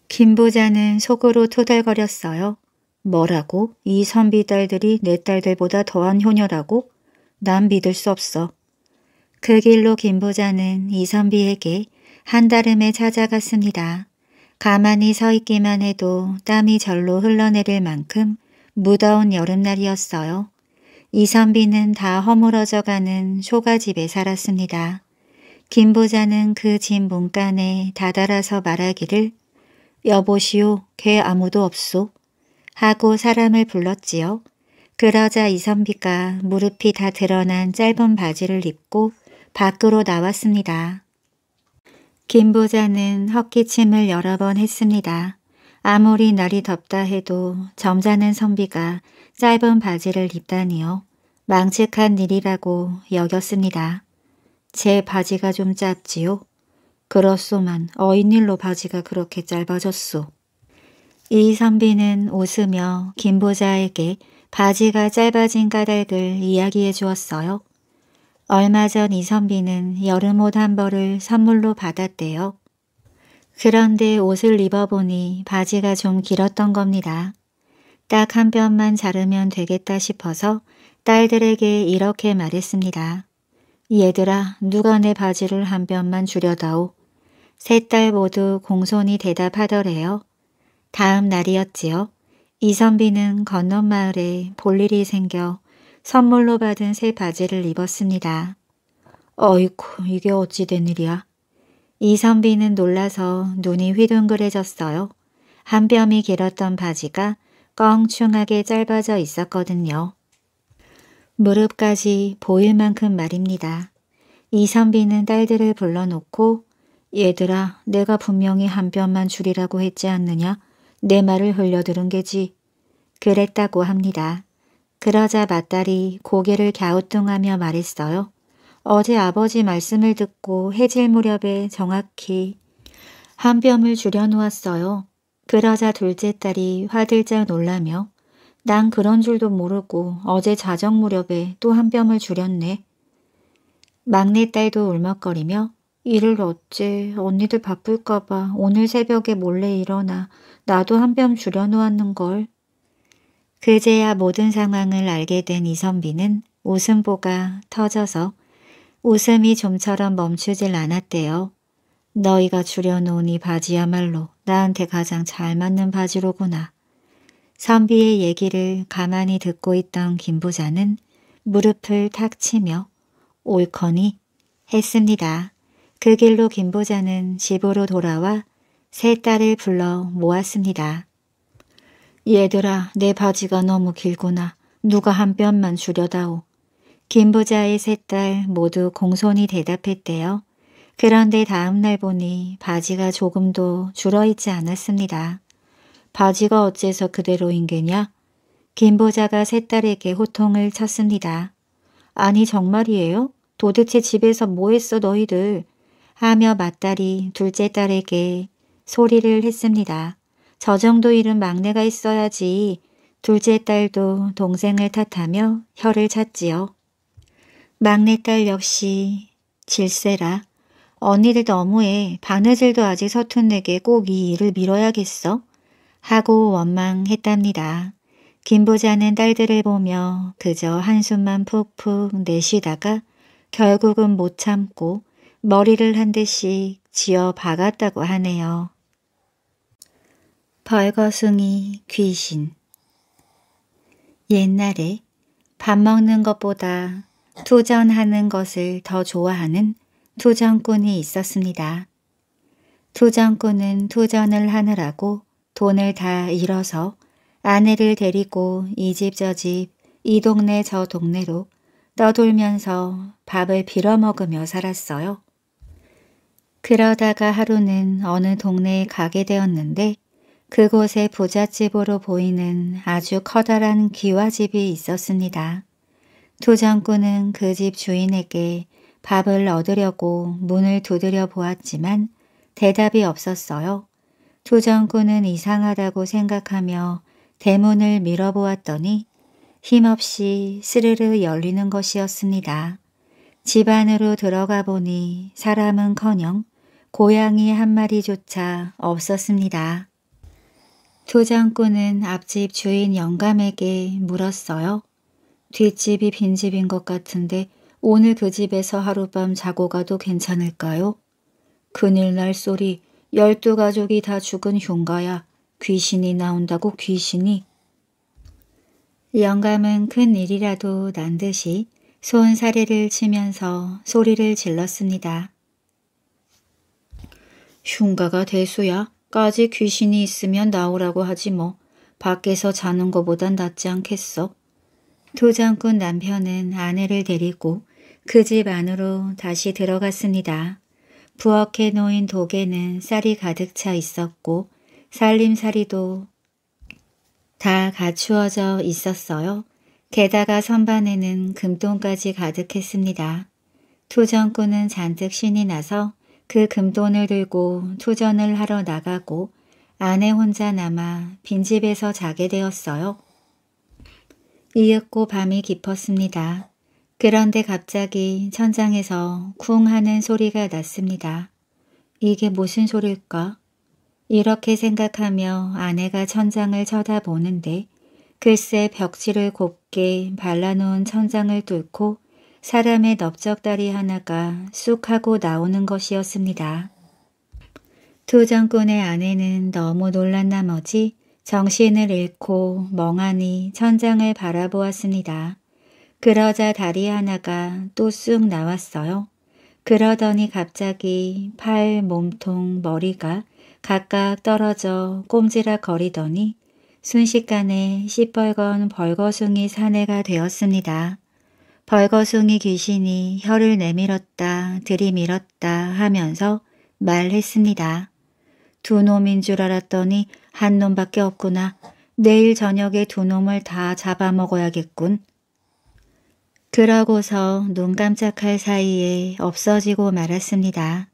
김보자는 속으로 투덜거렸어요. 뭐라고? 이 선비 딸들이 내 딸들보다 더한 효녀라고? 난 믿을 수 없어. 그 길로 김 부자는 이 선비에게 한다름에 찾아갔습니다. 가만히 서 있기만 해도 땀이 절로 흘러내릴 만큼 무더운 여름날이었어요. 이선비는 다 허물어져가는 소가집에 살았습니다. 김 부자는 그 집 문간에 다다라서 말하기를 여보시오, 걔 아무도 없소. 하고 사람을 불렀지요. 그러자 이선비가 무릎이 다 드러난 짧은 바지를 입고 밖으로 나왔습니다. 김보자는 헛기침을 여러 번 했습니다. 아무리 날이 덥다 해도 점잖은 선비가 짧은 바지를 입다니요. 망측한 일이라고 여겼습니다. 제 바지가 좀 짧지요? 그렇소만 어인일로 바지가 그렇게 짧아졌소. 이 선비는 웃으며 김보자에게 바지가 짧아진 까닭을 이야기해 주었어요. 얼마 전 이 선비는 여름옷 한 벌을 선물로 받았대요. 그런데 옷을 입어보니 바지가 좀 길었던 겁니다. 딱한 뼘만 자르면 되겠다 싶어서 딸들에게 이렇게 말했습니다. 얘들아 누가 내 바지를 한 뼘만 줄여다오. 세 딸 모두 공손히 대답하더래요. 다음 날이었지요. 이선비는 건넌마을에 볼일이 생겨 선물로 받은 새 바지를 입었습니다. 어이쿠 이게 어찌 된 일이야. 이선비는 놀라서 눈이 휘둥그레졌어요. 한 뼘이 길었던 바지가 껑충하게 짧아져 있었거든요. 무릎까지 보일 만큼 말입니다. 이선비는 딸들을 불러놓고 얘들아 내가 분명히 한 뼘만 줄이라고 했지 않느냐? 내 말을 흘려들은 게지. 그랬다고 합니다. 그러자 맏딸이 고개를 갸우뚱하며 말했어요. 어제 아버지 말씀을 듣고 해질 무렵에 정확히 한 뼘을 줄여놓았어요. 그러자 둘째 딸이 화들짝 놀라며 난 그런 줄도 모르고 어제 자정 무렵에 또 한 뼘을 줄였네. 막내딸도 울먹거리며 이를 어째 언니들 바쁠까봐 오늘 새벽에 몰래 일어나 나도 한 뼘 줄여놓았는걸. 그제야 모든 상황을 알게 된 이선비는 웃음보가 터져서 웃음이 좀처럼 멈추질 않았대요. 너희가 줄여놓은 이 바지야말로 나한테 가장 잘 맞는 바지로구나. 선비의 얘기를 가만히 듣고 있던 김 부자는 무릎을 탁 치며 옳거니 했습니다. 그 길로 김 부자는 집으로 돌아와 세 딸을 불러 모았습니다. 얘들아, 내 바지가 너무 길구나. 누가 한 뼘만 줄여다오 김부자의 셋딸 모두 공손히 대답했대요. 그런데 다음날 보니 바지가 조금도 줄어있지 않았습니다. 바지가 어째서 그대로인 게냐? 김보자가 셋 딸에게 호통을 쳤습니다. 아니 정말이에요? 도대체 집에서 뭐했어 너희들? 하며 맞다리 둘째 딸에게 소리를 했습니다. 저 정도 일은 막내가 있어야지 둘째 딸도 동생을 탓하며 혀를 찼지요. 막내딸 역시 질세라. 언니들 너무해. 바느질도 아직 서툰 내게 꼭 이 일을 밀어야겠어. 하고 원망했답니다. 김보자는 딸들을 보며 그저 한숨만 푹푹 내쉬다가 결국은 못 참고 머리를 한 대씩 지어 박았다고 하네요. 벌거숭이 귀신 옛날에 밥 먹는 것보다 투전하는 것을 더 좋아하는 투전꾼이 있었습니다. 투전꾼은 투전을 하느라고 돈을 다 잃어서 아내를 데리고 이 집 저 집, 이 동네 저 동네로 떠돌면서 밥을 빌어먹으며 살았어요. 그러다가 하루는 어느 동네에 가게 되었는데 그곳의 부잣집으로 보이는 아주 커다란 기와집이 있었습니다. 도장꾼은 그 집 주인에게 밥을 얻으려고 문을 두드려 보았지만 대답이 없었어요. 도장꾼은 이상하다고 생각하며 대문을 밀어보았더니 힘없이 스르르 열리는 것이었습니다. 집 안으로 들어가 보니 사람은커녕 고양이 한 마리조차 없었습니다. 도장꾼은 앞집 주인 영감에게 물었어요. 뒷집이 빈집인 것 같은데 오늘 그 집에서 하룻밤 자고 가도 괜찮을까요? 그일날 소리 열두 가족이 다 죽은 흉가야 귀신이 나온다고 귀신이. 영감은 큰일이라도 난 듯이 손사래를 치면서 소리를 질렀습니다. 흉가가 대수야? 까지 귀신이 있으면 나오라고 하지 뭐. 밖에서 자는 것보단 낫지 않겠어. 도장꾼 남편은 아내를 데리고 그 집 안으로 다시 들어갔습니다. 부엌에 놓인 도개는 쌀이 가득 차 있었고 살림살이도 다 갖추어져 있었어요. 게다가 선반에는 금돈까지 가득했습니다. 도장꾼은 잔뜩 신이 나서 그 금돈을 들고 투전을 하러 나가고 아내 혼자 남아 빈집에서 자게 되었어요. 이윽고 밤이 깊었습니다. 그런데 갑자기 천장에서 쿵 하는 소리가 났습니다. 이게 무슨 소릴까? 이렇게 생각하며 아내가 천장을 쳐다보는데 글쎄 벽지를 곱게 발라놓은 천장을 뚫고 사람의 넓적다리 하나가 쑥 하고 나오는 것이었습니다. 투정꾼의 아내는 너무 놀란 나머지 정신을 잃고 멍하니 천장을 바라보았습니다. 그러자 다리 하나가 또 쑥 나왔어요. 그러더니 갑자기 팔, 몸통, 머리가 각각 떨어져 꼼지락 거리더니 순식간에 시뻘건 벌거숭이 사내가 되었습니다. 벌거숭이 귀신이 혀를 내밀었다 들이밀었다 하면서 말했습니다. 두 놈인 줄 알았더니 한 놈밖에 없구나. 내일 저녁에 두 놈을 다 잡아먹어야겠군. 그러고서 눈 깜짝할 사이에 없어지고 말았습니다.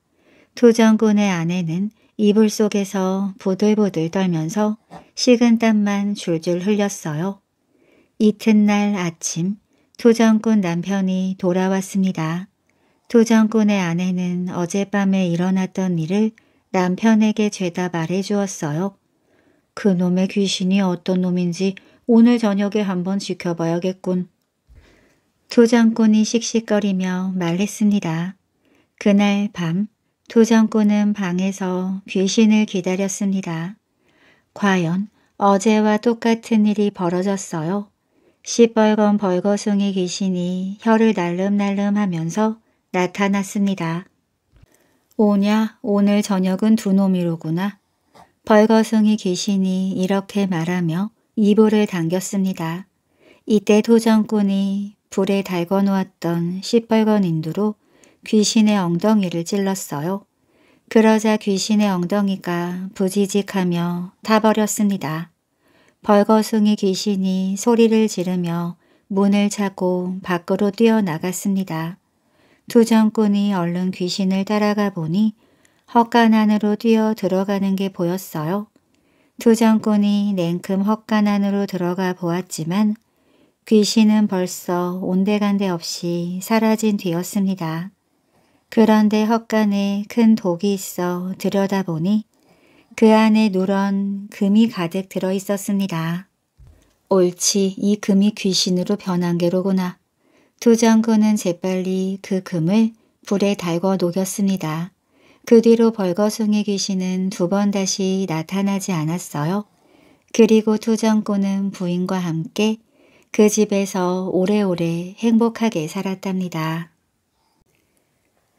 투정군의 아내는 이불 속에서 부들부들 떨면서 식은 땀만 줄줄 흘렸어요. 이튿날 아침 토정꾼 남편이 돌아왔습니다. 토정꾼의 아내는 어젯밤에 일어났던 일을 남편에게 죄다 말해주었어요. 그놈의 귀신이 어떤 놈인지 오늘 저녁에 한번 지켜봐야겠군. 토정꾼이 씩씩거리며 말했습니다. 그날 밤 토정꾼은 방에서 귀신을 기다렸습니다. 과연 어제와 똑같은 일이 벌어졌어요. 시뻘건 벌거숭이 귀신이 혀를 날름날름 하면서 나타났습니다. 오냐 오늘 저녁은 두놈이로구나. 벌거숭이 귀신이 이렇게 말하며 이불을 당겼습니다. 이때 도전꾼이 불에 달궈 놓았던 시뻘건 인두로 귀신의 엉덩이를 찔렀어요. 그러자 귀신의 엉덩이가 부지직하며 타버렸습니다. 벌거숭이 귀신이 소리를 지르며 문을 차고 밖으로 뛰어나갔습니다. 투정꾼이 얼른 귀신을 따라가 보니 헛간 안으로 뛰어 들어가는 게 보였어요. 투정꾼이 냉큼 헛간 안으로 들어가 보았지만 귀신은 벌써 온데간데 없이 사라진 뒤였습니다. 그런데 헛간에 큰 독이 있어 들여다보니 그 안에 누런 금이 가득 들어 있었습니다. 옳지 이 금이 귀신으로 변한 게로구나. 두 장군은 재빨리 그 금을 불에 달궈 녹였습니다. 그 뒤로 벌거숭이 귀신은 두 번 다시 나타나지 않았어요. 그리고 투정꾼은 부인과 함께 그 집에서 오래오래 행복하게 살았답니다.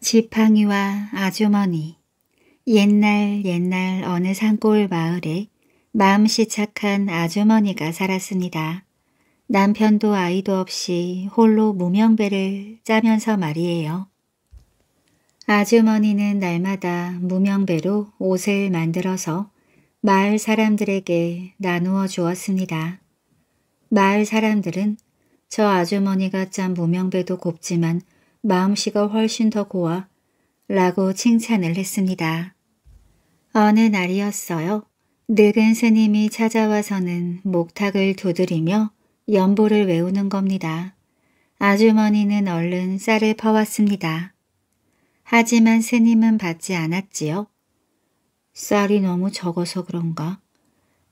지팡이와 아주머니 옛날 옛날 어느 산골 마을에 마음씨 착한 아주머니가 살았습니다. 남편도 아이도 없이 홀로 무명배를 짜면서 말이에요. 아주머니는 날마다 무명배로 옷을 만들어서 마을 사람들에게 나누어 주었습니다. 마을 사람들은 저 아주머니가 짠 무명배도 곱지만 마음씨가 훨씬 더 고와 라고 칭찬을 했습니다. 어느 날이었어요. 늙은 스님이 찾아와서는 목탁을 두드리며 연보를 외우는 겁니다. 아주머니는 얼른 쌀을 퍼왔습니다. 하지만 스님은 받지 않았지요. 쌀이 너무 적어서 그런가?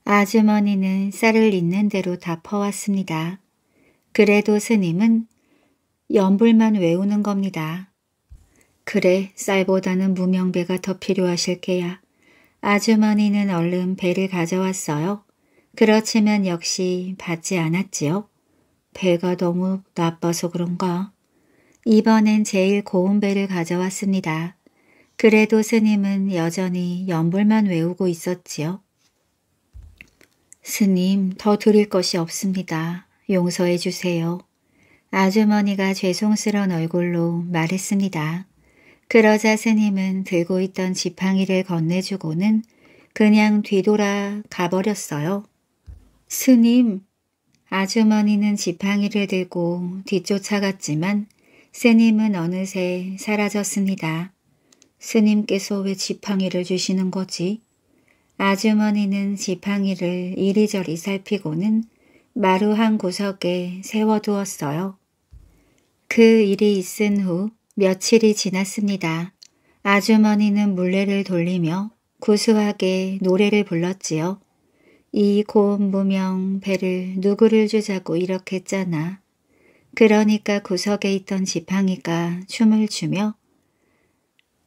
아주머니는 쌀을 있는 대로 다 퍼왔습니다. 그래도 스님은 연불만 외우는 겁니다. 그래 쌀보다는 무명배가 더 필요하실 게야. 아주머니는 얼른 배를 가져왔어요. 그렇지만 역시 받지 않았지요. 배가 너무 나빠서 그런가. 이번엔 제일 고운 배를 가져왔습니다. 그래도 스님은 여전히 연불만 외우고 있었지요. 스님, 더 드릴 것이 없습니다. 용서해 주세요. 아주머니가 죄송스런 얼굴로 말했습니다. 그러자 스님은 들고 있던 지팡이를 건네주고는 그냥 뒤돌아 가버렸어요. 스님, 아주머니는 지팡이를 들고 뒤쫓아갔지만 스님은 어느새 사라졌습니다. 스님께서 왜 지팡이를 주시는 거지? 아주머니는 지팡이를 이리저리 살피고는 마루 한 구석에 세워두었어요. 그 일이 있은 후 며칠이 지났습니다. 아주머니는 물레를 돌리며 구수하게 노래를 불렀지요. 이 고운 무명 배를 누구를 주자고 이렇게 짜나. 그러니까 구석에 있던 지팡이가 춤을 추며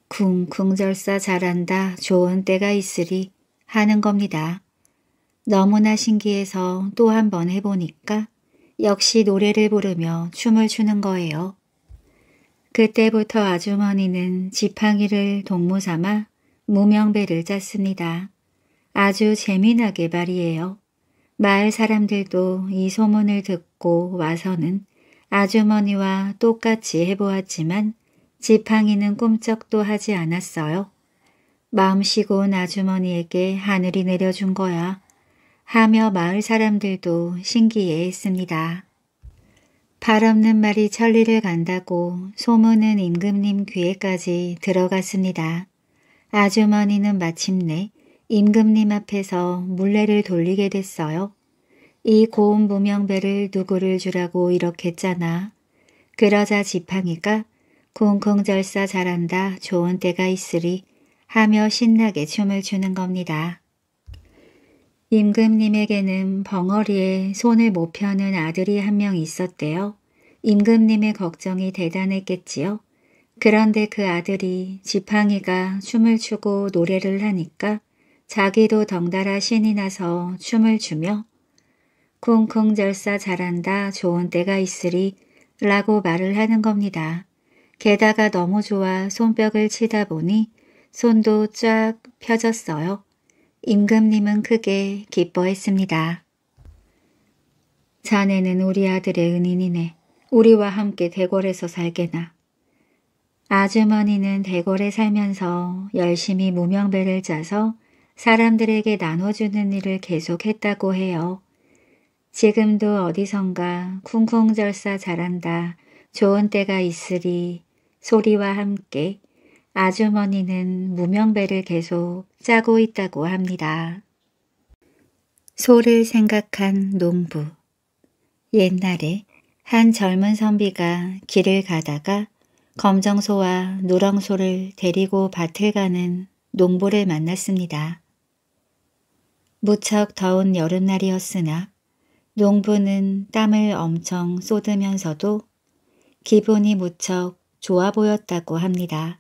궁궁절사 잘한다 좋은 때가 있으리 하는 겁니다. 너무나 신기해서 또 한 번 해보니까 역시 노래를 부르며 춤을 추는 거예요. 그때부터 아주머니는 지팡이를 동무 삼아 무명배를 짰습니다. 아주 재미나게 말이에요. 마을 사람들도 이 소문을 듣고 와서는 아주머니와 똑같이 해보았지만 지팡이는 꿈쩍도 하지 않았어요. 마음씨고 아주머니에게 하늘이 내려준 거야 하며 마을 사람들도 신기해했습니다. 발 없는 말이 천리를 간다고 소문은 임금님 귀에까지 들어갔습니다. 아주머니는 마침내 임금님 앞에서 물레를 돌리게 됐어요. 이 고운 무명배를 누구를 주라고 이렇게 짜나. 그러자 지팡이가 쿵쿵절사 잘한다 좋은 때가 있으리 하며 신나게 춤을 추는 겁니다. 임금님에게는 벙어리에 손을 못 펴는 아들이 한 명 있었대요. 임금님의 걱정이 대단했겠지요. 그런데 그 아들이 지팡이가 춤을 추고 노래를 하니까 자기도 덩달아 신이 나서 춤을 추며 쿵쿵절사 잘한다 좋은 때가 있으리 라고 말을 하는 겁니다. 게다가 너무 좋아 손뼉을 치다 보니 손도 쫙 펴졌어요. 임금님은 크게 기뻐했습니다. 자네는 우리 아들의 은인이네. 우리와 함께 대궐에서 살게나. 아주머니는 대궐에 살면서 열심히 무명배를 짜서 사람들에게 나눠주는 일을 계속했다고 해요. 지금도 어디선가 쿵쿵절사 잘한다, 좋은 때가 있으리 소리와 함께 아주머니는 무명배를 계속 짜고 있다고 합니다. 소를 생각한 농부 옛날에 한 젊은 선비가 길을 가다가 검정소와 노랑소를 데리고 밭을 가는 농부를 만났습니다. 무척 더운 여름날이었으나 농부는 땀을 엄청 쏟으면서도 기분이 무척 좋아 보였다고 합니다.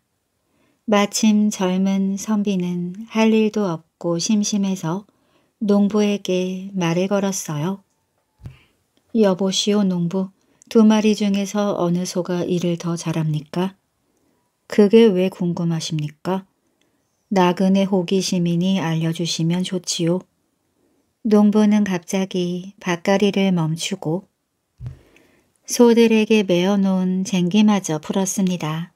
마침 젊은 선비는 할 일도 없고 심심해서 농부에게 말을 걸었어요. 여보시오 농부, 두 마리 중에서 어느 소가 일을 더 잘합니까? 그게 왜 궁금하십니까? 나그네 호기심이니 알려주시면 좋지요. 농부는 갑자기 밭가리를 멈추고 소들에게 메어놓은 쟁기마저 풀었습니다.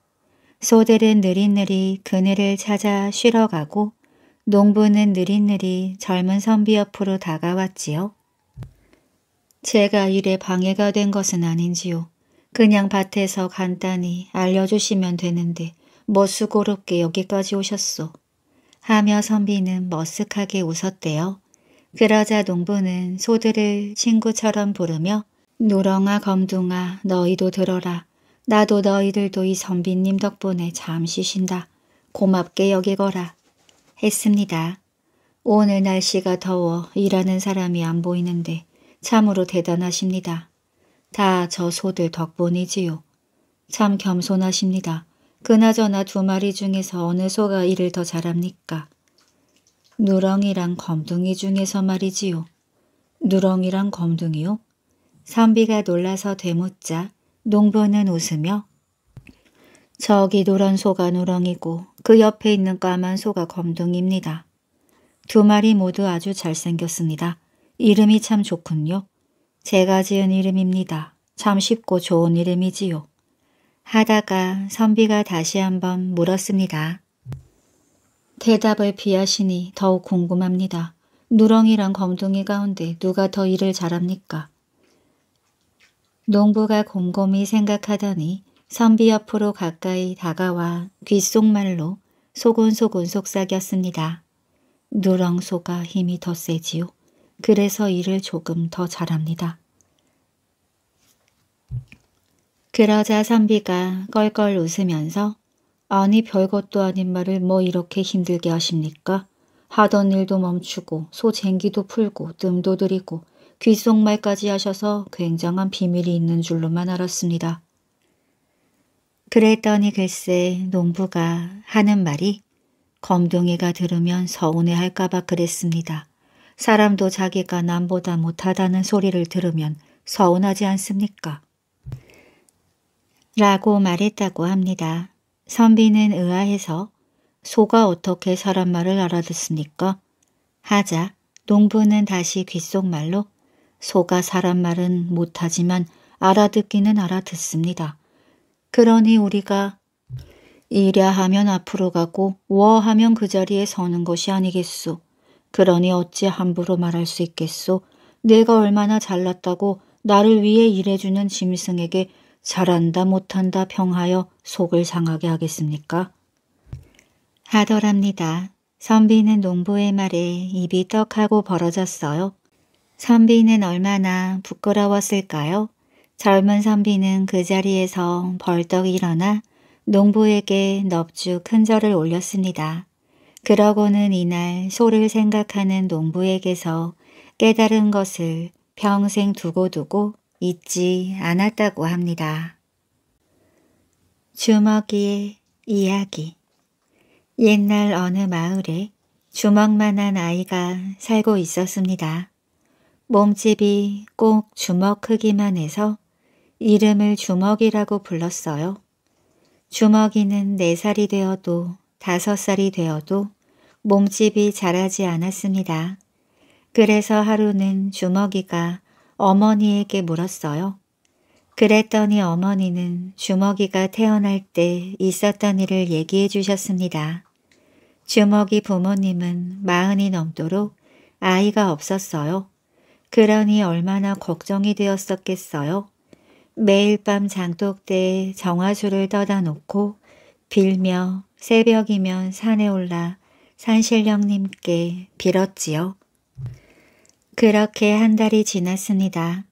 소들은 느릿느릿 그늘을 찾아 쉬러 가고 농부는 느릿느릿 젊은 선비 옆으로 다가왔지요. 제가 일에 방해가 된 것은 아닌지요. 그냥 밭에서 간단히 알려주시면 되는데 뭐 수고롭게 여기까지 오셨소. 하며 선비는 머쓱하게 웃었대요. 그러자 농부는 소들을 친구처럼 부르며 노렁아 검둥아 너희도 들어라. 나도 너희들도 이 선비님 덕분에 잠시 쉰다. 고맙게 여기거라. 했습니다. 오늘 날씨가 더워 일하는 사람이 안 보이는데 참으로 대단하십니다. 다 저 소들 덕분이지요. 참 겸손하십니다. 그나저나 두 마리 중에서 어느 소가 일을 더 잘합니까? 누렁이랑 검둥이 중에서 말이지요. 누렁이랑 검둥이요? 선비가 놀라서 되묻자 농부는 웃으며 저기 노란 소가 누렁이고 그 옆에 있는 까만 소가 검둥입니다. 두 마리 모두 아주 잘생겼습니다. 이름이 참 좋군요. 제가 지은 이름입니다. 참 쉽고 좋은 이름이지요. 하다가 선비가 다시 한번 물었습니다. 대답을 피하시니 더욱 궁금합니다. 누렁이랑 검둥이 가운데 누가 더 일을 잘합니까? 농부가 곰곰이 생각하더니 선비 옆으로 가까이 다가와 귓속말로 소곤소곤 속삭였습니다. 누렁소가 힘이 더 세지요. 그래서 일을 조금 더 잘합니다. 그러자 선비가 껄껄 웃으면서 아니 별것도 아닌 말을 뭐 이렇게 힘들게 하십니까? 하던 일도 멈추고 소 쟁기도 풀고 뜸도 들이고 귀속말까지 하셔서 굉장한 비밀이 있는 줄로만 알았습니다. 그랬더니 글쎄 농부가 하는 말이 검둥이가 들으면 서운해 할까봐 그랬습니다. 사람도 자기가 남보다 못하다는 소리를 들으면 서운하지 않습니까? 라고 말했다고 합니다. 선비는 의아해서 소가 어떻게 사람 말을 알아듣습니까? 하자 농부는 다시 귓속말로 소가 사람 말은 못하지만 알아듣기는 알아듣습니다. 그러니 우리가 이랴 하면 앞으로 가고 워 하면 그 자리에 서는 것이 아니겠소. 그러니 어찌 함부로 말할 수 있겠소. 내가 얼마나 잘났다고 나를 위해 일해주는 짐승에게 잘한다 못한다 평하여 속을 상하게 하겠습니까? 하더랍니다. 선비는 농부의 말에 입이 떡하고 벌어졌어요. 선비는 얼마나 부끄러웠을까요? 젊은 선비는 그 자리에서 벌떡 일어나 농부에게 넙죽 큰 절을 올렸습니다. 그러고는 이날 소를 생각하는 농부에게서 깨달은 것을 평생 두고두고 잊지 않았다고 합니다. 주먹이의 이야기 옛날 어느 마을에 주먹만한 아이가 살고 있었습니다. 몸집이 꼭 주먹 크기만 해서 이름을 주먹이라고 불렀어요. 주먹이는 네살이 되어도 다섯 살이 되어도 몸집이 자라지 않았습니다. 그래서 하루는 주먹이가 어머니에게 물었어요. 그랬더니 어머니는 주먹이가 태어날 때 있었던 일을 얘기해 주셨습니다. 주먹이 부모님은 마흔이 넘도록 아이가 없었어요. 그러니 얼마나 걱정이 되었었겠어요. 매일 밤 장독대에 정화수를 떠다 놓고 빌며 새벽이면 산에 올라 산신령님께 빌었지요. 그렇게 한 달이 지났습니다.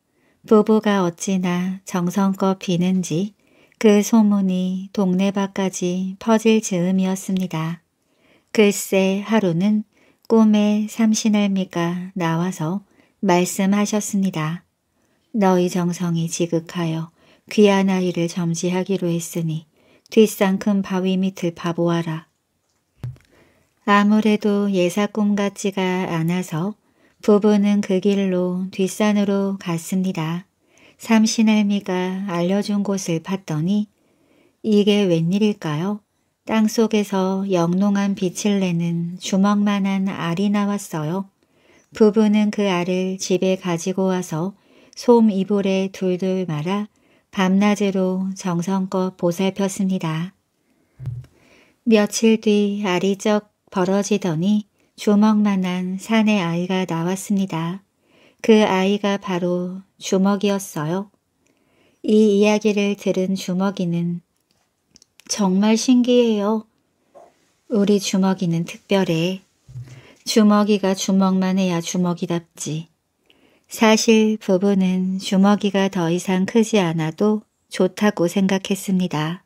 부부가 어찌나 정성껏 비는지 그 소문이 동네 밖까지 퍼질 즈음이었습니다. 글쎄 하루는 꿈에 삼신할미가 나와서 말씀하셨습니다. 너희 정성이 지극하여 귀한 아이를 점지하기로 했으니 뒷산 큰 바위 밑을 파보아라. 아무래도 예사꿈 같지가 않아서 부부는 그 길로 뒷산으로 갔습니다. 삼신할미가 알려준 곳을 봤더니 이게 웬일일까요? 땅속에서 영롱한 빛을 내는 주먹만한 알이 나왔어요. 부부는 그 알을 집에 가지고 와서 솜 이불에 둘둘 말아 밤낮으로 정성껏 보살폈습니다. 며칠 뒤 알이 쩍 벌어지더니 주먹만한 산의 아이가 나왔습니다. 그 아이가 바로 주먹이었어요. 이 이야기를 들은 주먹이는 정말 신기해요. 우리 주먹이는 특별해. 주먹이가 주먹만 해야 주먹이답지. 사실 부부는 주먹이가 더 이상 크지 않아도 좋다고 생각했습니다.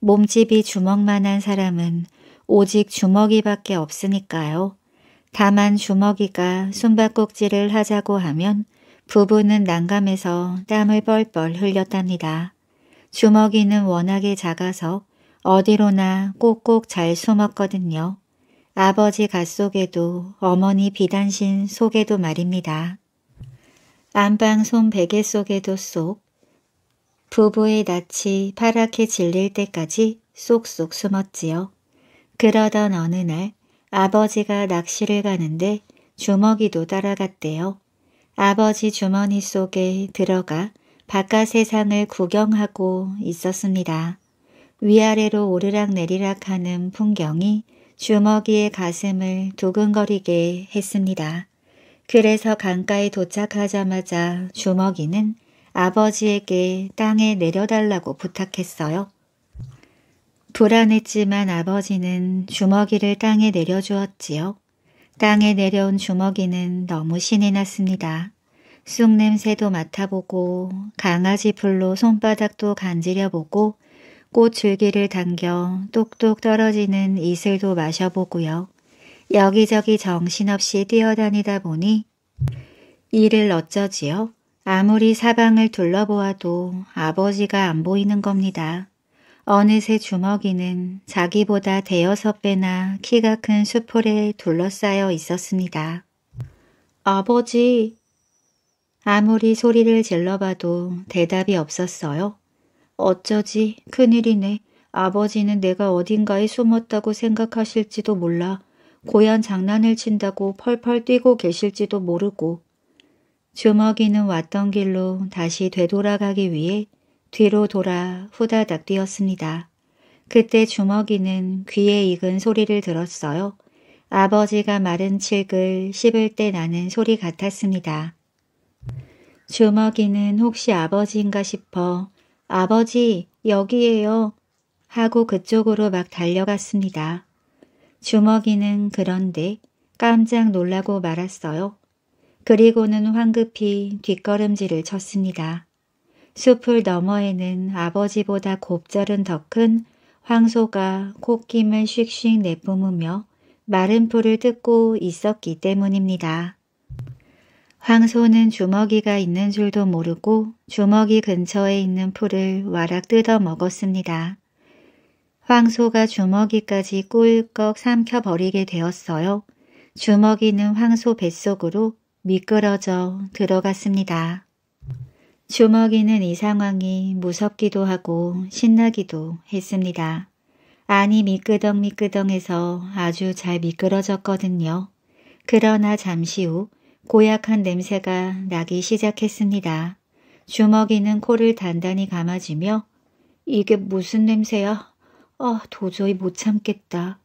몸집이 주먹만한 사람은 오직 주먹이밖에 없으니까요. 다만 주먹이가 숨바꼭질을 하자고 하면 부부는 난감해서 땀을 뻘뻘 흘렸답니다. 주먹이는 워낙에 작아서 어디로나 꼭꼭 잘 숨었거든요. 아버지 갓 속에도 어머니 비단신 속에도 말입니다. 안방 손 베개 속에도 쏙 부부의 낯이 파랗게 질릴 때까지 쏙쏙 숨었지요. 그러던 어느 날 아버지가 낚시를 가는데 주먹이도 따라갔대요. 아버지 주머니 속에 들어가 바깥 세상을 구경하고 있었습니다. 위아래로 오르락 내리락 하는 풍경이 주먹이의 가슴을 두근거리게 했습니다. 그래서 강가에 도착하자마자 주먹이는 아버지에게 땅에 내려달라고 부탁했어요. 불안했지만 아버지는 주먹이를 땅에 내려주었지요. 땅에 내려온 주먹이는 너무 신이 났습니다. 쑥 냄새도 맡아보고 강아지 풀로 손바닥도 간지려보고 꽃줄기를 당겨 똑똑 떨어지는 이슬도 마셔보고요. 여기저기 정신없이 뛰어다니다 보니 이를 어쩌지요? 아무리 사방을 둘러보아도 아버지가 안 보이는 겁니다. 어느새 주먹이는 자기보다 대여섯 배나 키가 큰 수풀에 둘러싸여 있었습니다. 아버지! 아무리 소리를 질러봐도 대답이 없었어요. 어쩌지 큰일이네. 아버지는 내가 어딘가에 숨었다고 생각하실지도 몰라. 고얀 장난을 친다고 펄펄 뛰고 계실지도 모르고. 주먹이는 왔던 길로 다시 되돌아가기 위해 뒤로 돌아 후다닥 뛰었습니다. 그때 주먹이는 귀에 익은 소리를 들었어요. 아버지가 마른 칡을 씹을 때 나는 소리 같았습니다. 주먹이는 혹시 아버지인가 싶어 아버지, 여기에요. 하고 그쪽으로 막 달려갔습니다. 주먹이는 그런데 깜짝 놀라고 말았어요. 그리고는 황급히 뒷걸음질을 쳤습니다. 숲을 너머에는 아버지보다 곱절은 더 큰 황소가 콧김을 씩씩 내뿜으며 마른 풀을 뜯고 있었기 때문입니다. 황소는 주먹이가 있는 줄도 모르고 주먹이 근처에 있는 풀을 와락 뜯어 먹었습니다. 황소가 주먹이까지 꿀꺽 삼켜버리게 되었어요. 주먹이는 황소 뱃속으로 미끄러져 들어갔습니다. 주먹이는 이 상황이 무섭기도 하고 신나기도 했습니다. 안이 미끄덩미끄덩해서 아주 잘 미끄러졌거든요. 그러나 잠시 후 고약한 냄새가 나기 시작했습니다. 주먹이는 코를 단단히 감아지며 이게 무슨 냄새야? 아, 도저히 못 참겠다.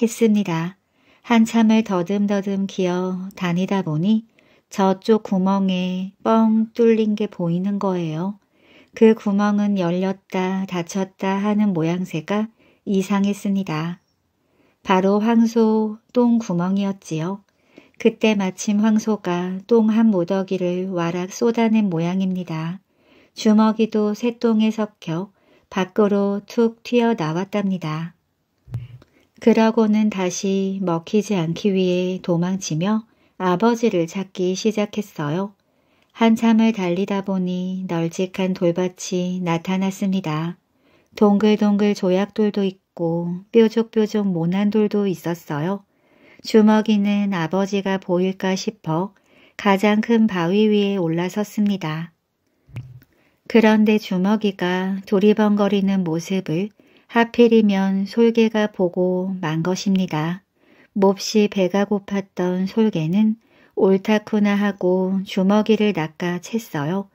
했습니다. 한참을 더듬더듬 기어 다니다 보니 저쪽 구멍에 뻥 뚫린 게 보이는 거예요. 그 구멍은 열렸다 닫혔다 하는 모양새가 이상했습니다. 바로 황소 똥구멍이었지요. 그때 마침 황소가 똥 한 모더기를 와락 쏟아낸 모양입니다. 주먹이도 새똥에 섞여 밖으로 툭 튀어나왔답니다. 그러고는 다시 먹히지 않기 위해 도망치며 아버지를 찾기 시작했어요. 한참을 달리다 보니 널찍한 돌밭이 나타났습니다. 동글동글 조약돌도 있고 뾰족뾰족 모난돌도 있었어요. 주먹이는 아버지가 보일까 싶어 가장 큰 바위 위에 올라섰습니다. 그런데 주먹이가 두리번거리는 모습을 하필이면 솔개가 보고 만 것입니다. 몹시 배가 고팠던 솔개는 옳다쿠나 하고 주먹이를 낚아챘어요.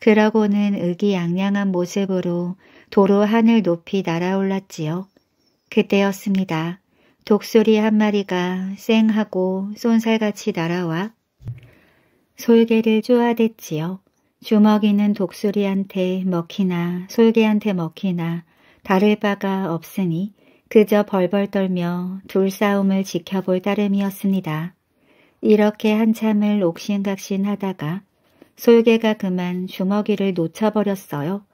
그러고는 의기양양한 모습으로 도로 하늘 높이 날아올랐지요. 그때였습니다. 독수리 한 마리가 쌩하고 쏜살같이 날아와 솔개를 쪼아댔지요. 주먹 이는 독수리한테 먹히나 솔개한테 먹히나 다를 바가 없으니 그저 벌벌 떨며 둘싸움을 지켜볼 따름이었습니다. 이렇게 한참을 옥신각신 하다가 솔개가 그만 주먹이를 놓쳐버렸어요.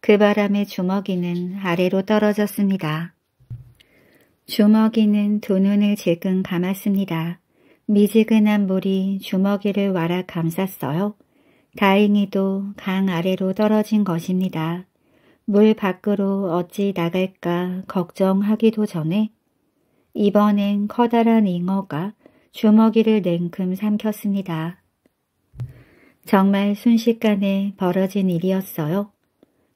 그 바람에 주먹이는 아래로 떨어졌습니다. 주먹이는 두 눈을 질끈 감았습니다. 미지근한 물이 주먹이를 와락 감쌌어요. 다행히도 강 아래로 떨어진 것입니다. 물 밖으로 어찌 나갈까 걱정하기도 전에 이번엔 커다란 잉어가 주먹이를 냉큼 삼켰습니다. 정말 순식간에 벌어진 일이었어요.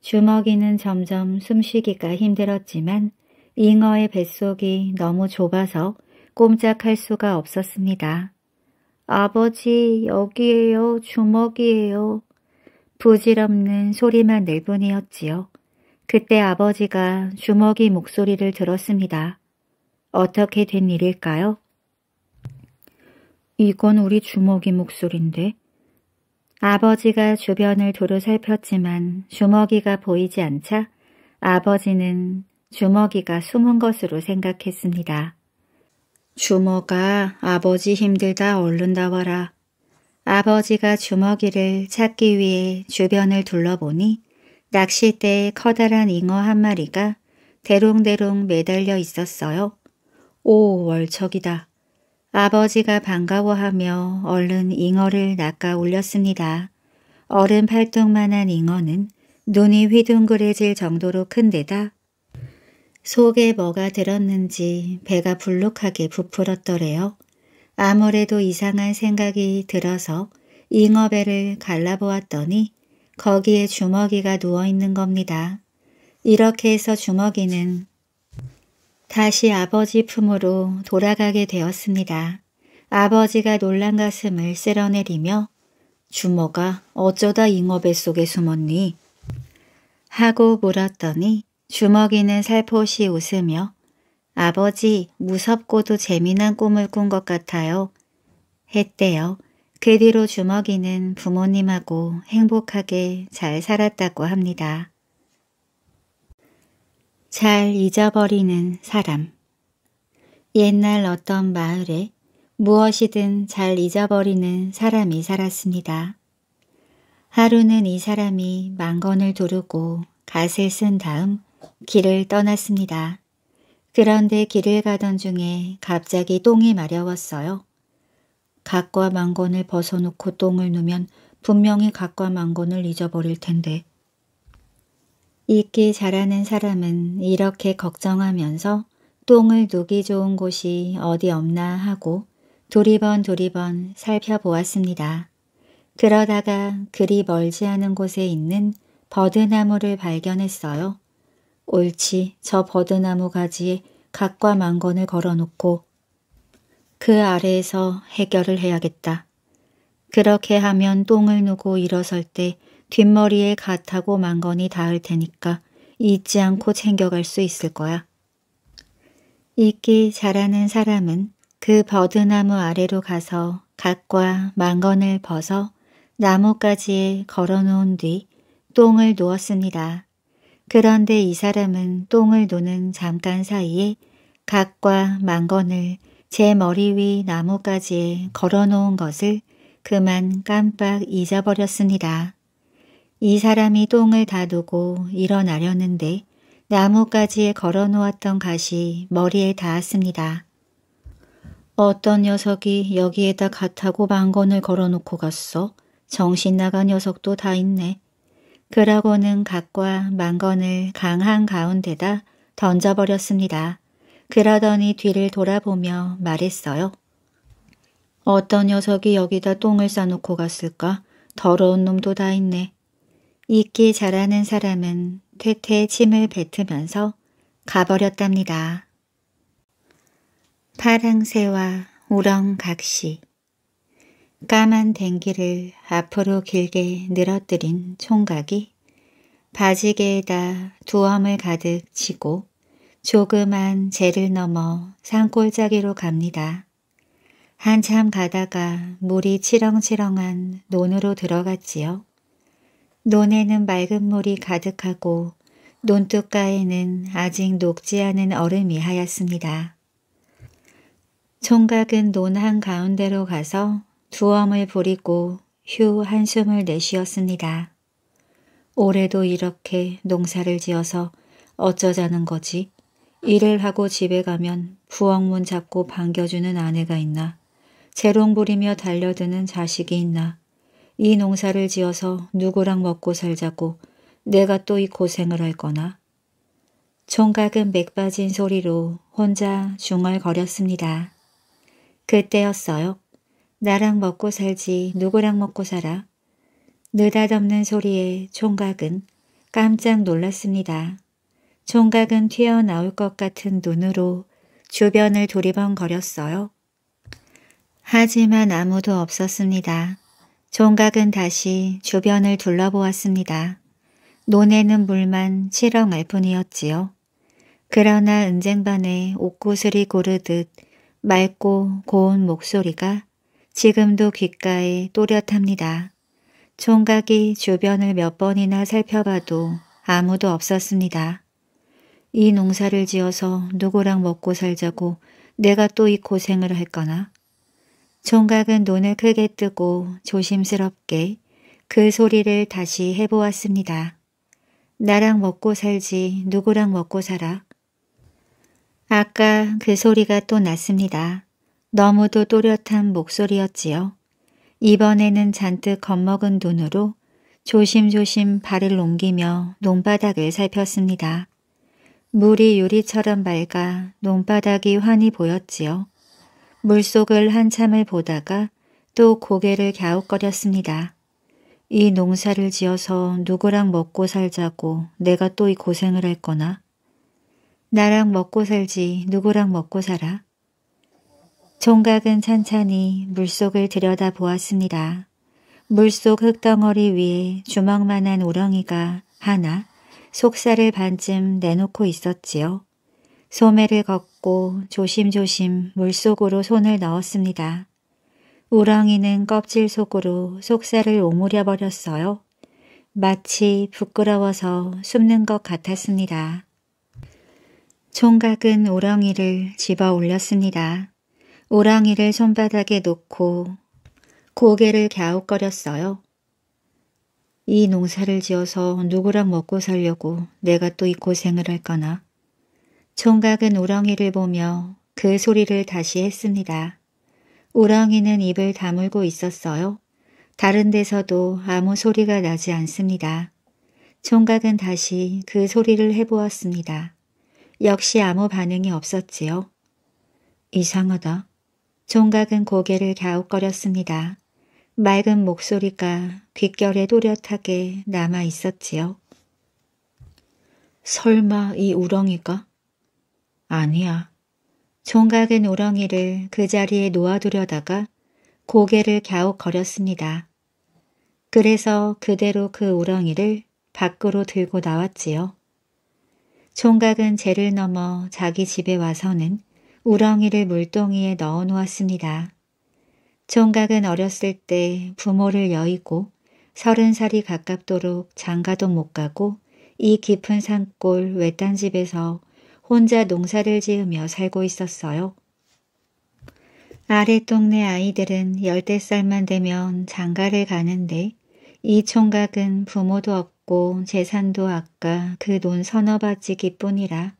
주먹이는 점점 숨쉬기가 힘들었지만 잉어의 뱃속이 너무 좁아서 꼼짝할 수가 없었습니다. 아버지 여기에요 주먹이에요 부질없는 소리만 낼 뿐이었지요. 그때 아버지가 주먹이 목소리를 들었습니다. 어떻게 된 일일까요? 이건 우리 주먹이 목소린데. 아버지가 주변을 두루 살폈지만 주먹이가 보이지 않자 아버지는 주먹이가 숨은 것으로 생각했습니다. 주먹아 아버지 힘들다 얼른 나와라. 아버지가 주먹이를 찾기 위해 주변을 둘러보니 낚싯대에 커다란 잉어 한 마리가 대롱대롱 매달려 있었어요. 오 월척이다. 아버지가 반가워하며 얼른 잉어를 낚아 올렸습니다. 어른 팔뚝만한 잉어는 눈이 휘둥그레질 정도로 큰데다 속에 뭐가 들었는지 배가 불룩하게 부풀었더래요. 아무래도 이상한 생각이 들어서 잉어배를 갈라보았더니 거기에 주먹이가 누워있는 겁니다. 이렇게 해서 주먹이는 다시 아버지 품으로 돌아가게 되었습니다. 아버지가 놀란 가슴을 쓸어내리며 주먹아 어쩌다 잉어배 속에 숨었니? 하고 물었더니 주먹이는 살포시 웃으며 아버지 무섭고도 재미난 꿈을 꾼 것 같아요. 했대요. 그 뒤로 주먹이는 부모님하고 행복하게 잘 살았다고 합니다. 잘 잊어버리는 사람 옛날 어떤 마을에 무엇이든 잘 잊어버리는 사람이 살았습니다. 하루는 이 사람이 망건을 두르고 갓을 쓴 다음 길을 떠났습니다. 그런데 길을 가던 중에 갑자기 똥이 마려웠어요. 각과 망건을 벗어놓고 똥을 누면 분명히 각과 망건을 잊어버릴 텐데. 읽기 잘하는 사람은 이렇게 걱정하면서 똥을 누기 좋은 곳이 어디 없나 하고 도리번 도리번 살펴보았습니다. 그러다가 그리 멀지 않은 곳에 있는 버드나무를 발견했어요. 옳지 저 버드나무 가지에 각과 망건을 걸어놓고 그 아래에서 해결을 해야겠다. 그렇게 하면 똥을 누고 일어설 때 뒷머리에 갓하고 망건이 닿을 테니까 잊지 않고 챙겨갈 수 있을 거야. 읽기 잘하는 사람은 그 버드나무 아래로 가서 갓과 망건을 벗어 나뭇가지에 걸어놓은 뒤 똥을 누았습니다 그런데 이 사람은 똥을 노는 잠깐 사이에 각과 망건을 제 머리 위 나뭇가지에 걸어놓은 것을 그만 깜빡 잊어버렸습니다. 이 사람이 똥을 다 누고 일어나려는데 나뭇가지에 걸어놓았던 갓이 머리에 닿았습니다. 어떤 녀석이 여기에다 갓하고 망건을 걸어놓고 갔어? 정신 나간 녀석도 다 있네. 그러고는 각과 망건을 강한 가운데다 던져버렸습니다. 그러더니 뒤를 돌아보며 말했어요. 어떤 녀석이 여기다 똥을 싸놓고 갔을까? 더러운 놈도 다 있네. 읽기 잘하는 사람은 퇴퇴 침을 뱉으면서 가버렸답니다. 파랑새와 우렁각시 까만 댕기를 앞으로 길게 늘어뜨린 총각이 바지개에다 두 엄을 가득 치고 조그만 재를 넘어 산골짜기로 갑니다. 한참 가다가 물이 치렁치렁한 논으로 들어갔지요. 논에는 맑은 물이 가득하고 논뚜가에는 아직 녹지 않은 얼음이 하였습니다. 총각은 논 한가운데로 가서 두엄을 부리고 휴 한숨을 내쉬었습니다. 올해도 이렇게 농사를 지어서 어쩌자는 거지. 일을 하고 집에 가면 부엌문 잡고 반겨주는 아내가 있나. 재롱 부리며 달려드는 자식이 있나. 이 농사를 지어서 누구랑 먹고 살자고 내가 또 이 고생을 할 거나. 총각은 맥 빠진 소리로 혼자 중얼거렸습니다. 그때였어요. 나랑 먹고 살지 누구랑 먹고 살아? 느닷없는 소리에 총각은 깜짝 놀랐습니다. 총각은 튀어나올 것 같은 눈으로 주변을 도리번거렸어요. 하지만 아무도 없었습니다. 총각은 다시 주변을 둘러보았습니다. 논에는 물만 치렁할 뿐이었지요. 그러나 은쟁반에 옷구슬이 고르듯 맑고 고운 목소리가 지금도 귓가에 또렷합니다. 총각이 주변을 몇 번이나 살펴봐도 아무도 없었습니다. 이 농사를 지어서 누구랑 먹고 살자고 내가 또 이 고생을 할 거나? 총각은 눈을 크게 뜨고 조심스럽게 그 소리를 다시 해보았습니다. 나랑 먹고 살지 누구랑 먹고 살아? 아까 그 소리가 또 났습니다. 너무도 또렷한 목소리였지요. 이번에는 잔뜩 겁먹은 눈으로 조심조심 발을 옮기며 논바닥을 살폈습니다. 물이 유리처럼 밝아 논바닥이 환히 보였지요. 물속을 한참을 보다가 또 고개를 갸웃거렸습니다. 이 농사를 지어서 누구랑 먹고 살자고 내가 또 이 고생을 할 거나? 나랑 먹고 살지 누구랑 먹고 살아? 총각은 찬찬히 물속을 들여다보았습니다. 물속 흙덩어리 위에 주먹만한 우렁이가 하나 속살을 반쯤 내놓고 있었지요. 소매를 걷고 조심조심 물속으로 손을 넣었습니다. 우렁이는 껍질 속으로 속살을 오므려 버렸어요. 마치 부끄러워서 숨는 것 같았습니다. 총각은 우렁이를 집어 올렸습니다. 오랑이를 손바닥에 놓고 고개를 갸웃거렸어요. 이 농사를 지어서 누구랑 먹고 살려고 내가 또 이 고생을 할거나. 총각은 오랑이를 보며 그 소리를 다시 했습니다. 오랑이는 입을 다물고 있었어요. 다른 데서도 아무 소리가 나지 않습니다. 총각은 다시 그 소리를 해보았습니다. 역시 아무 반응이 없었지요. 이상하다. 종각은 고개를 갸웃거렸습니다. 맑은 목소리가 귓결에 또렷하게 남아 있었지요. 설마 이 우렁이가? 아니야. 종각은 우렁이를 그 자리에 놓아두려다가 고개를 갸웃거렸습니다. 그래서 그대로 그 우렁이를 밖으로 들고 나왔지요. 종각은 재를 넘어 자기 집에 와서는 우렁이를 물동이에 넣어 놓았습니다. 총각은 어렸을 때 부모를 여의고 서른 살이 가깝도록 장가도 못 가고 이 깊은 산골 외딴 집에서 혼자 농사를 지으며 살고 있었어요. 아래 동네 아이들은 열대 살만 되면 장가를 가는데 이 총각은 부모도 없고 재산도 아까 그 논 서너 바지기뿐이라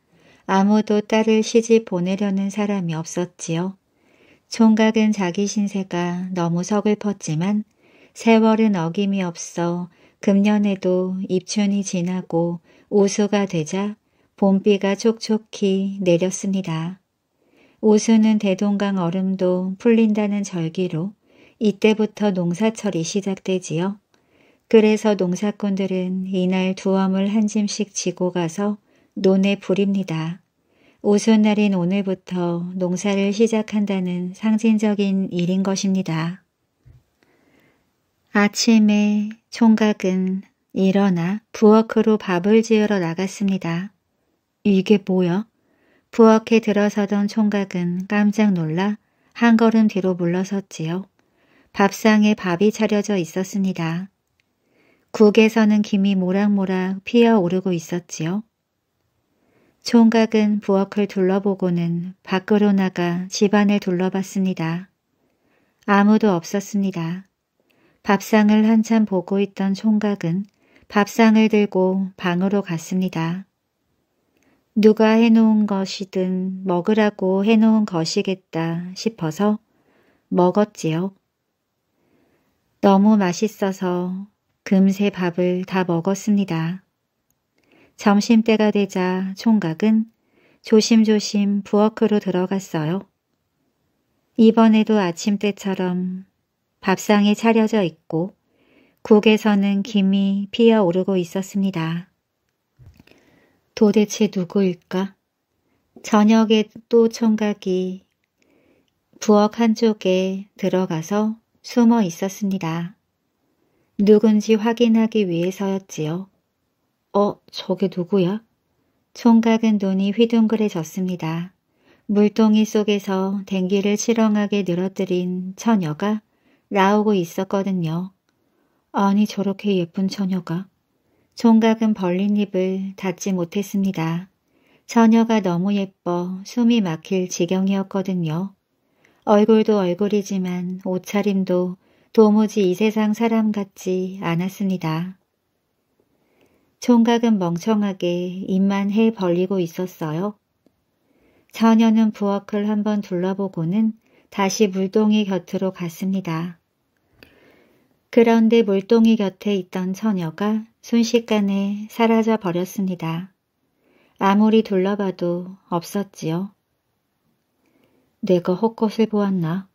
아무도 딸을 시집 보내려는 사람이 없었지요. 총각은 자기 신세가 너무 서글펐지만 세월은 어김이 없어 금년에도 입춘이 지나고 오수가 되자 봄비가 촉촉히 내렸습니다. 오수는 대동강 얼음도 풀린다는 절기로 이때부터 농사철이 시작되지요. 그래서 농사꾼들은 이날 두엄을 한 짐씩 지고 가서 논에 불입니다. 오순날인 오늘부터 농사를 시작한다는 상징적인 일인 것입니다. 아침에 총각은 일어나 부엌으로 밥을 지으러 나갔습니다. 이게 뭐야? 부엌에 들어서던 총각은 깜짝 놀라 한 걸음 뒤로 물러섰지요. 밥상에 밥이 차려져 있었습니다. 국에서는 김이 모락모락 피어오르고 있었지요. 총각은 부엌을 둘러보고는 밖으로 나가 집안을 둘러봤습니다. 아무도 없었습니다. 밥상을 한참 보고 있던 총각은 밥상을 들고 방으로 갔습니다. 누가 해놓은 것이든 먹으라고 해놓은 것이겠다 싶어서 먹었지요. 너무 맛있어서 금세 밥을 다 먹었습니다. 점심때가 되자 총각은 조심조심 부엌으로 들어갔어요. 이번에도 아침때처럼 밥상이 차려져 있고 국에서는 김이 피어오르고 있었습니다. 도대체 누구일까? 저녁에 또 총각이 부엌 한쪽에 들어가서 숨어 있었습니다. 누군지 확인하기 위해서였지요. 어, 저게 누구야? 총각은 눈이 휘둥그레졌습니다. 물동이 속에서 댕기를 실렁하게 늘어뜨린 처녀가 나오고 있었거든요. 아니 저렇게 예쁜 처녀가. 총각은 벌린 입을 닫지 못했습니다. 처녀가 너무 예뻐 숨이 막힐 지경이었거든요. 얼굴도 얼굴이지만 옷차림도 도무지 이 세상 사람 같지 않았습니다. 총각은 멍청하게 입만 해 벌리고 있었어요. 처녀는 부엌을 한번 둘러보고는 다시 물동이 곁으로 갔습니다. 그런데 물동이 곁에 있던 처녀가 순식간에 사라져 버렸습니다. 아무리 둘러봐도 없었지요. 내가 헛것을 보았나?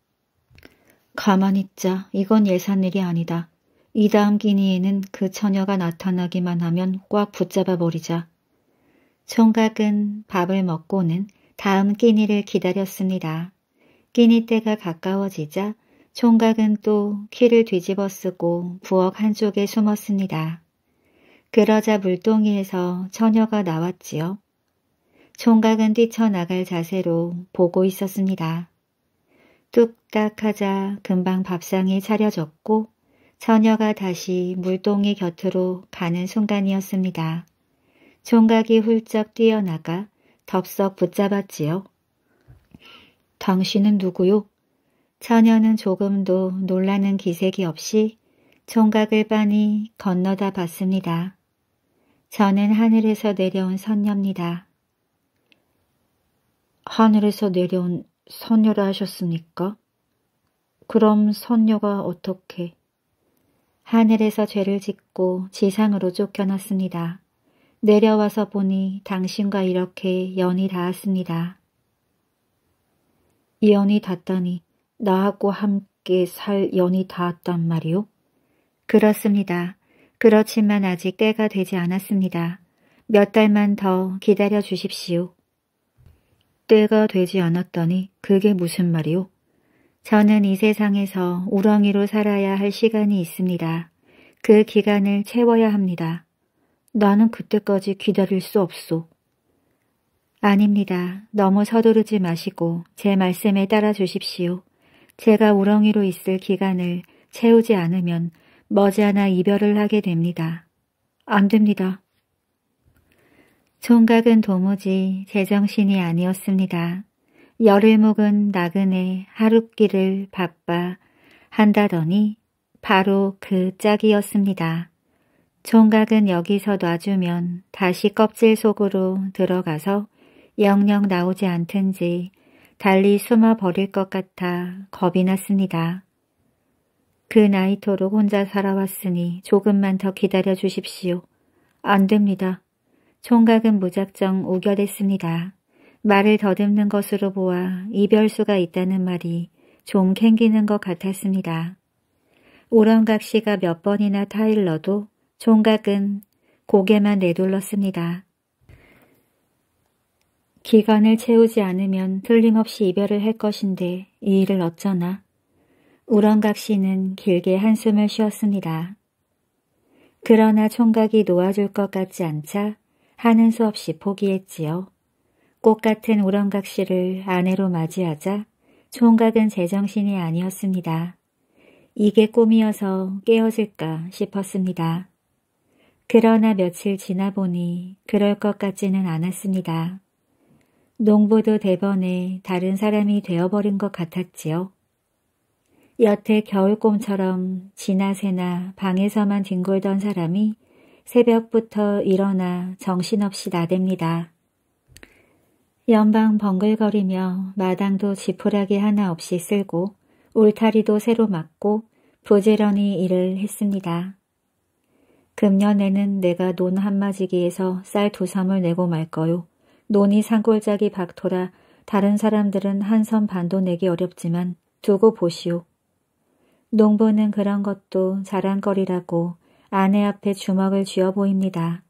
가만히 있자. 이건 예산일이 아니다. 이 다음 기니에는그 처녀가 나타나기만 하면 꽉 붙잡아 버리자. 총각은 밥을 먹고는 다음 끼니를 기다렸습니다. 끼니 때가 가까워지자 총각은 또 키를 뒤집어 쓰고 부엌 한쪽에 숨었습니다. 그러자 물동이에서 처녀가 나왔지요. 총각은 뛰쳐나갈 자세로 보고 있었습니다. 뚝딱하자 금방 밥상이 차려졌고 처녀가 다시 물동이 곁으로 가는 순간이었습니다. 총각이 훌쩍 뛰어나가 덥석 붙잡았지요. 당신은 누구요? 처녀는 조금도 놀라는 기색이 없이 총각을 빤히 건너다 봤습니다. 저는 하늘에서 내려온 선녀입니다. 하늘에서 내려온 선녀라 하셨습니까? 그럼 선녀가 어떻게... 하늘에서 죄를 짓고 지상으로 쫓겨났습니다. 내려와서 보니 당신과 이렇게 연이 닿았습니다. 연이 닿다니 나하고 함께 살 연이 닿았단 말이오? 그렇습니다. 그렇지만 아직 때가 되지 않았습니다. 몇 달만 더 기다려 주십시오. 때가 되지 않았다니 그게 무슨 말이오? 저는 이 세상에서 우렁이로 살아야 할 시간이 있습니다. 그 기간을 채워야 합니다. 나는 그때까지 기다릴 수 없소. 아닙니다. 너무 서두르지 마시고 제 말씀에 따라 주십시오. 제가 우렁이로 있을 기간을 채우지 않으면 머지않아 이별을 하게 됩니다. 안 됩니다. 총각은 도무지 제정신이 아니었습니다. 열을 묵은 나그네 하룻길을 바빠 한다더니 바로 그 짝이었습니다. 총각은 여기서 놔주면 다시 껍질 속으로 들어가서 영영 나오지 않든지 달리 숨어 버릴 것 같아 겁이 났습니다. 그 나이토록 혼자 살아왔으니 조금만 더 기다려 주십시오. 안 됩니다. 총각은 무작정 우겨댔습니다. 말을 더듬는 것으로 보아 이별수가 있다는 말이 좀 캥기는 것 같았습니다. 오렁각 씨가 몇 번이나 타일러도 총각은 고개만 내둘렀습니다. 기간을 채우지 않으면 틀림없이 이별을 할 것인데 이 일을 어쩌나. 우렁각 씨는 길게 한숨을 쉬었습니다. 그러나 총각이 놓아줄 것 같지 않자 하는 수 없이 포기했지요. 꽃 같은 우렁각 시를 아내로 맞이하자 총각은 제정신이 아니었습니다. 이게 꿈이어서 깨어질까 싶었습니다. 그러나 며칠 지나 보니 그럴 것 같지는 않았습니다. 농부도 대번에 다른 사람이 되어버린 것 같았지요. 여태 겨울꿈처럼지나세나 방에서만 뒹굴던 사람이 새벽부터 일어나 정신없이 나댑니다. 연방 벙글거리며 마당도 지푸라기 하나 없이 쓸고 울타리도 새로 막고 부지런히 일을 했습니다. 금년에는 내가 논 한마지기에서 쌀두 삼을 내고 말거요. 논이 산골짜기 박토라 다른 사람들은 한 섬 반도 내기 어렵지만 두고 보시오. 농부는 그런 것도 자랑거리라고 아내 앞에 주먹을 쥐어 보입니다.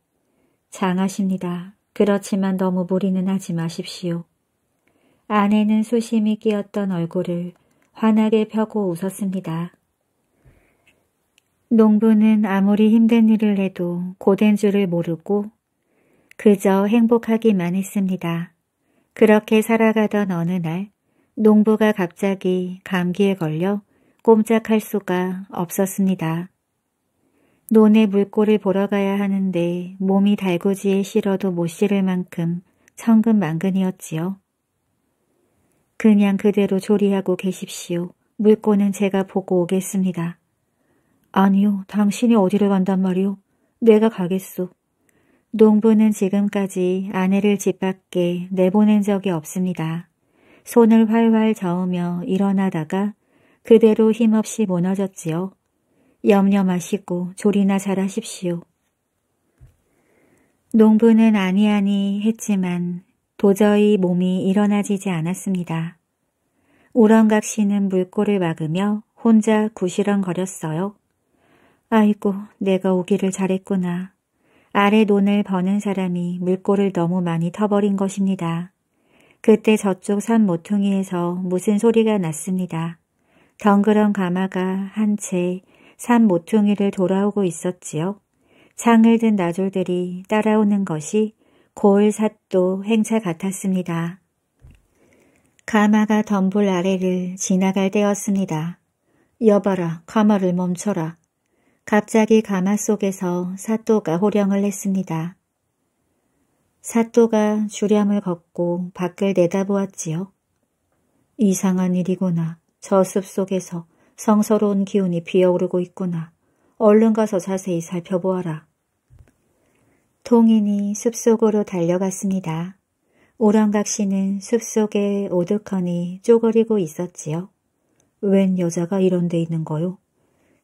장하십니다. 그렇지만 너무 무리는 하지 마십시오. 아내는 수심이 끼었던 얼굴을 환하게 펴고 웃었습니다. 농부는 아무리 힘든 일을 해도 고된 줄을 모르고 그저 행복하기만 했습니다. 그렇게 살아가던 어느 날 농부가 갑자기 감기에 걸려 꼼짝할 수가 없었습니다. 논에 물꼬를 보러 가야 하는데 몸이 달구지에 실어도 못 실을 만큼 천근만근이었지요. 그냥 그대로 조리하고 계십시오. 물꼬는 제가 보고 오겠습니다. 아니요, 당신이 어디를 간단 말이오? 내가 가겠소. 농부는 지금까지 아내를 집 밖에 내보낸 적이 없습니다. 손을 활활 저으며 일어나다가 그대로 힘없이 무너졌지요. 염려 마시고 조리나 잘하십시오. 농부는 아니아니 했지만 도저히 몸이 일어나지지 않았습니다. 우렁각 씨는 물꼬를 막으며 혼자 구시렁거렸어요. 아이고, 내가 오기를 잘했구나. 아래 돈을 버는 사람이 물꼬를 너무 많이 터버린 것입니다. 그때 저쪽 산 모퉁이에서 무슨 소리가 났습니다. 덩그런 가마가 한채 산 모퉁이를 돌아오고 있었지요. 창을 든 나졸들이 따라오는 것이 고을삿도 행차 같았습니다. 가마가 덤불 아래를 지나갈 때였습니다. 여봐라, 가마를 멈춰라. 갑자기 가마 속에서 사또가 호령을 했습니다. 사또가 주렴을 걷고 밖을 내다보았지요. 이상한 일이구나. 저 숲 속에서 성서로운 기운이 비어오르고 있구나. 얼른 가서 자세히 살펴보아라. 동인이 숲속으로 달려갔습니다. 오랑각 씨는 숲속에 오두커니 쪼그리고 있었지요. 웬 여자가 이런 데 있는 거요?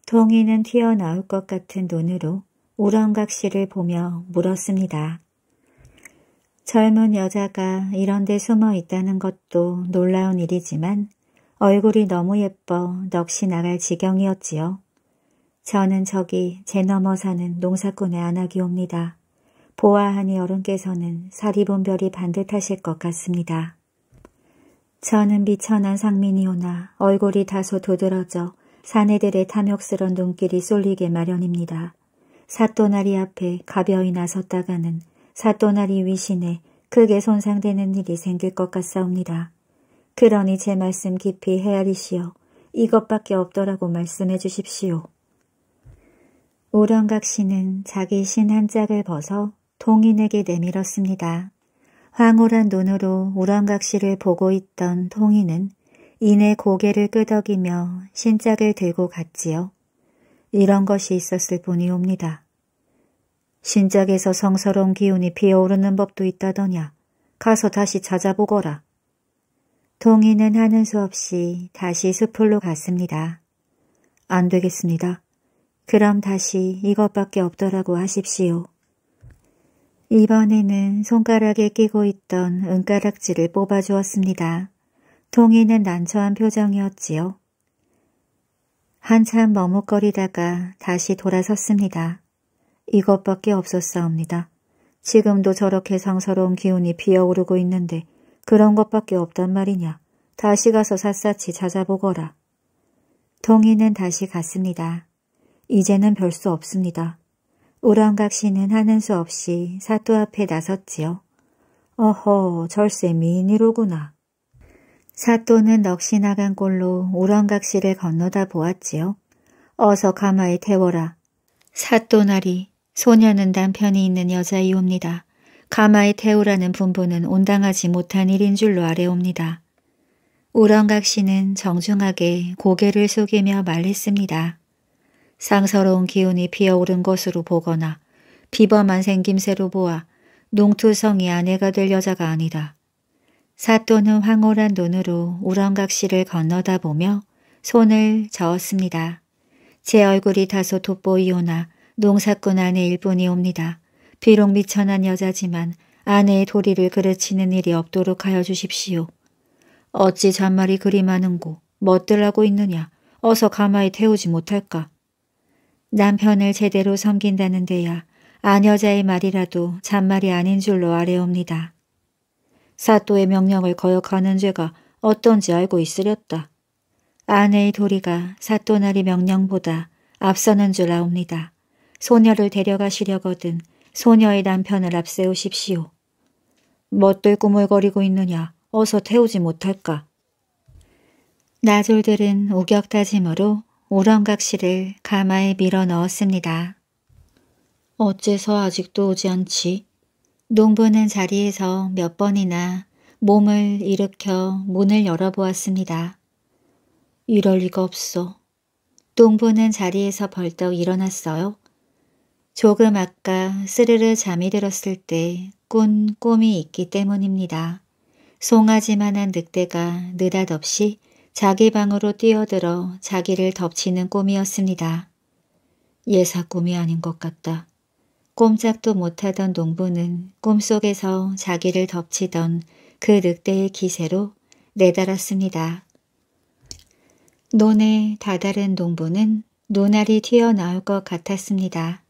동인은 튀어나올 것 같은 눈으로 오랑각 씨를 보며 물었습니다. 젊은 여자가 이런 데 숨어 있다는 것도 놀라운 일이지만 얼굴이 너무 예뻐 넋이 나갈 지경이었지요. 저는 저기 제 넘어 사는 농사꾼의 안하기옵니다. 보아하니 어른께서는 사리본별이 반듯하실 것 같습니다. 저는 미천한 상민이오나 얼굴이 다소 도드러져 사내들의 탐욕스런 눈길이 쏠리게 마련입니다. 사또나리 앞에 가벼이 나섰다가는 사또나리 위신에 크게 손상되는 일이 생길 것 같사옵니다. 그러니 제 말씀 깊이 헤아리시어 이것밖에 없더라고 말씀해 주십시오. 오령각 씨는 자기 신한 짝을 벗어 통인에게 내밀었습니다. 황홀한 눈으로 오령각 씨를 보고 있던 통인은 이내 고개를 끄덕이며 신짝을 들고 갔지요. 이런 것이 있었을 뿐이옵니다. 신짝에서 성스러운 기운이 피어오르는 법도 있다더냐. 가서 다시 찾아보거라. 동이는 하는 수 없이 다시 숲으로 갔습니다. 안 되겠습니다. 그럼 다시 이것밖에 없더라고 하십시오. 이번에는 손가락에 끼고 있던 은가락지를 뽑아주었습니다. 동이는 난처한 표정이었지요. 한참 머뭇거리다가 다시 돌아섰습니다. 이것밖에 없었사옵니다. 지금도 저렇게 상서로운 기운이 비어오르고 있는데 그런 것밖에 없단 말이냐. 다시 가서 샅샅이 찾아보거라. 동이는 다시 갔습니다. 이제는 별 수 없습니다. 우렁각 씨는 하는 수 없이 사또 앞에 나섰지요. 어허, 절세 미인이로구나. 사또는 넋이 나간 꼴로 우렁각 씨를 건너다 보았지요. 어서 가마에 태워라. 사또나리, 소녀는 남편이 있는 여자이옵니다. 가마의 태우라는 분부는 온당하지 못한 일인 줄로 아래옵니다. 우렁각 씨는 정중하게 고개를 숙이며 말했습니다. 상서로운 기운이 피어오른 것으로 보거나 비범한 생김새로 보아 농투성이 아내가 될 여자가 아니다. 사또는 황홀한 눈으로 우렁각 씨를 건너다 보며 손을 저었습니다. 제 얼굴이 다소 돋보이오나 농사꾼 안의 일분이옵니다. 비록 미천한 여자지만 아내의 도리를 그르치는 일이 없도록 하여 주십시오. 어찌 잔말이 그리 많은고 멋들 하고 있느냐 어서 가마에 태우지 못할까. 남편을 제대로 섬긴다는 데야 아녀자의 말이라도 잔말이 아닌 줄로 아래옵니다. 사또의 명령을 거역하는 죄가 어떤지 알고 있으렸다. 아내의 도리가 사또나리 명령보다 앞서는 줄 아옵니다. 소녀를 데려가시려거든 소녀의 남편을 앞세우십시오. 멋들 꾸물거리고 있느냐 어서 태우지 못할까. 나졸들은 우격다짐으로 우렁각시를 가마에 밀어 넣었습니다. 어째서 아직도 오지 않지? 농부는 자리에서 몇 번이나 몸을 일으켜 문을 열어보았습니다. 이럴 리가 없어. 농부는 자리에서 벌떡 일어났어요. 조금 아까 스르르 잠이 들었을 때 꾼꿈이 있기 때문입니다. 송아지만한 늑대가 느닷없이 자기 방으로 뛰어들어 자기를 덮치는 꿈이었습니다. 예사 꿈이 아닌 것 같다. 꼼짝도 못하던 농부는 꿈속에서 자기를 덮치던 그 늑대의 기세로 내달았습니다. 논에 다다른 농부는 눈알이 튀어나올 것 같았습니다.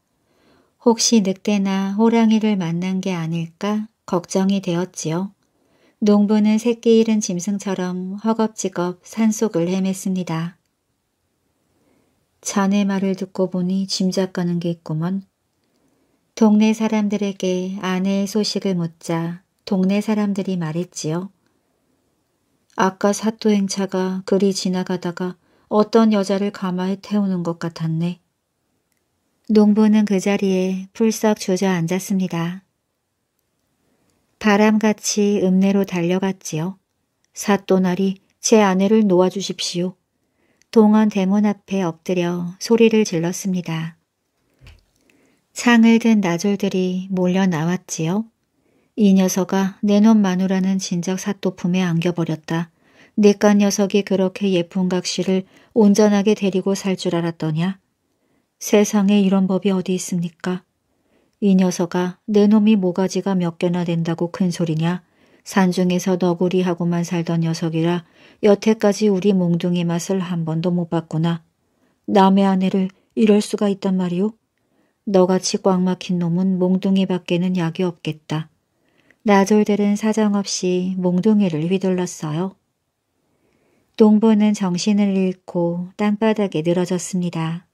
혹시 늑대나 호랑이를 만난 게 아닐까 걱정이 되었지요. 농부는 새끼 잃은 짐승처럼 허겁지겁 산속을 헤맸습니다. 자네 말을 듣고 보니 짐작 가는 게 있구먼. 동네 사람들에게 아내의 소식을 묻자 동네 사람들이 말했지요. 아까 사또 행차가 그리 지나가다가 어떤 여자를 가마에 태우는 것 같았네. 농부는 그 자리에 풀썩 주저앉았습니다. 바람같이 읍내로 달려갔지요. 사또나리제 아내를 놓아주십시오. 동원 대문 앞에 엎드려 소리를 질렀습니다. 창을 든 나졸들이 몰려 나왔지요. 이 녀석아 내놈 마누라는 진작 사또 품에 안겨버렸다. 내깐 녀석이 그렇게 예쁜 각시를 온전하게 데리고 살 줄 알았더냐? 세상에 이런 법이 어디 있습니까? 이 녀석아 내 놈이 모가지가 몇 개나 된다고 큰 소리냐? 산중에서 너구리하고만 살던 녀석이라 여태까지 우리 몽둥이 맛을 한 번도 못 봤구나. 남의 아내를 이럴 수가 있단 말이오? 너같이 꽉 막힌 놈은 몽둥이 밖에는 약이 없겠다. 나졸들은 사정없이 몽둥이를 휘둘렀어요. 동부는 정신을 잃고 땅바닥에 늘어졌습니다.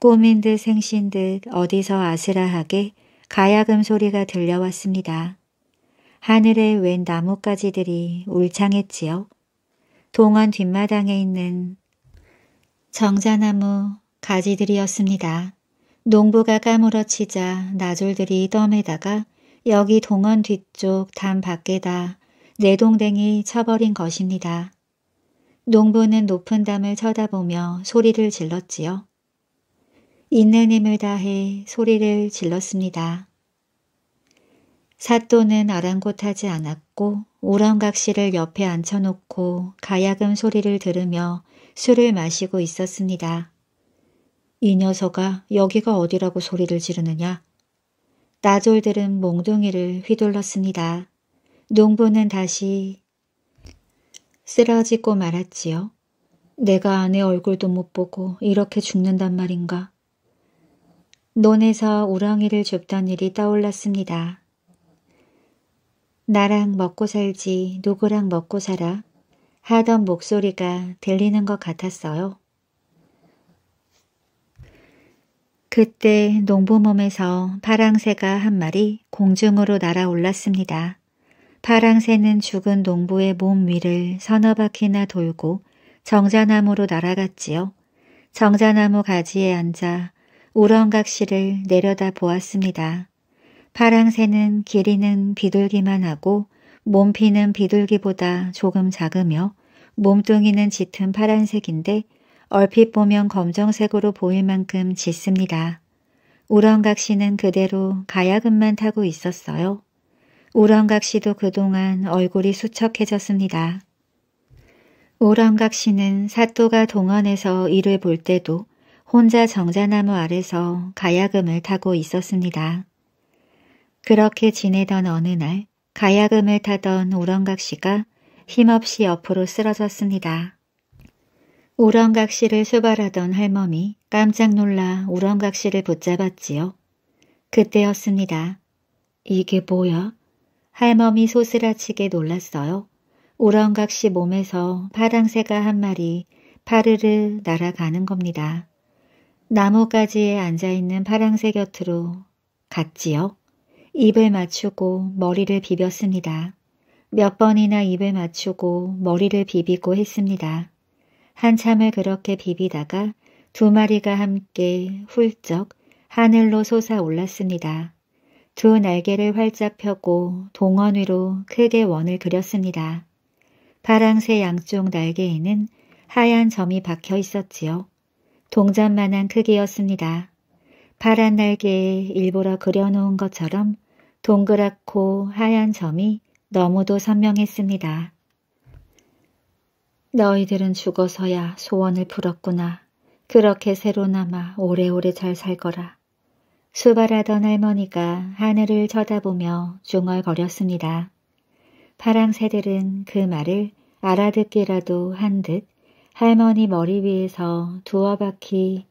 꿈인 듯 생신 듯 어디서 아슬아하게 가야금 소리가 들려왔습니다. 하늘에 웬 나뭇가지들이 울창했지요. 동원 뒷마당에 있는 정자나무 가지들이었습니다. 농부가 까무러치자 나졸들이 떠매다가 여기 동원 뒤쪽 담 밖에다 내동댕이 쳐버린 것입니다. 농부는 높은 담을 쳐다보며 소리를 질렀지요. 있는 힘을 다해 소리를 질렀습니다. 사또는 아랑곳하지 않았고 오랑각시를 옆에 앉혀놓고 가야금 소리를 들으며 술을 마시고 있었습니다. 이 녀석아 여기가 어디라고 소리를 지르느냐? 나졸들은 몽둥이를 휘둘렀습니다. 농부는 다시 쓰러지고 말았지요. 내가 아내 얼굴도 못 보고 이렇게 죽는단 말인가. 논에서 우렁이를 줍던 일이 떠올랐습니다. 나랑 먹고 살지 누구랑 먹고 살아 하던 목소리가 들리는 것 같았어요. 그때 농부몸에서 파랑새가 한 마리 공중으로 날아올랐습니다. 파랑새는 죽은 농부의 몸 위를 서너 바퀴나 돌고 정자나무로 날아갔지요. 정자나무 가지에 앉아 우렁각시를 내려다 보았습니다. 파랑새는 길이는 비둘기만 하고 몸피는 비둘기보다 조금 작으며 몸뚱이는 짙은 파란색인데 얼핏 보면 검정색으로 보일 만큼 짙습니다. 우렁각시는 그대로 가야금만 타고 있었어요. 우렁각시도 그동안 얼굴이 수척해졌습니다. 우렁각시는 사또가 동원해서 일을 볼 때도 혼자 정자나무 아래서 가야금을 타고 있었습니다. 그렇게 지내던 어느 날 가야금을 타던 우렁각 씨가 힘없이 옆으로 쓰러졌습니다. 우렁각 씨를 수발하던 할멈이 깜짝 놀라 우렁각 씨를 붙잡았지요. 그때였습니다. 이게 뭐야? 할멈이 소스라치게 놀랐어요. 우렁각씨 몸에서 파랑새가 한 마리 파르르 날아가는 겁니다. 나뭇가지에 앉아있는 파랑새 곁으로 갔지요. 입을 맞추고 머리를 비볐습니다. 몇 번이나 입을 맞추고 머리를 비비고 했습니다. 한참을 그렇게 비비다가 두 마리가 함께 훌쩍 하늘로 솟아올랐습니다. 두 날개를 활짝 펴고 동원 위로 크게 원을 그렸습니다. 파랑새 양쪽 날개에는 하얀 점이 박혀 있었지요. 동전만한 크기였습니다. 파란 날개에 일부러 그려놓은 것처럼 동그랗고 하얀 점이 너무도 선명했습니다. 너희들은 죽어서야 소원을 풀었구나. 그렇게 새로 나마 오래오래 잘 살거라. 수발하던 할머니가 하늘을 쳐다보며 중얼거렸습니다. 파랑새들은 그 말을 알아듣기라도 한듯 할머니 머리 위에서 두어 바퀴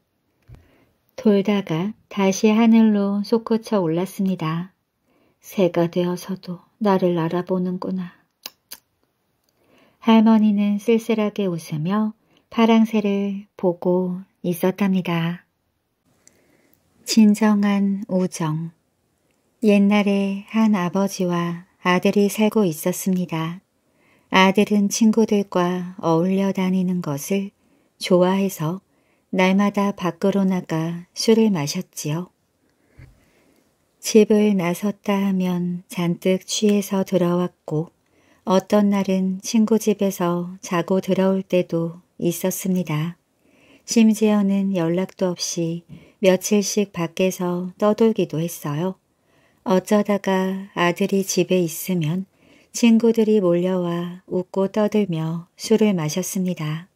돌다가 다시 하늘로 솟구쳐 올랐습니다. 새가 되어서도 나를 알아보는구나. 할머니는 쓸쓸하게 웃으며 파랑새를 보고 있었답니다. 진정한 우정 옛날에 한 아버지와 아들이 살고 있었습니다. 아들은 친구들과 어울려 다니는 것을 좋아해서 날마다 밖으로 나가 술을 마셨지요. 집을 나섰다 하면 잔뜩 취해서 들어왔고 어떤 날은 친구 집에서 자고 들어올 때도 있었습니다. 심지어는 연락도 없이 며칠씩 밖에서 떠돌기도 했어요. 어쩌다가 아들이 집에 있으면 친구들이 몰려와 웃고 떠들며 술을 마셨습니다.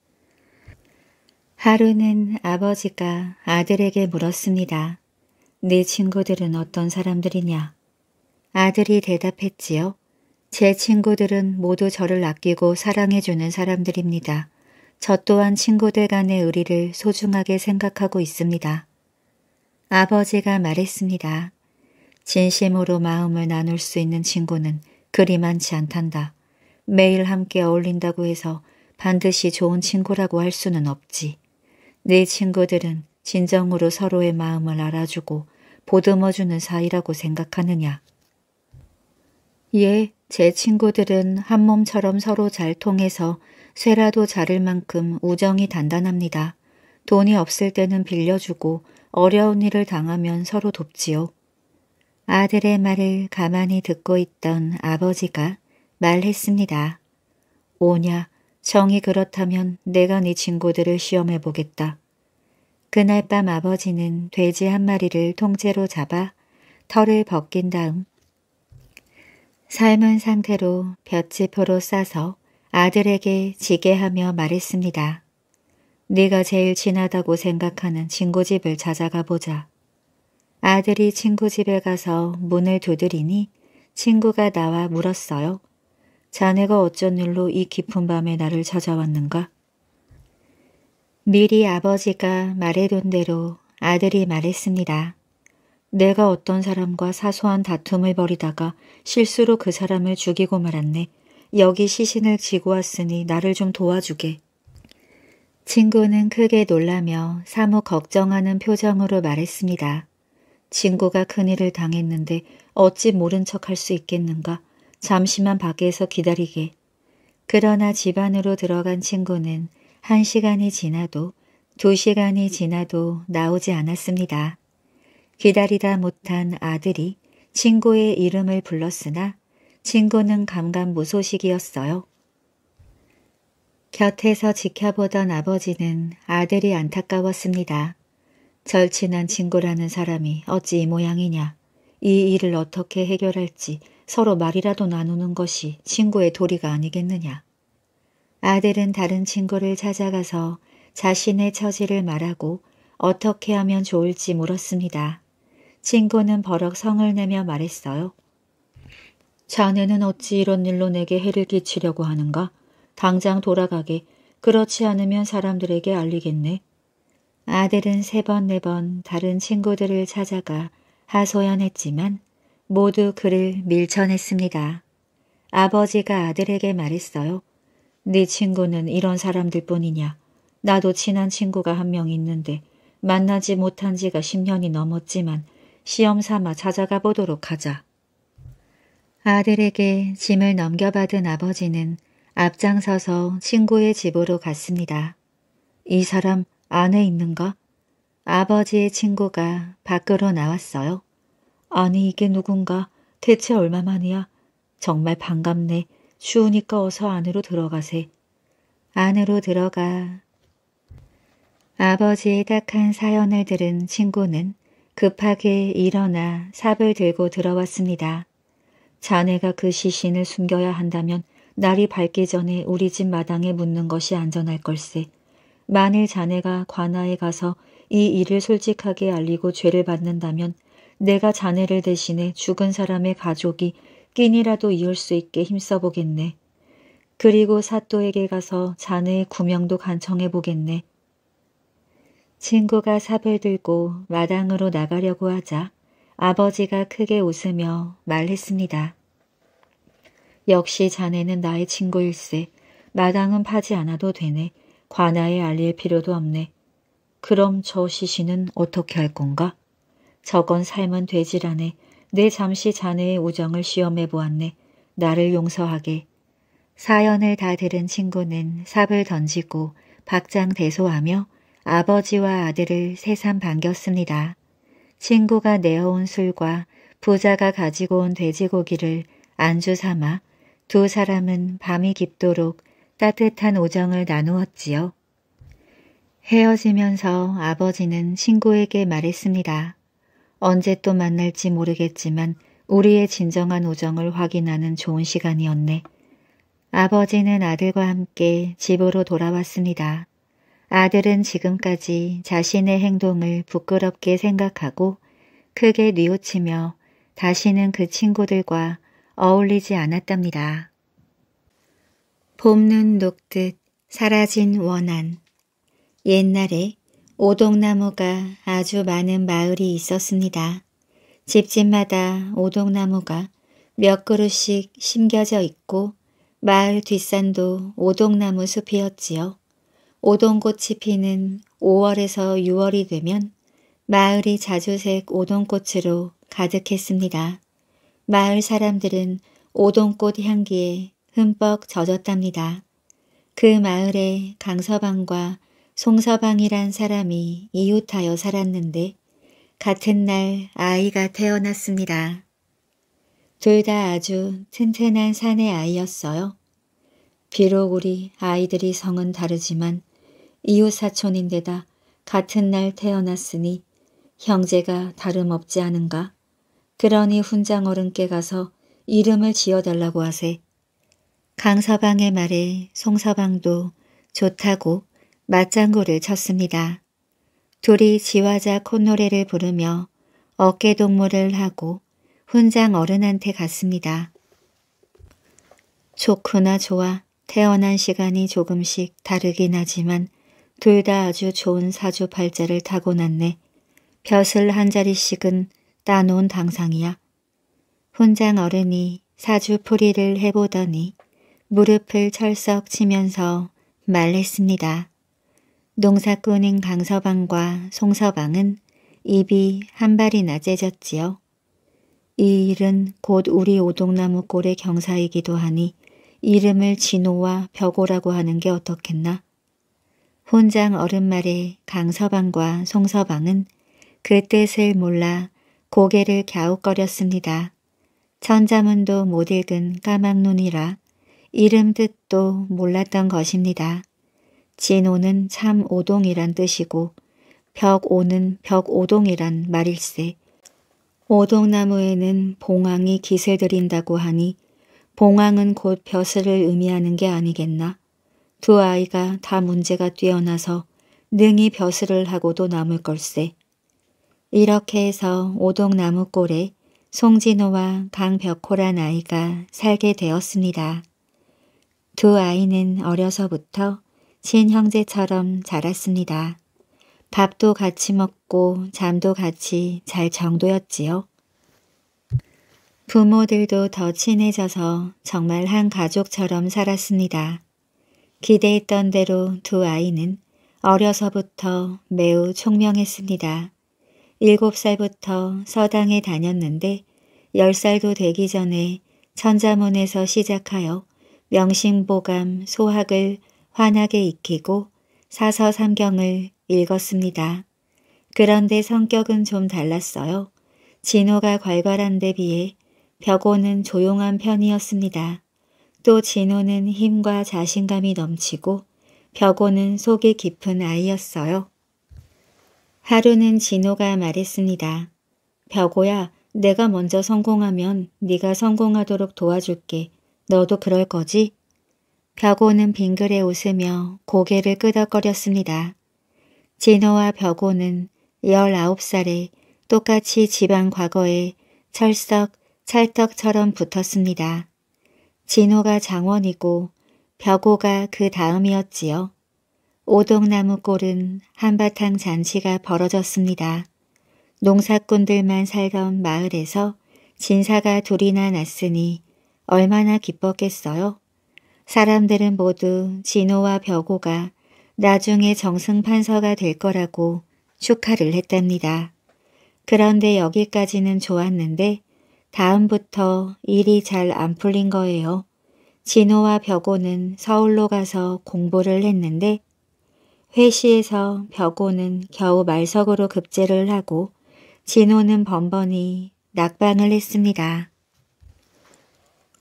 하루는 아버지가 아들에게 물었습니다. 네 친구들은 어떤 사람들이냐? 아들이 대답했지요. 제 친구들은 모두 저를 아끼고 사랑해주는 사람들입니다. 저 또한 친구들 간의 의리를 소중하게 생각하고 있습니다. 아버지가 말했습니다. 진심으로 마음을 나눌 수 있는 친구는 그리 많지 않단다. 매일 함께 어울린다고 해서 반드시 좋은 친구라고 할 수는 없지. 네 친구들은 진정으로 서로의 마음을 알아주고 보듬어주는 사이라고 생각하느냐. 예, 제 친구들은 한 몸처럼 서로 잘 통해서 쇠라도 자를 만큼 우정이 단단합니다. 돈이 없을 때는 빌려주고 어려운 일을 당하면 서로 돕지요. 아들의 말을 가만히 듣고 있던 아버지가 말했습니다. 오냐, 정이 그렇다면 내가 네 친구들을 시험해 보겠다. 그날 밤 아버지는 돼지 한 마리를 통째로 잡아 털을 벗긴 다음 삶은 상태로 볕짚으로 싸서 아들에게 지게 하며 말했습니다. 네가 제일 친하다고 생각하는 친구 집을 찾아가 보자. 아들이 친구 집에 가서 문을 두드리니 친구가 나와 물었어요. 자네가 어쩐 일로 이 깊은 밤에 나를 찾아왔는가? 미리 아버지가 말해둔 대로 아들이 말했습니다. 내가 어떤 사람과 사소한 다툼을 벌이다가 실수로 그 사람을 죽이고 말았네. 여기 시신을 지고 왔으니 나를 좀 도와주게. 친구는 크게 놀라며 사뭇 걱정하는 표정으로 말했습니다. 친구가 큰일을 당했는데 어찌 모른 척 할 수 있겠는가. 잠시만 밖에서 기다리게. 그러나 집 안으로 들어간 친구는 한 시간이 지나도 두 시간이 지나도 나오지 않았습니다. 기다리다 못한 아들이 친구의 이름을 불렀으나 친구는 감감무소식이었어요. 곁에서 지켜보던 아버지는 아들이 안타까웠습니다. 절친한 친구라는 사람이 어찌 이 모양이냐. 이 일을 어떻게 해결할지 서로 말이라도 나누는 것이 친구의 도리가 아니겠느냐. 아들은 다른 친구를 찾아가서 자신의 처지를 말하고 어떻게 하면 좋을지 물었습니다. 친구는 버럭 성을 내며 말했어요. 자네는 어찌 이런 일로 내게 해를 끼치려고 하는가? 당장 돌아가게. 그렇지 않으면 사람들에게 알리겠네. 아들은 세 번, 네 번 다른 친구들을 찾아가 하소연했지만 모두 그를 밀쳐냈습니다. 아버지가 아들에게 말했어요. 네 친구는 이런 사람들 뿐이냐. 나도 친한 친구가 한 명 있는데 만나지 못한 지가 10년이 넘었지만 시험 삼아 찾아가 보도록 하자. 아들에게 짐을 넘겨받은 아버지는 앞장서서 친구의 집으로 갔습니다. 이 사람 안에 있는가? 아버지의 친구가 밖으로 나왔어요. 아니 이게 누군가? 대체 얼마만이야? 정말 반갑네. 추우니까 어서 안으로 들어가세. 안으로 들어가. 아버지의 딱한 사연을 들은 친구는 급하게 일어나 삽을 들고 들어왔습니다. 자네가 그 시신을 숨겨야 한다면 날이 밝기 전에 우리 집 마당에 묻는 것이 안전할 걸세. 만일 자네가 관아에 가서 이 일을 솔직하게 알리고 죄를 받는다면 내가 자네를 대신해 죽은 사람의 가족이 끼니라도 이을 수 있게 힘써보겠네. 그리고 사또에게 가서 자네의 구명도 간청해보겠네. 친구가 삽을 들고 마당으로 나가려고 하자 아버지가 크게 웃으며 말했습니다. 역시 자네는 나의 친구일세. 마당은 파지 않아도 되네. 관아에 알릴 필요도 없네. 그럼 저 시신은 어떻게 할 건가? 저건 삶은 되질않네. 내 잠시 자네의 우정을 시험해 보았네. 나를 용서하게. 사연을 다 들은 친구는 삽을 던지고 박장대소하며 아버지와 아들을 새삼 반겼습니다. 친구가 내어온 술과 부자가 가지고 온 돼지고기를 안주 삼아 두 사람은 밤이 깊도록 따뜻한 우정을 나누었지요. 헤어지면서 아버지는 친구에게 말했습니다. 언제 또 만날지 모르겠지만 우리의 진정한 우정을 확인하는 좋은 시간이었네. 아버지는 아들과 함께 집으로 돌아왔습니다. 아들은 지금까지 자신의 행동을 부끄럽게 생각하고 크게 뉘우치며 다시는 그 친구들과 어울리지 않았답니다. 봄눈 녹듯 사라진 원한 옛날에 오동나무가 아주 많은 마을이 있었습니다. 집집마다 오동나무가 몇 그루씩 심겨져 있고 마을 뒷산도 오동나무 숲이었지요. 오동꽃이 피는 5월에서 6월이 되면 마을이 자주색 오동꽃으로 가득했습니다. 마을 사람들은 오동꽃 향기에 흠뻑 젖었답니다. 그 마을에 강서방과 송서방이란 사람이 이웃하여 살았는데 같은 날 아이가 태어났습니다. 둘 다 아주 튼튼한 산의 아이였어요. 비록 우리 아이들이 성은 다르지만 이웃 사촌인데다 같은 날 태어났으니 형제가 다름없지 않은가? 그러니 훈장 어른께 가서 이름을 지어달라고 하세. 강서방의 말에 송서방도 좋다고 맞장구를 쳤습니다. 둘이 지화자 콧노래를 부르며 어깨동무를 하고 훈장 어른한테 갔습니다. 좋구나 좋아 태어난 시간이 조금씩 다르긴 하지만 둘 다 아주 좋은 사주팔자를 타고났네. 벼슬 한 자리씩은 따놓은 당상이야. 훈장 어른이 사주풀이를 해보더니 무릎을 철썩 치면서 말했습니다. 농사꾼인 강서방과 송서방은 입이 한 발이나 째졌지요. 이 일은 곧 우리 오동나무 꼴의 경사이기도 하니 이름을 진호와 벽오라고 하는 게 어떻겠나? 혼장 어른말에 강서방과 송서방은 그 뜻을 몰라 고개를 갸웃거렸습니다. 천자문도 못 읽은 까막눈이라 이름 뜻도 몰랐던 것입니다. 진오는 참오동이란 뜻이고 벽오는 벽오동이란 말일세. 오동나무에는 봉황이 기세들인다고 하니 봉황은 곧 벼슬을 의미하는 게 아니겠나. 두 아이가 다 문제가 뛰어나서 능히 벼슬을 하고도 남을 걸세. 이렇게 해서 오동나무골에 송진호와 강벽호란 아이가 살게 되었습니다. 두 아이는 어려서부터 친형제처럼 자랐습니다. 밥도 같이 먹고 잠도 같이 잘 정도였지요. 부모들도 더 친해져서 정말 한 가족처럼 살았습니다. 기대했던 대로 두 아이는 어려서부터 매우 총명했습니다. 7살부터 서당에 다녔는데 10살도 되기 전에 천자문에서 시작하여 명심보감, 소학을 환하게 익히고 사서삼경을 읽었습니다. 그런데 성격은 좀 달랐어요. 진호가 괄괄한 데 비해 벽오는 조용한 편이었습니다. 또 진호는 힘과 자신감이 넘치고 벽오는 속이 깊은 아이였어요. 하루는 진호가 말했습니다. 벽오야, 내가 먼저 성공하면 네가 성공하도록 도와줄게. 너도 그럴 거지? 벽오는 빙그레 웃으며 고개를 끄덕거렸습니다. 진호와 벽오는 19살에 똑같이 지방 과거에 철석, 찰떡처럼 붙었습니다. 진호가 장원이고 벽오가 그 다음이었지요. 오동나무골은 한바탕 잔치가 벌어졌습니다. 농사꾼들만 살던 마을에서 진사가 둘이나 났으니 얼마나 기뻤겠어요. 사람들은 모두 진호와 벽오가 나중에 정승판서가 될 거라고 축하를 했답니다. 그런데 여기까지는 좋았는데 다음부터 일이 잘 안 풀린 거예요. 진호와 벽오는 서울로 가서 공부를 했는데 회시에서 벽오는 겨우 말석으로 급제를 하고 진호는 번번이 낙방을 했습니다.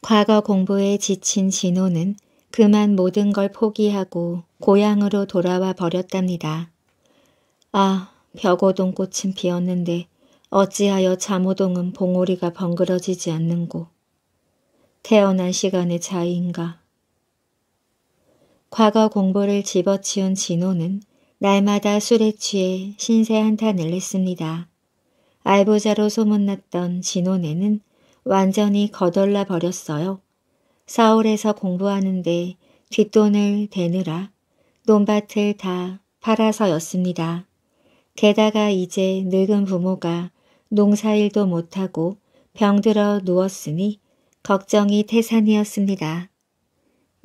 과거 공부에 지친 진호는 그만 모든 걸 포기하고 고향으로 돌아와 버렸답니다. 아, 벽오동 꽃은 피었는데 어찌하여 잠오동은 봉오리가 번그러지지 않는고. 태어난 시간의 차이인가. 과거 공부를 집어치운 진호는 날마다 술에 취해 신세 한탄을 했습니다. 알보자로 소문났던 진호네는 완전히 거덜나 버렸어요. 사울에서 공부하는데 뒷돈을 대느라 논밭을 다 팔아서였습니다. 게다가 이제 늙은 부모가 농사일도 못하고 병들어 누웠으니 걱정이 태산이었습니다.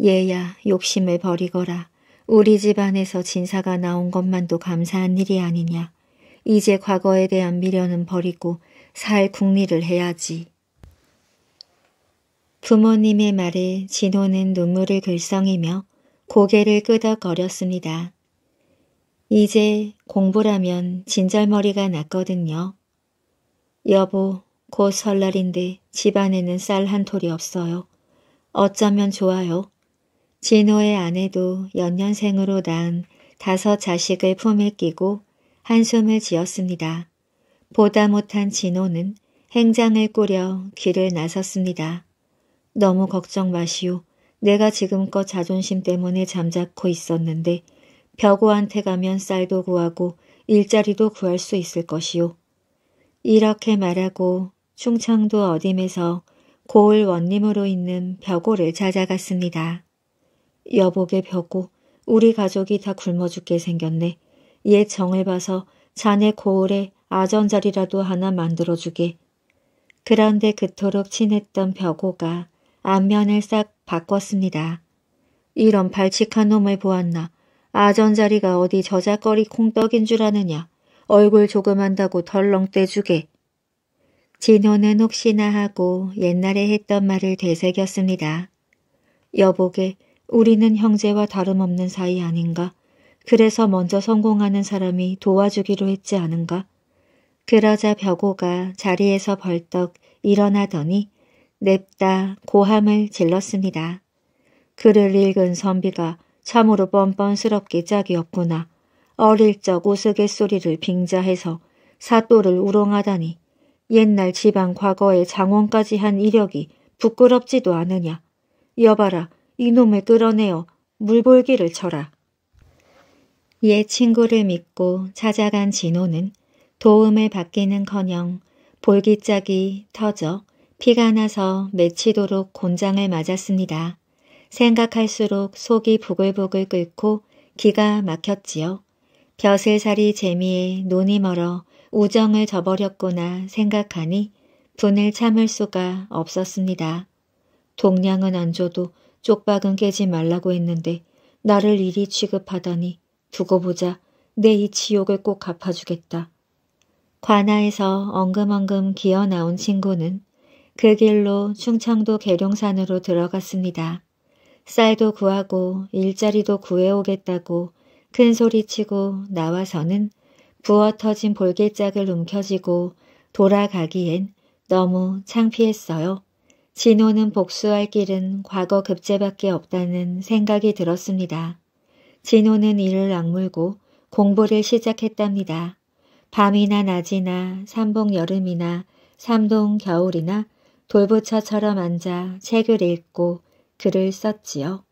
얘야 욕심을 버리거라. 우리 집안에서 진사가 나온 것만도 감사한 일이 아니냐. 이제 과거에 대한 미련은 버리고 살 국리를 해야지. 부모님의 말에 진호는 눈물을 글썽이며 고개를 끄덕거렸습니다. 이제 공부라면 진절머리가 났거든요. 여보, 곧 설날인데 집안에는 쌀 한 톨이 없어요. 어쩌면 좋아요. 진호의 아내도 연년생으로 낳은 다섯 자식을 품에 끼고 한숨을 지었습니다. 보다 못한 진호는 행장을 꾸려 길을 나섰습니다. 너무 걱정 마시오. 내가 지금껏 자존심 때문에 잠자코 있었는데 벼고한테 가면 쌀도 구하고 일자리도 구할 수 있을 것이오. 이렇게 말하고 충청도 어 d 에서 고을 원님으로 있는 벼고를 찾아갔습니다. 여보게 벼고, 우리 가족이 다 굶어 죽게 생겼네. 옛 정을 봐서 자네 고을에 아전자리라도 하나 만들어주게. 그런데 그토록 친했던 벼고가 안면을 싹 바꿨습니다. 이런 발칙한 놈을 보았나. 아전자리가 어디 저작거리 콩떡인 줄 아느냐. 얼굴 조그만다고 덜렁 대주게 진호는 혹시나 하고 옛날에 했던 말을 되새겼습니다. 여보게 우리는 형제와 다름없는 사이 아닌가. 그래서 먼저 성공하는 사람이 도와주기로 했지 않은가. 그러자 벽오가 자리에서 벌떡 일어나더니 냅다 고함을 질렀습니다. 글을 읽은 선비가 참으로 뻔뻔스럽게 짝이었구나. 어릴 적 우스갯소리를 빙자해서 사또를 우롱하다니 옛날 지방 과거의 장원까지 한 이력이 부끄럽지도 않으냐. 여봐라 이놈을 끌어내어 물볼기를 쳐라. 옛 친구를 믿고 찾아간 진호는 도움을 받기는커녕 볼기짝이 터져 피가 나서 맺히도록 곤장을 맞았습니다. 생각할수록 속이 부글부글 끓고 기가 막혔지요. 벼슬살이 재미에 눈이 멀어 우정을 저버렸구나 생각하니 분을 참을 수가 없었습니다. 동냥은안 줘도 쪽박은 깨지 말라고 했는데 나를 이리 취급하다니 두고 보자 내 이 지옥을 꼭 갚아주겠다. 관아에서 엉금엉금 기어나온 친구는 그 길로 충청도 계룡산으로 들어갔습니다. 쌀도 구하고 일자리도 구해오겠다고 큰 소리치고 나와서는 부어 터진 볼개짝을 움켜쥐고 돌아가기엔 너무 창피했어요. 진호는 복수할 길은 과거 급제밖에 없다는 생각이 들었습니다. 진호는 이를 악물고 공부를 시작했답니다. 밤이나 낮이나 삼봉 여름이나 삼동 겨울이나 돌부처처럼 앉아 책을 읽고 글을 썼지요.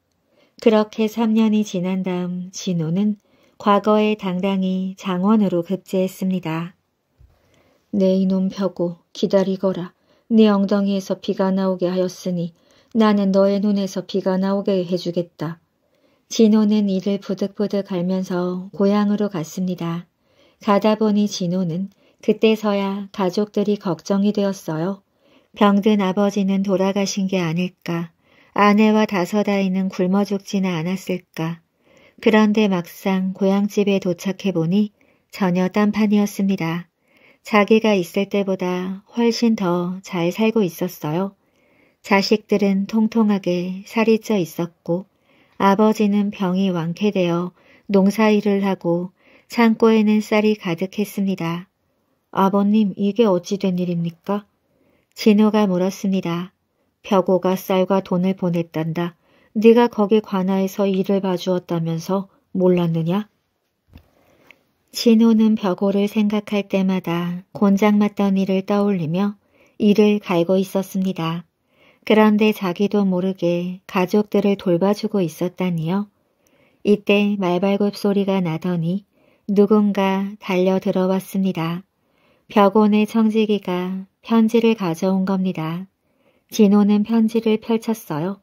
그렇게 3년이 지난 다음 진호는 과거에 당당히 장원으로 급제했습니다. 내 이놈 펴고 기다리거라. 네 엉덩이에서 비가 나오게 하였으니 나는 너의 눈에서 비가 나오게 해주겠다. 진호는 이를 부득부득 갈면서 고향으로 갔습니다. 가다 보니 진호는 그때서야 가족들이 걱정이 되었어요. 병든 아버지는 돌아가신 게 아닐까. 아내와 다섯 아이는 굶어 죽지는 않았을까. 그런데 막상 고향집에 도착해 보니 전혀 딴판이었습니다. 자기가 있을 때보다 훨씬 더 잘 살고 있었어요. 자식들은 통통하게 살이 쪄 있었고 아버지는 병이 완쾌되어 농사일을 하고 창고에는 쌀이 가득했습니다. 아버님 이게 어찌 된 일입니까? 진호가 물었습니다. 벽오가 쌀과 돈을 보냈단다. 네가 거기 관아에서 일을 봐주었다면서 몰랐느냐? 진호는 벽오를 생각할 때마다 곤장 맞던 일을 떠올리며 이를 갈고 있었습니다. 그런데 자기도 모르게 가족들을 돌봐주고 있었다니요. 이때 말발굽 소리가 나더니 누군가 달려 들어왔습니다. 벽온의 청지기가 편지를 가져온 겁니다. 진호는 편지를 펼쳤어요.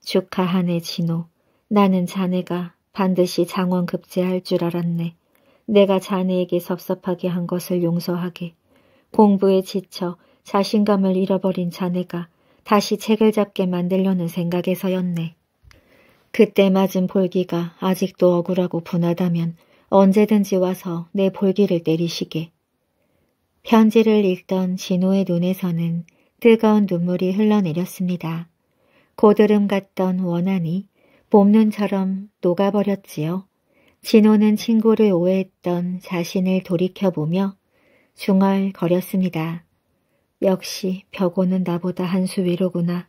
축하하네 진호. 나는 자네가 반드시 장원급제할 줄 알았네. 내가 자네에게 섭섭하게 한 것을 용서하게. 공부에 지쳐 자신감을 잃어버린 자네가 다시 책을 잡게 만들려는 생각에서였네. 그때 맞은 볼기가 아직도 억울하고 분하다면 언제든지 와서 내 볼기를 때리시게. 편지를 읽던 진호의 눈에서는 뜨거운 눈물이 흘러내렸습니다. 고드름 같던 원한이 봄눈처럼 녹아버렸지요. 진호는 친구를 오해했던 자신을 돌이켜보며 중얼거렸습니다. 역시 벽오는 나보다 한 수 위로구나.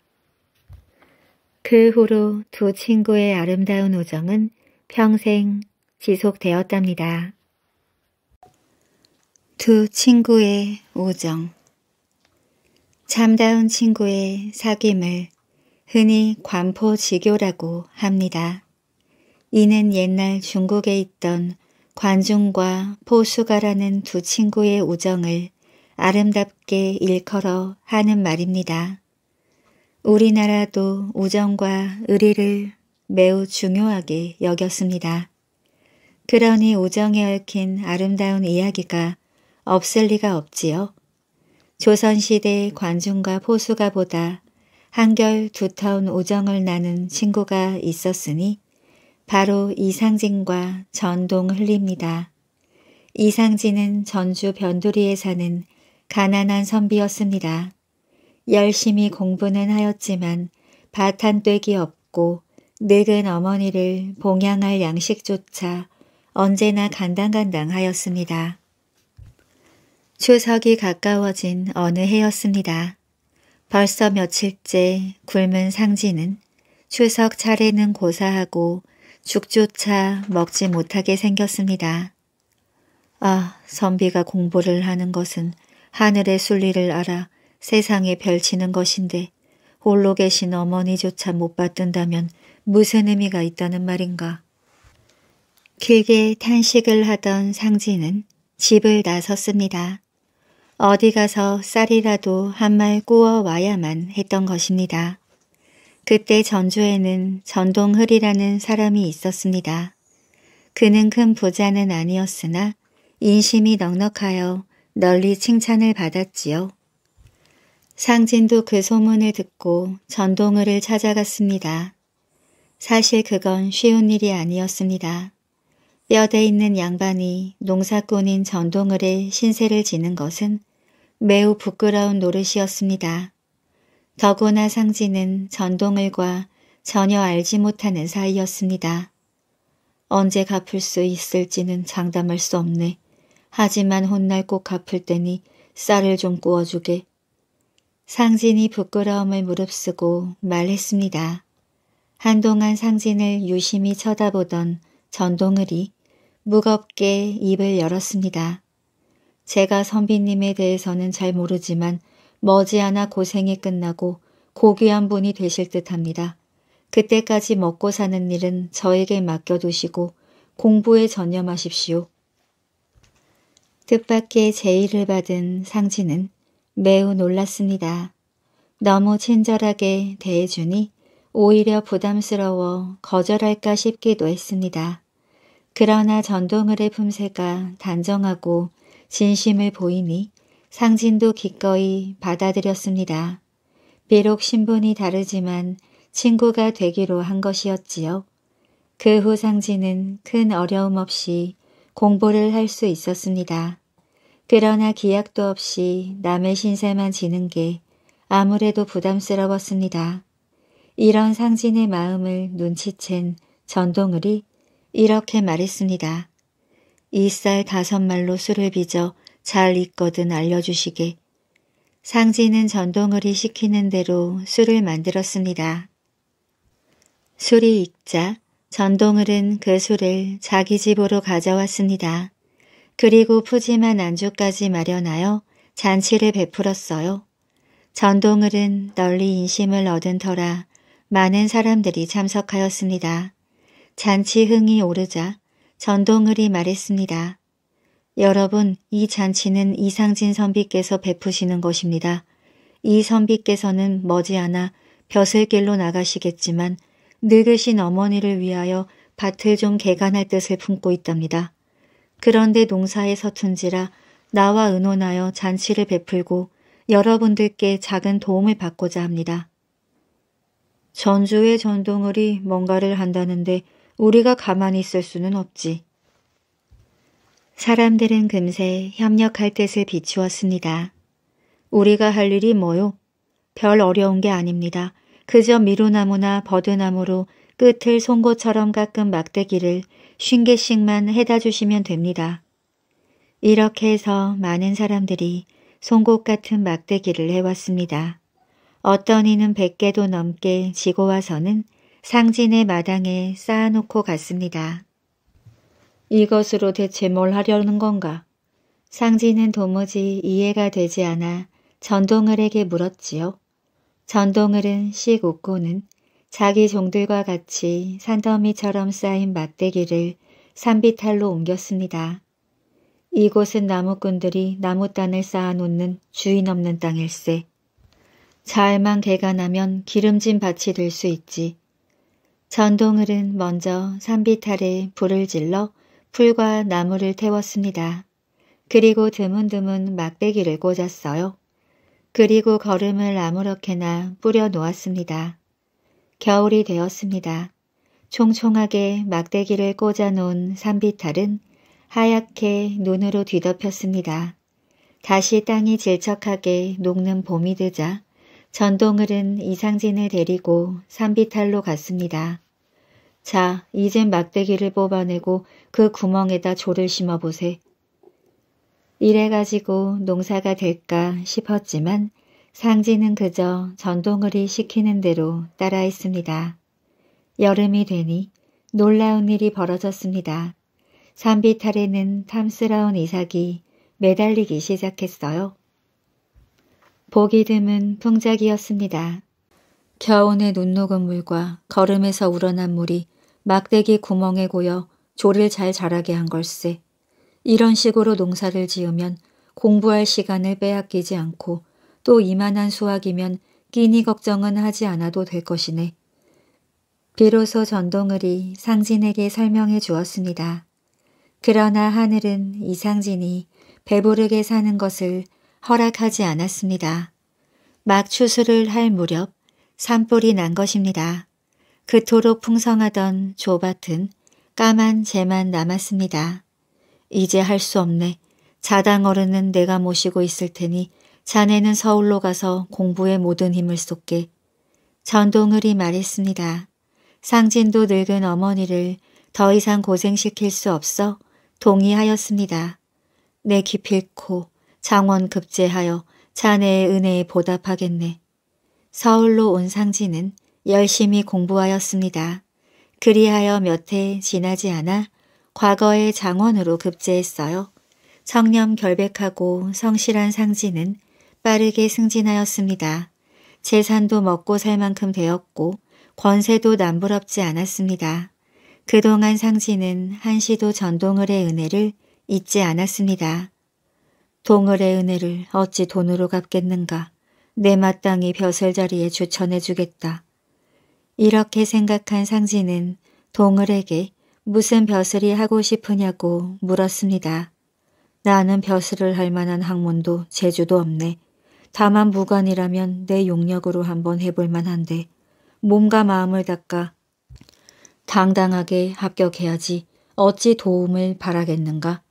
그 후로 두 친구의 아름다운 우정은 평생 지속되었답니다. 두 친구의 우정 참다운 친구의 사귐을 흔히 관포지교라고 합니다. 이는 옛날 중국에 있던 관중과 포수가라는 두 친구의 우정을 아름답게 일컬어 하는 말입니다. 우리나라도 우정과 의리를 매우 중요하게 여겼습니다. 그러니 우정에 얽힌 아름다운 이야기가 없을 리가 없지요. 조선시대 관중과 포수가 보다 한결 두터운 우정을 나눈 친구가 있었으니 바로 이상진과 전동 흘립니다. 이상진은 전주 변두리에 사는 가난한 선비였습니다. 열심히 공부는 하였지만 바탄되기 없고 늙은 어머니를 봉양할 양식조차 언제나 간당간당하였습니다. 추석이 가까워진 어느 해였습니다. 벌써 며칠째 굶은 상지는 추석 차례는 고사하고 죽조차 먹지 못하게 생겼습니다. 아, 선비가 공부를 하는 것은 하늘의 순리를 알아 세상에 별치는 것인데 홀로 계신 어머니조차 못 받든다면 무슨 의미가 있다는 말인가. 길게 탄식을 하던 상지는 집을 나섰습니다. 어디 가서 쌀이라도 한말 꾸어 와야만 했던 것입니다. 그때 전주에는 전동흘리라는 사람이 있었습니다. 그는 큰 부자는 아니었으나 인심이 넉넉하여 널리 칭찬을 받았지요. 상진도 그 소문을 듣고 전동을을 찾아갔습니다. 사실 그건 쉬운 일이 아니었습니다. 뼈대 있는 양반이 농사꾼인 전동을의 신세를 지는 것은 매우 부끄러운 노릇이었습니다. 더구나 상진은 전동을과 전혀 알지 못하는 사이였습니다. 언제 갚을 수 있을지는 장담할 수 없네. 하지만 혼날꼭 갚을 때니 쌀을 좀 구워주게. 상진이 부끄러움을 무릅쓰고 말했습니다. 한동안 상진을 유심히 쳐다보던 전동을이 무겁게 입을 열었습니다. 제가 선비님에 대해서는 잘 모르지만 머지않아 고생이 끝나고 고귀한 분이 되실 듯합니다. 그때까지 먹고 사는 일은 저에게 맡겨두시고 공부에 전념하십시오. 뜻밖의 제의를 받은 상진은 매우 놀랐습니다. 너무 친절하게 대해주니 오히려 부담스러워 거절할까 싶기도 했습니다. 그러나 전동을의 품새가 단정하고 진심을 보이니 상진도 기꺼이 받아들였습니다. 비록 신분이 다르지만 친구가 되기로 한 것이었지요. 그 후 상진은 큰 어려움 없이 공부를 할 수 있었습니다. 그러나 기약도 없이 남의 신세만 지는 게 아무래도 부담스러웠습니다. 이런 상진의 마음을 눈치챈 전동을이 이렇게 말했습니다. 이쌀 다섯 말로 술을 빚어 잘 익거든 알려주시게. 상지는 전동을이 시키는 대로 술을 만들었습니다. 술이 익자 전동을은 그 술을 자기 집으로 가져왔습니다. 그리고 푸짐한 안주까지 마련하여 잔치를 베풀었어요. 전동을은 널리 인심을 얻은 터라 많은 사람들이 참석하였습니다. 잔치 흥이 오르자 전동을이 말했습니다. 여러분, 이 잔치는 이상진 선비께서 베푸시는 것입니다. 이 선비께서는 머지않아 벼슬 길로 나가시겠지만 늙으신 어머니를 위하여 밭을 좀 개간할 뜻을 품고 있답니다. 그런데 농사에 서툰지라 나와 의논하여 잔치를 베풀고 여러분들께 작은 도움을 받고자 합니다. 전주의 전동을이 뭔가를 한다는데 우리가 가만히 있을 수는 없지. 사람들은 금세 협력할 뜻을 비추었습니다. 우리가 할 일이 뭐요? 별 어려운 게 아닙니다. 그저 미루나무나 버드나무로 끝을 송곳처럼 깎은 막대기를 쉰 개씩만 해다 주시면 됩니다. 이렇게 해서 많은 사람들이 송곳 같은 막대기를 해왔습니다. 어떤 이는 100개도 넘게 지고 와서는 상진의 마당에 쌓아놓고 갔습니다. 이것으로 대체 뭘 하려는 건가? 상진은 도무지 이해가 되지 않아 전동을에게 물었지요. 전동을은 씩 웃고는 자기 종들과 같이 산더미처럼 쌓인 막대기를 산비탈로 옮겼습니다. 이곳은 나무꾼들이 나무단을 쌓아놓는 주인 없는 땅일세. 잘만 개가 나면 기름진 밭이 될 수 있지. 전동을은 먼저 산비탈에 불을 질러 풀과 나무를 태웠습니다. 그리고 드문드문 막대기를 꽂았어요. 그리고 거름을 아무렇게나 뿌려놓았습니다. 겨울이 되었습니다. 총총하게 막대기를 꽂아놓은 산비탈은 하얗게 눈으로 뒤덮였습니다. 다시 땅이 질척하게 녹는 봄이 되자 전동을은 이상진을 데리고 산비탈로 갔습니다. 자, 이젠 막대기를 뽑아내고 그 구멍에다 조를 심어보세. 이래가지고 농사가 될까 싶었지만 상진은 그저 전동을이 시키는 대로 따라했습니다. 여름이 되니 놀라운 일이 벌어졌습니다. 산비탈에는 탐스러운 이삭이 매달리기 시작했어요. 보기 드문 풍작이었습니다. 겨운의 눈녹은 물과 걸음에서 우러난 물이 막대기 구멍에 고여 조를 잘 자라게 한 걸세. 이런 식으로 농사를 지으면 공부할 시간을 빼앗기지 않고 또 이만한 수확이면 끼니 걱정은 하지 않아도 될 것이네. 비로소 전동을이 상진에게 설명해 주었습니다. 그러나 하늘은 이상진이 배부르게 사는 것을 허락하지 않았습니다. 막 추수를 할 무렵 산불이 난 것입니다. 그토록 풍성하던 조밭은 까만 재만 남았습니다. 이제 할 수 없네. 자당 어른은 내가 모시고 있을 테니 자네는 서울로 가서 공부에 모든 힘을 쏟게. 전동을이 말했습니다. 상진도 늙은 어머니를 더 이상 고생시킬 수 없어 동의하였습니다. 내 기필코 장원 급제하여 자네의 은혜에 보답하겠네. 서울로 온상지는 열심히 공부하였습니다. 그리하여 몇 해 지나지 않아 과거의 장원으로 급제했어요. 성렴 결백하고 성실한 상지는 빠르게 승진하였습니다. 재산도 먹고 살 만큼 되었고 권세도 남부럽지 않았습니다. 그동안 상지는 한시도 전동을의 은혜를 잊지 않았습니다. 동을의 은혜를 어찌 돈으로 갚겠는가. 내 마땅히 벼슬 자리에 주천해주겠다 이렇게 생각한 상진은 동을에게 무슨 벼슬이 하고 싶으냐고 물었습니다. 나는 벼슬을 할 만한 학문도 재주도 없네. 다만 무관이라면 내 용력으로 한번 해볼 만한데 몸과 마음을 닦아 당당하게 합격해야지 어찌 도움을 바라겠는가?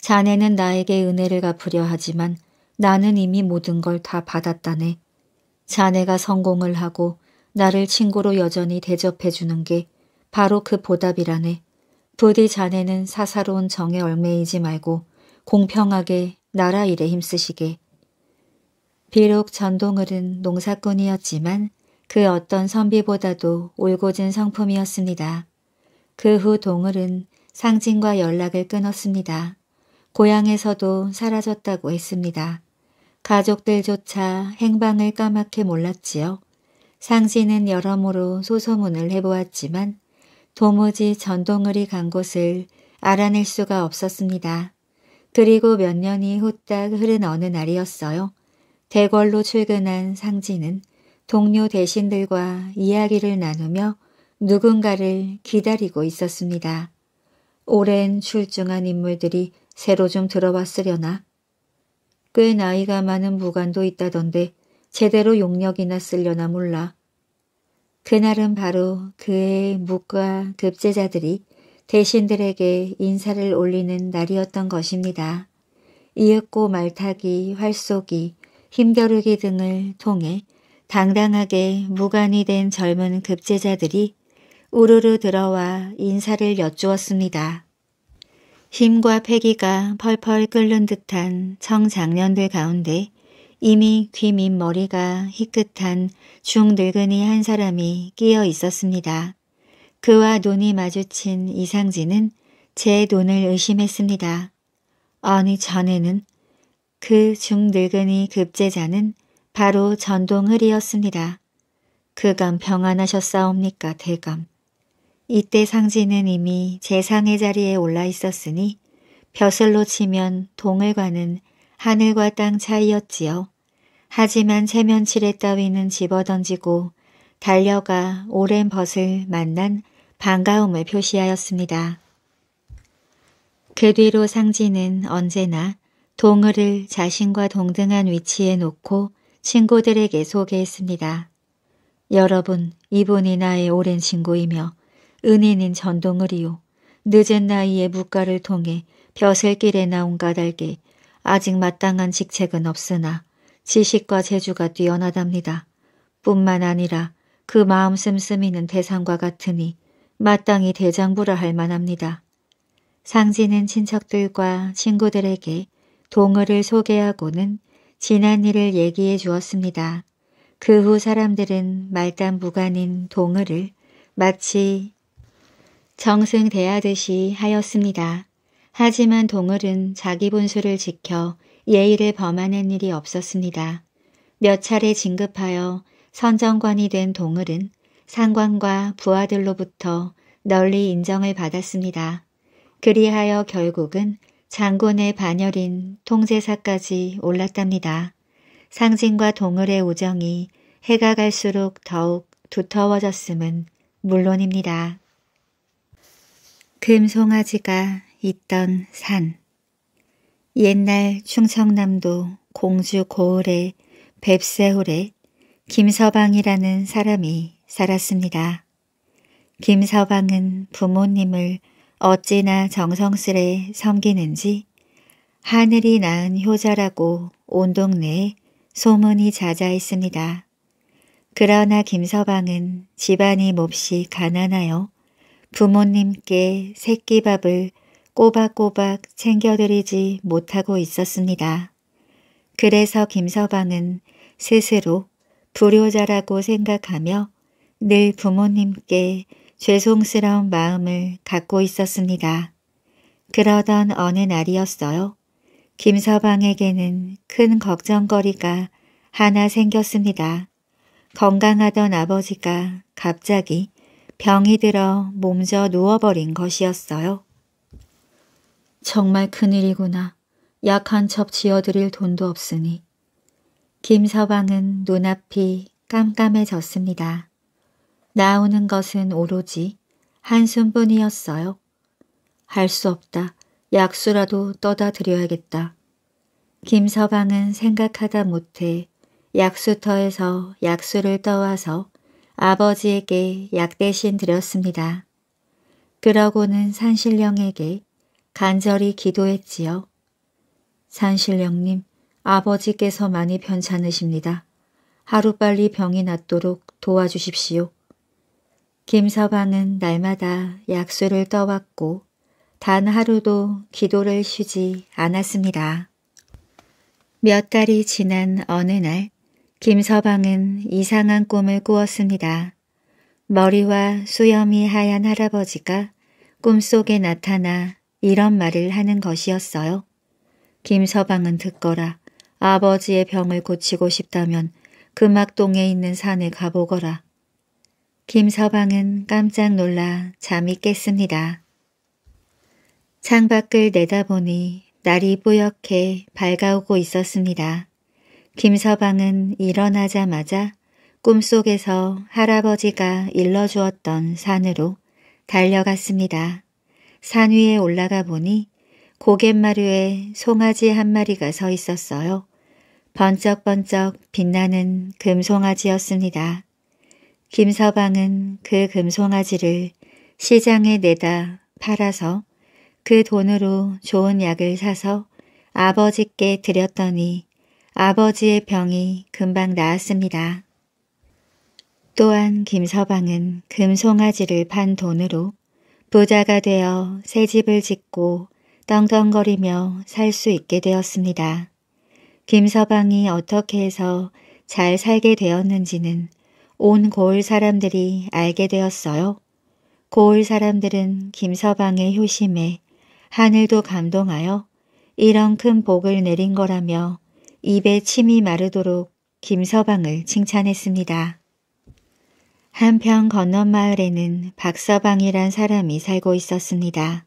자네는 나에게 은혜를 갚으려 하지만 나는 이미 모든 걸 다 받았다네. 자네가 성공을 하고 나를 친구로 여전히 대접해주는 게 바로 그 보답이라네. 부디 자네는 사사로운 정에 얽매이지 말고 공평하게 나라 일에 힘쓰시게. 비록 전동을은 농사꾼이었지만 그 어떤 선비보다도 올고진 성품이었습니다. 그 후 동을은 상징과 연락을 끊었습니다. 고향에서도 사라졌다고 했습니다. 가족들조차 행방을 까맣게 몰랐지요. 상씨는 여러모로 소소문을 해보았지만 도무지 전동을이 간 곳을 알아낼 수가 없었습니다. 그리고 몇 년이 후딱 흐른 어느 날이었어요. 대궐로 출근한 상진은 동료 대신들과 이야기를 나누며 누군가를 기다리고 있었습니다. 오랜 출중한 인물들이 새로 좀 들어왔으려나. 꽤 나이가 많은 무관도 있다던데 제대로 용력이나 쓸려나 몰라. 그날은 바로 그의 묵과 급제자들이 대신들에게 인사를 올리는 날이었던 것입니다. 이윽고 말타기, 활쏘기, 힘겨루기 등을 통해 당당하게 무관이 된 젊은 급제자들이 우르르 들어와 인사를 여쭈었습니다. 힘과 패기가 펄펄 끓는 듯한 청장년들 가운데 이미 귀밑 머리가 희끗한 중늙은이 한 사람이 끼어 있었습니다. 그와 눈이 마주친 이상진은 제 눈을 의심했습니다. 아니 전에는 그 중늙은이 급제자는 바로 전동흐리였습니다그간 평안하셨사옵니까 대감. 이때 상지는 이미 재상의 자리에 올라 있었으니 벼슬로 치면 동을 가는 하늘과 땅 차이였지요. 하지만 세면치레 따위는 집어던지고 달려가 오랜 벗을 만난 반가움을 표시하였습니다. 그 뒤로 상지는 언제나 동을을 자신과 동등한 위치에 놓고 친구들에게 소개했습니다. 여러분, 이분이 나의 오랜 친구이며 은인인 전동을이요. 늦은 나이에 무가를 통해 벼슬길에 나온 까닭에 아직 마땅한 직책은 없으나 지식과 재주가 뛰어나답니다. 뿐만 아니라 그 마음 씀씀이는 대상과 같으니 마땅히 대장부라 할 만합니다. 상진은 친척들과 친구들에게 동을을 소개하고는 지난 일을 얘기해 주었습니다. 그 후 사람들은 말단 무관인 동을을 마치 정승대하듯이 하였습니다. 하지만 동을은 자기 분수를 지켜 예의를 범하는 일이 없었습니다. 몇 차례 진급하여 선정관이 된 동을은 상관과 부하들로부터 널리 인정을 받았습니다. 그리하여 결국은 장군의 반열인 통제사까지 올랐답니다. 상진과 동을의 우정이 해가 갈수록 더욱 두터워졌음은 물론입니다. 금송아지가 있던 산 옛날 충청남도 공주 고을의 뱁새홀에 김서방이라는 사람이 살았습니다. 김서방은 부모님을 어찌나 정성스레 섬기는지 하늘이 낳은 효자라고 온 동네에 소문이 자자 있습니다. 그러나 김서방은 집안이 몹시 가난하여 부모님께 새끼밥을 꼬박꼬박 챙겨드리지 못하고 있었습니다. 그래서 김서방은 스스로 불효자라고 생각하며 늘 부모님께 죄송스러운 마음을 갖고 있었습니다. 그러던 어느 날이었어요. 김서방에게는 큰 걱정거리가 하나 생겼습니다. 건강하던 아버지가 갑자기 병이 들어 몸져 누워버린 것이었어요. 정말 큰일이구나. 약한첩 지어드릴 돈도 없으니. 김서방은 눈앞이 깜깜해졌습니다. 나오는 것은 오로지 한숨뿐이었어요. 할 수 없다. 약수라도 떠다 드려야겠다. 김서방은 생각하다 못해 약수터에서 약수를 떠와서 아버지에게 약 대신 드렸습니다. 그러고는 산신령에게 간절히 기도했지요. 산신령님, 아버지께서 많이 편찮으십니다. 하루빨리 병이 낫도록 도와주십시오. 김서방은 날마다 약수를 떠왔고 단 하루도 기도를 쉬지 않았습니다. 몇 달이 지난 어느 날 김서방은 이상한 꿈을 꾸었습니다. 머리와 수염이 하얀 할아버지가 꿈속에 나타나 이런 말을 하는 것이었어요. 김서방은 듣거라. 아버지의 병을 고치고 싶다면 금악동에 그 있는 산에 가보거라. 김서방은 깜짝 놀라 잠이 깼습니다. 창밖을 내다보니 날이 뿌옇게 밝아오고 있었습니다. 김서방은 일어나자마자 꿈속에서 할아버지가 일러주었던 산으로 달려갔습니다. 산 위에 올라가 보니 고갯마루에 송아지 한 마리가 서 있었어요. 번쩍번쩍 빛나는 금송아지였습니다. 김서방은 그 금송아지를 시장에 내다 팔아서 그 돈으로 좋은 약을 사서 아버지께 드렸더니 아버지의 병이 금방 나았습니다. 또한 김서방은 금송아지를 판 돈으로 부자가 되어 새 집을 짓고 떵떵거리며 살 수 있게 되었습니다. 김서방이 어떻게 해서 잘 살게 되었는지는 온 고을 사람들이 알게 되었어요. 고을 사람들은 김서방의 효심에 하늘도 감동하여 이런 큰 복을 내린 거라며 입에 침이 마르도록 김서방을 칭찬했습니다. 한편 건넌 마을에는 박서방이란 사람이 살고 있었습니다.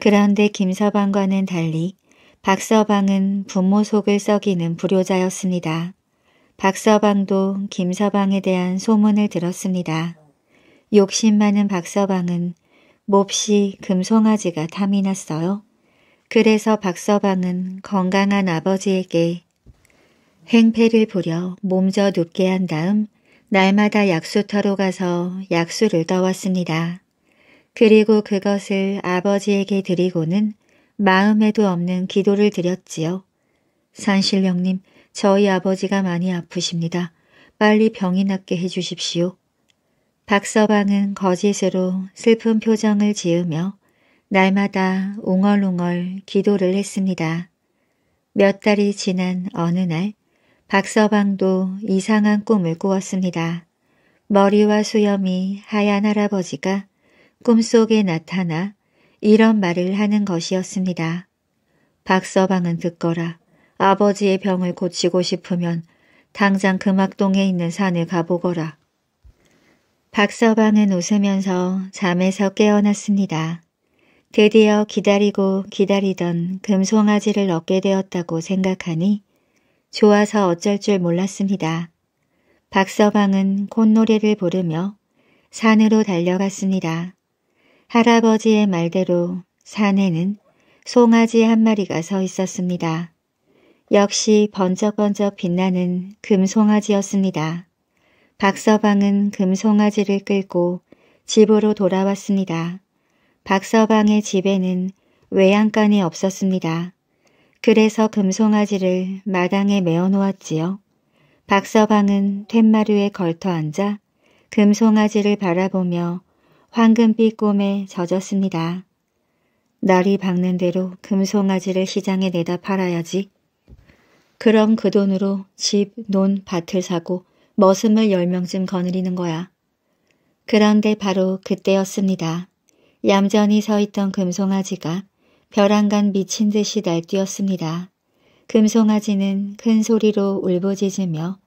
그런데 김서방과는 달리 박서방은 부모 속을 썩이는 불효자였습니다. 박서방도 김서방에 대한 소문을 들었습니다. 욕심 많은 박서방은 몹시 금송아지가 탐이 났어요. 그래서 박서방은 건강한 아버지에게 행패를 부려 몸져 눕게 한 다음 날마다 약수터로 가서 약수를 떠왔습니다. 그리고 그것을 아버지에게 드리고는 마음에도 없는 기도를 드렸지요. 산신령님, 저희 아버지가 많이 아프십니다. 빨리 병이 낫게 해주십시오. 박서방은 거짓으로 슬픈 표정을 지으며 날마다 웅얼웅얼 기도를 했습니다. 몇 달이 지난 어느 날 박서방도 이상한 꿈을 꾸었습니다. 머리와 수염이 하얀 할아버지가 꿈속에 나타나 이런 말을 하는 것이었습니다. 박서방은 듣거라. 아버지의 병을 고치고 싶으면 당장 금악동에 있는 산을 가보거라. 박서방은 웃으면서 잠에서 깨어났습니다. 드디어 기다리고 기다리던 금송아지를 얻게 되었다고 생각하니 좋아서 어쩔 줄 몰랐습니다. 박서방은 콧노래를 부르며 산으로 달려갔습니다. 할아버지의 말대로 산에는 송아지 한 마리가 서 있었습니다. 역시 번쩍번쩍 빛나는 금송아지였습니다. 박서방은 금송아지를 끌고 집으로 돌아왔습니다. 박서방의 집에는 외양간이 없었습니다. 그래서 금송아지를 마당에 메어 놓았지요. 박서방은 툇마루에 걸터 앉아 금송아지를 바라보며 황금빛 꿈에 젖었습니다. 날이 밝는 대로 금송아지를 시장에 내다 팔아야지. 그럼 그 돈으로 집, 논, 밭을 사고 머슴을 열명쯤 거느리는 거야. 그런데 바로 그때였습니다. 얌전히 서 있던 금송아지가 벼랑간 미친 듯이 날뛰었습니다. 금송아지는 큰 소리로 울부짖으며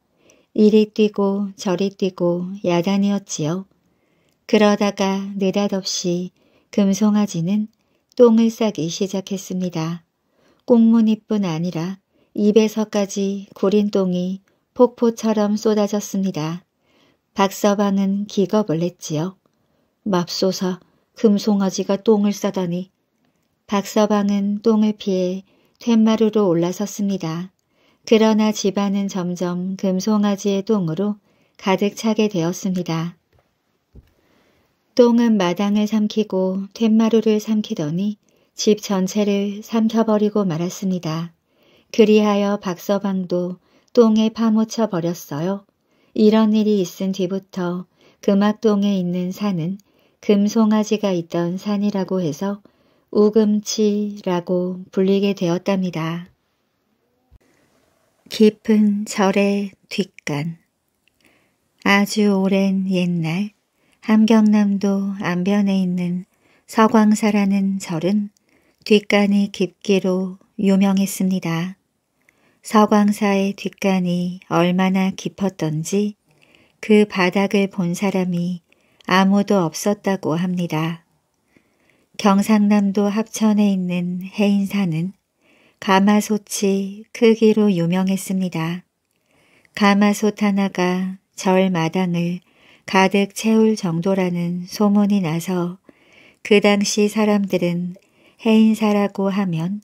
이리 뛰고 저리 뛰고 야단이었지요. 그러다가 느닷없이 금송아지는 똥을 싸기 시작했습니다. 꽁무니뿐 아니라 입에서까지 구린 똥이 폭포처럼 쏟아졌습니다. 박서방은 기겁을 했지요. 맙소사 금송아지가 똥을 싸다니 박서방은 똥을 피해 툇마루로 올라섰습니다. 그러나 집안은 점점 금송아지의 똥으로 가득 차게 되었습니다. 똥은 마당을 삼키고 툇마루를 삼키더니 집 전체를 삼켜버리고 말았습니다. 그리하여 박서방도 똥에 파묻혀 버렸어요. 이런 일이 있은 뒤부터 금악동에 있는 산은 금송아지가 있던 산이라고 해서 우금치라고 불리게 되었답니다. 깊은 절의 뒷간 아주 오랜 옛날 함경남도 안변에 있는 서광사라는 절은 뒷간이 깊기로 유명했습니다. 서광사의 뒷간이 얼마나 깊었던지 그 바닥을 본 사람이 아무도 없었다고 합니다. 경상남도 합천에 있는 해인사는 가마솥이 크기로 유명했습니다. 가마솥 하나가 절 마당을 가득 채울 정도라는 소문이 나서 그 당시 사람들은 해인사라고 하면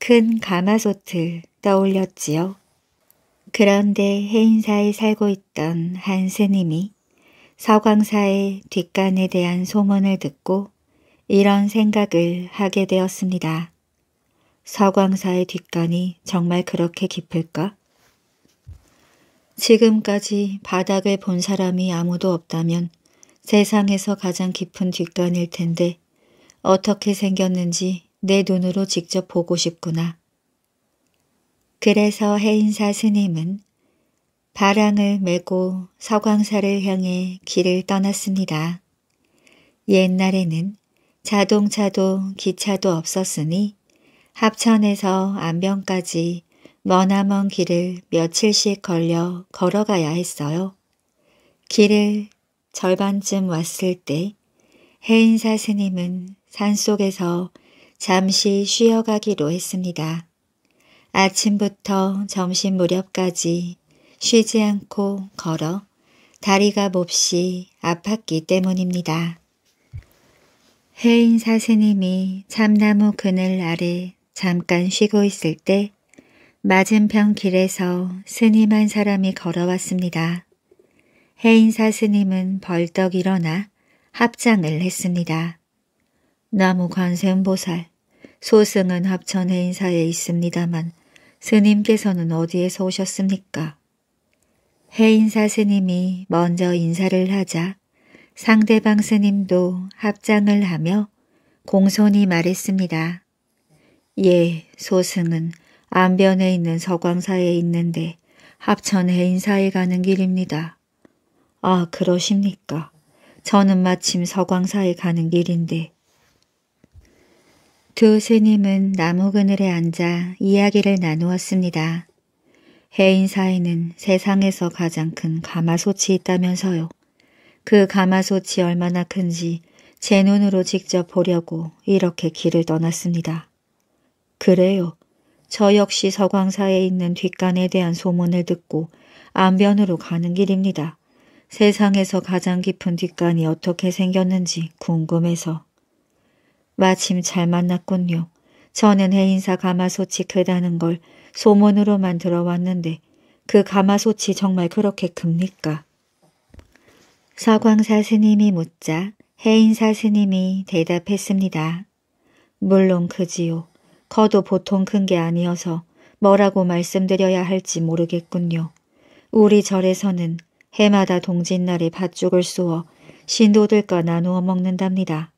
큰 가마솥을 떠올렸지요. 그런데 해인사에 살고 있던 한 스님이 서광사의 뒷간에 대한 소문을 듣고 이런 생각을 하게 되었습니다. 서광사의 뒷간이 정말 그렇게 깊을까? 지금까지 바닥을 본 사람이 아무도 없다면 세상에서 가장 깊은 뒷간일 텐데 어떻게 생겼는지 내 눈으로 직접 보고 싶구나. 그래서 해인사 스님은 바랑을 메고 서광사를 향해 길을 떠났습니다. 옛날에는 자동차도 기차도 없었으니 합천에서 안병까지 머나먼 길을 며칠씩 걸려 걸어가야 했어요. 길을 절반쯤 왔을 때 해인사 스님은 산속에서 잠시 쉬어가기로 했습니다. 아침부터 점심 무렵까지 쉬지 않고 걸어 다리가 몹시 아팠기 때문입니다. 해인 사스님이 참나무 그늘 아래 잠깐 쉬고 있을 때 맞은편 길에서 스님 한 사람이 걸어왔습니다. 해인사 스님은 벌떡 일어나 합장을 했습니다. 나무 관세음보살, 소승은 합천 해인사에 있습니다만 스님께서는 어디에서 오셨습니까? 해인사 스님이 먼저 인사를 하자 상대방 스님도 합장을 하며 공손히 말했습니다. 예, 소승은 안변에 있는 서광사에 있는데 합천해 인사에 가는 길입니다. 아, 그러십니까? 저는 마침 서광사에 가는 길인데. 두 스님은 나무 그늘에 앉아 이야기를 나누었습니다. 해인사에는 세상에서 가장 큰 가마솥이 있다면서요. 그 가마솥이 얼마나 큰지 제 눈으로 직접 보려고 이렇게 길을 떠났습니다. 그래요. 저 역시 서광사에 있는 뒷간에 대한 소문을 듣고 안변으로 가는 길입니다. 세상에서 가장 깊은 뒷간이 어떻게 생겼는지 궁금해서. 마침 잘 만났군요. 저는 해인사 가마솥이 크다는 걸 소문으로만 들어왔는데 그 가마솥이 정말 그렇게 큽니까? 서광사 스님이 묻자 해인사 스님이 대답했습니다. 물론 크지요. 커도 보통 큰 게 아니어서 뭐라고 말씀드려야 할지 모르겠군요. 우리 절에서는 해마다 동짓날에 팥죽을 쏘어 신도들과 나누어 먹는답니다.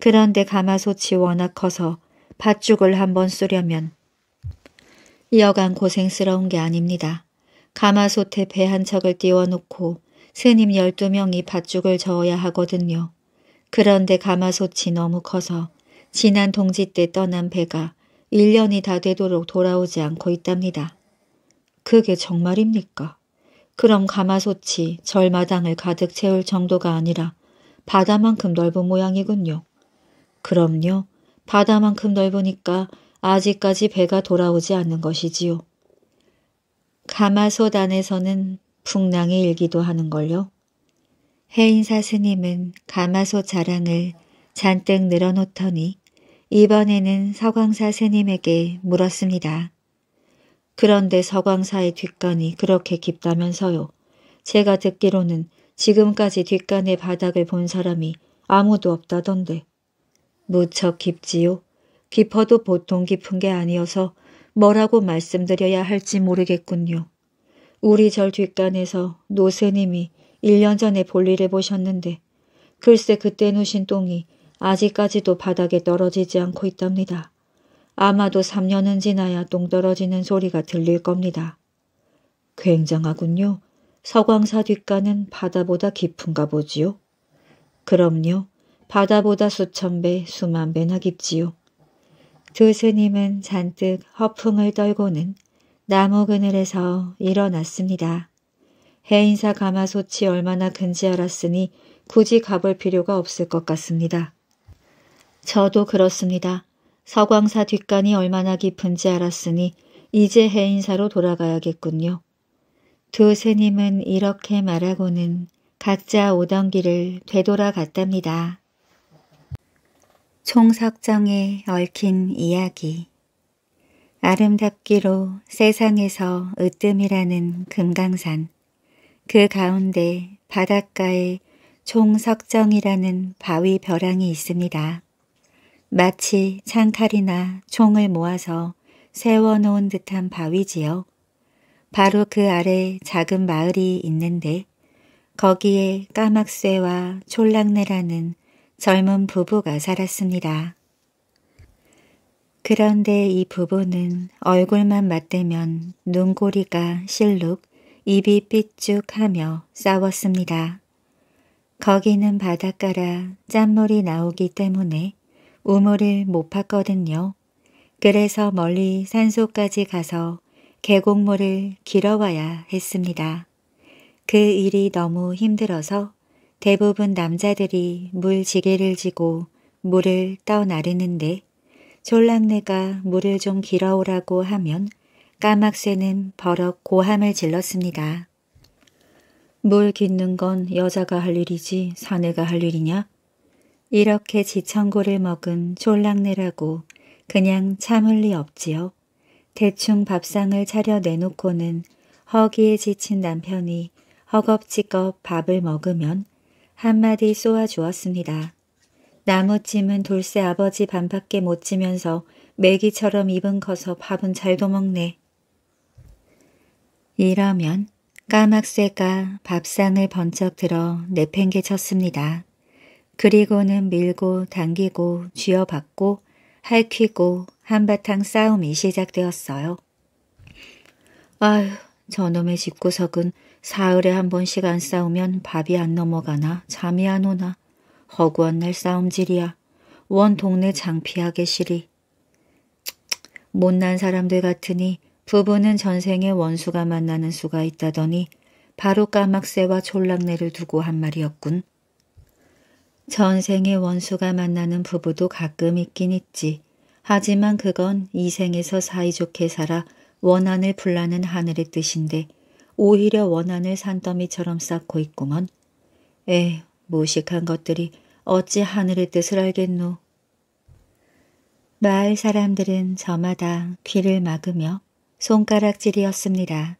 그런데 가마솥이 워낙 커서 팥죽을 한번 쏘려면 여간 고생스러운 게 아닙니다. 가마솥에 배 한 척을 띄워놓고 스님 12명이 밧죽을 저어야 하거든요. 그런데 가마솥이 너무 커서 지난 동지 때 떠난 배가 1년이 다 되도록 돌아오지 않고 있답니다. 그게 정말입니까? 그럼 가마솥이 절마당을 가득 채울 정도가 아니라 바다만큼 넓은 모양이군요. 그럼요. 바다만큼 넓으니까 아직까지 배가 돌아오지 않는 것이지요. 가마솥 안에서는 풍랑이 일기도 하는걸요. 해인사 스님은 가마솥 자랑을 잔뜩 늘어놓더니 이번에는 서광사 스님에게 물었습니다. 그런데 서광사의 뒷간이 그렇게 깊다면서요. 제가 듣기로는 지금까지 뒷간의 바닥을 본 사람이 아무도 없다던데. 무척 깊지요. 깊어도 보통 깊은 게 아니어서 뭐라고 말씀드려야 할지 모르겠군요. 우리 절 뒷간에서 노스님이 1년 전에 볼일을 보셨는데 글쎄 그때 누신 똥이 아직까지도 바닥에 떨어지지 않고 있답니다. 아마도 3년은 지나야 똥 떨어지는 소리가 들릴 겁니다. 굉장하군요. 서광사 뒷간은 바다보다 깊은가 보지요? 그럼요. 바다보다 수천 배, 수만 배나 깊지요. 드 스님은 잔뜩 허풍을 떨고는 나무 그늘에서 일어났습니다. 해인사 가마솥이 얼마나 근지 알았으니 굳이 가볼 필요가 없을 것 같습니다. 저도 그렇습니다. 서광사 뒷간이 얼마나 깊은지 알았으니 이제 해인사로 돌아가야겠군요. 두 스님은 이렇게 말하고는 각자 오던 길을 되돌아갔답니다. 총석정에 얽힌 이야기 아름답기로 세상에서 으뜸이라는 금강산 그 가운데 바닷가에 총석정이라는 바위 벼랑이 있습니다. 마치 창칼이나 총을 모아서 세워놓은 듯한 바위지요. 바로 그 아래 작은 마을이 있는데 거기에 까막쇠와 촐랑내라는 젊은 부부가 살았습니다. 그런데 이 부부는 얼굴만 맞대면 눈꼬리가 실룩, 입이 삐죽하며 싸웠습니다. 거기는 바닷가라 짠물이 나오기 때문에 우물을 못 팠거든요. 그래서 멀리 산소까지 가서 계곡물을 길어와야 했습니다. 그 일이 너무 힘들어서 대부분 남자들이 물지게를 지고 물을 떠나르는데 졸랑내가 물을 좀 길어오라고 하면 까막새는 버럭 고함을 질렀습니다. 물긷는건 여자가 할 일이지 사내가 할 일이냐? 이렇게 지천고를 먹은 졸랑내라고 그냥 참을 리 없지요. 대충 밥상을 차려 내놓고는 허기에 지친 남편이 허겁지겁 밥을 먹으면 한마디 쏘아주었습니다. 나무찜은 돌쇠 아버지 반밖에 못 지면서 매기처럼 입은 커서 밥은 잘도 먹네. 이러면 까막쇠가 밥상을 번쩍 들어 내팽개쳤습니다. 그리고는 밀고 당기고 쥐어박고 할퀴고 한바탕 싸움이 시작되었어요. 아휴 저놈의 집구석은 사흘에 한 번씩 안 싸우면 밥이 안 넘어가나 잠이 안 오나 거구한날 싸움질이야. 원 동네 장피하게 시리. 못난 사람들 같으니 부부는 전생에 원수가 만나는 수가 있다더니 바로 까막새와 촐랑내를 두고 한 말이었군. 전생에 원수가 만나는 부부도 가끔 있긴 있지. 하지만 그건 이생에서 사이좋게 살아 원한을 불라는 하늘의 뜻인데 오히려 원한을 산더미처럼 쌓고 있구먼. 에, 무식한 것들이 어찌 하늘의 뜻을 알겠노. 마을 사람들은 저마다 귀를 막으며 손가락질이었습니다.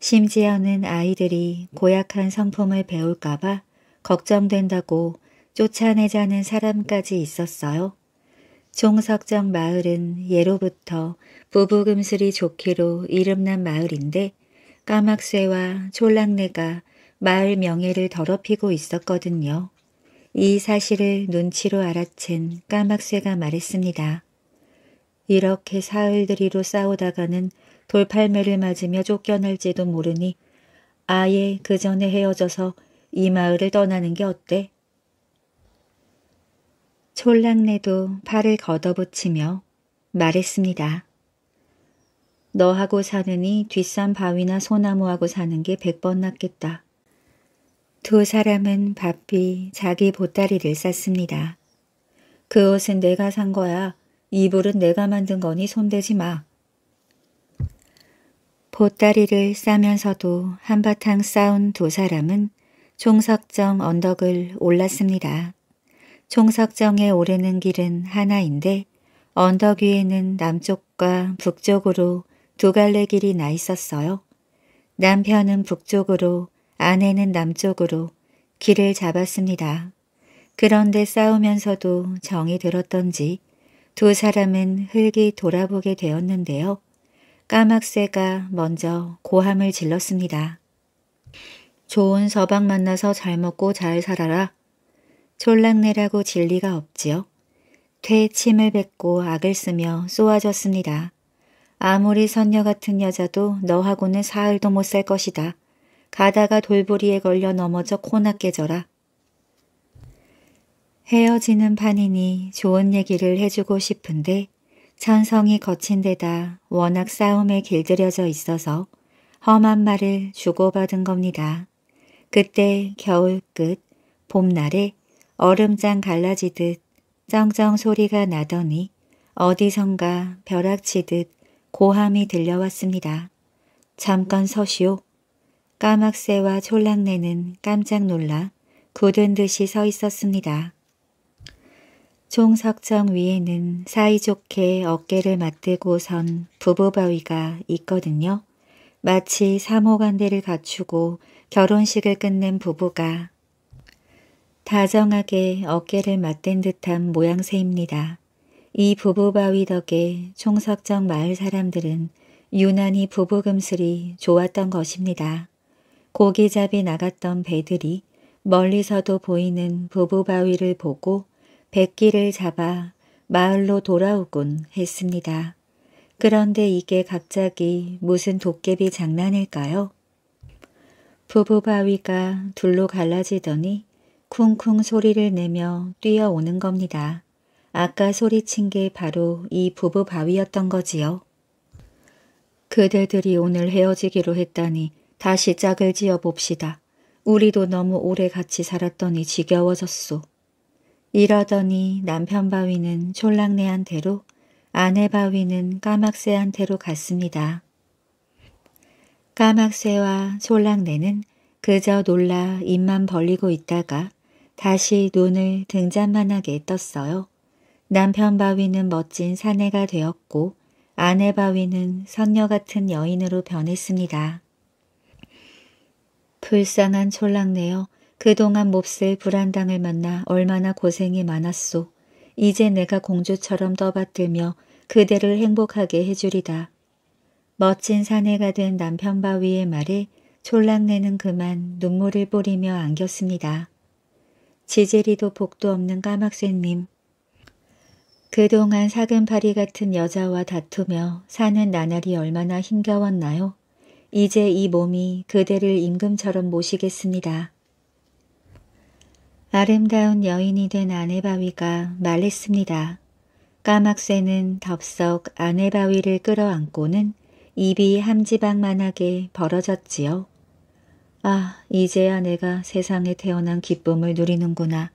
심지어는 아이들이 고약한 성품을 배울까봐 걱정된다고 쫓아내자는 사람까지 있었어요. 종석정 마을은 예로부터 부부금슬이 좋기로 이름난 마을인데 까막쇠와 촐랑내가 마을 명예를 더럽히고 있었거든요. 이 사실을 눈치로 알아챈 까막쇠가 말했습니다. 이렇게 사흘들이로 싸우다가는 돌팔매를 맞으며 쫓겨날지도 모르니 아예 그 전에 헤어져서 이 마을을 떠나는 게 어때? 촐랑내도 팔을 걷어붙이며 말했습니다. 너하고 사느니 뒷산 바위나 소나무하고 사는 게 백번 낫겠다. 두 사람은 바삐 자기 보따리를 쌌습니다. 그 옷은 내가 산 거야. 이불은 내가 만든 거니 손대지 마. 보따리를 싸면서도 한바탕 싸운 두 사람은 총석정 언덕을 올랐습니다. 총석정에 오르는 길은 하나인데 언덕 위에는 남쪽과 북쪽으로 두 갈래 길이 나 있었어요. 남편은 북쪽으로 아내는 남쪽으로 길을 잡았습니다. 그런데 싸우면서도 정이 들었던지 두 사람은 흙이 돌아보게 되었는데요. 까막새가 먼저 고함을 질렀습니다. 좋은 서방 만나서 잘 먹고 잘 살아라. 촐랑내라고 진리가 없지요. 퇴 침을 뱉고 악을 쓰며 쏘아졌습니다. 아무리 선녀 같은 여자도 너하고는 사흘도 못 살 것이다. 가다가 돌부리에 걸려 넘어져 코나 깨져라. 헤어지는 판이니 좋은 얘기를 해주고 싶은데 천성이 거친 데다 워낙 싸움에 길들여져 있어서 험한 말을 주고받은 겁니다. 그때 겨울 끝 봄날에 얼음장 갈라지듯 쩡쩡 소리가 나더니 어디선가 벼락치듯 고함이 들려왔습니다. 잠깐 서시오. 까막새와 촐랑내는 깜짝 놀라 굳은 듯이 서 있었습니다. 총석정 위에는 사이좋게 어깨를 맞대고 선 부부바위가 있거든요. 마치 사모관대를 갖추고 결혼식을 끝낸 부부가 다정하게 어깨를 맞댄 듯한 모양새입니다. 이 부부바위 덕에 총석정 마을 사람들은 유난히 부부금슬이 좋았던 것입니다. 고기잡이 나갔던 배들이 멀리서도 보이는 부부바위를 보고 백기를 잡아 마을로 돌아오곤 했습니다. 그런데 이게 갑자기 무슨 도깨비 장난일까요? 부부바위가 둘로 갈라지더니 쿵쿵 소리를 내며 뛰어오는 겁니다. 아까 소리친 게 바로 이 부부바위였던 거지요. 그대들이 오늘 헤어지기로 했다니 다시 짝을 지어 봅시다. 우리도 너무 오래 같이 살았더니 지겨워졌소. 이러더니 남편 바위는 촐랑내한 대로 아내 바위는 까막새한 대로 갔습니다. 까막새와 촐랑내는 그저 놀라 입만 벌리고 있다가 다시 눈을 등잔만하게 떴어요. 남편 바위는 멋진 사내가 되었고 아내 바위는 선녀 같은 여인으로 변했습니다. 불쌍한 촐락내어 그동안 몹쓸 불안당을 만나 얼마나 고생이 많았소. 이제 내가 공주처럼 떠받들며 그대를 행복하게 해주리다. 멋진 사내가 된 남편 바위의 말에 촐락내는 그만 눈물을 뿌리며 안겼습니다. 지제이도 복도 없는 까막쇠님. 그동안 사근파리 같은 여자와 다투며 사는 나날이 얼마나 힘겨웠나요? 이제 이 몸이 그대를 임금처럼 모시겠습니다. 아름다운 여인이 된아내바위가 말했습니다. 까막새는 덥석 아내바위를 끌어안고는 입이 함지방만하게 벌어졌지요. 아, 이제야 내가 세상에 태어난 기쁨을 누리는구나.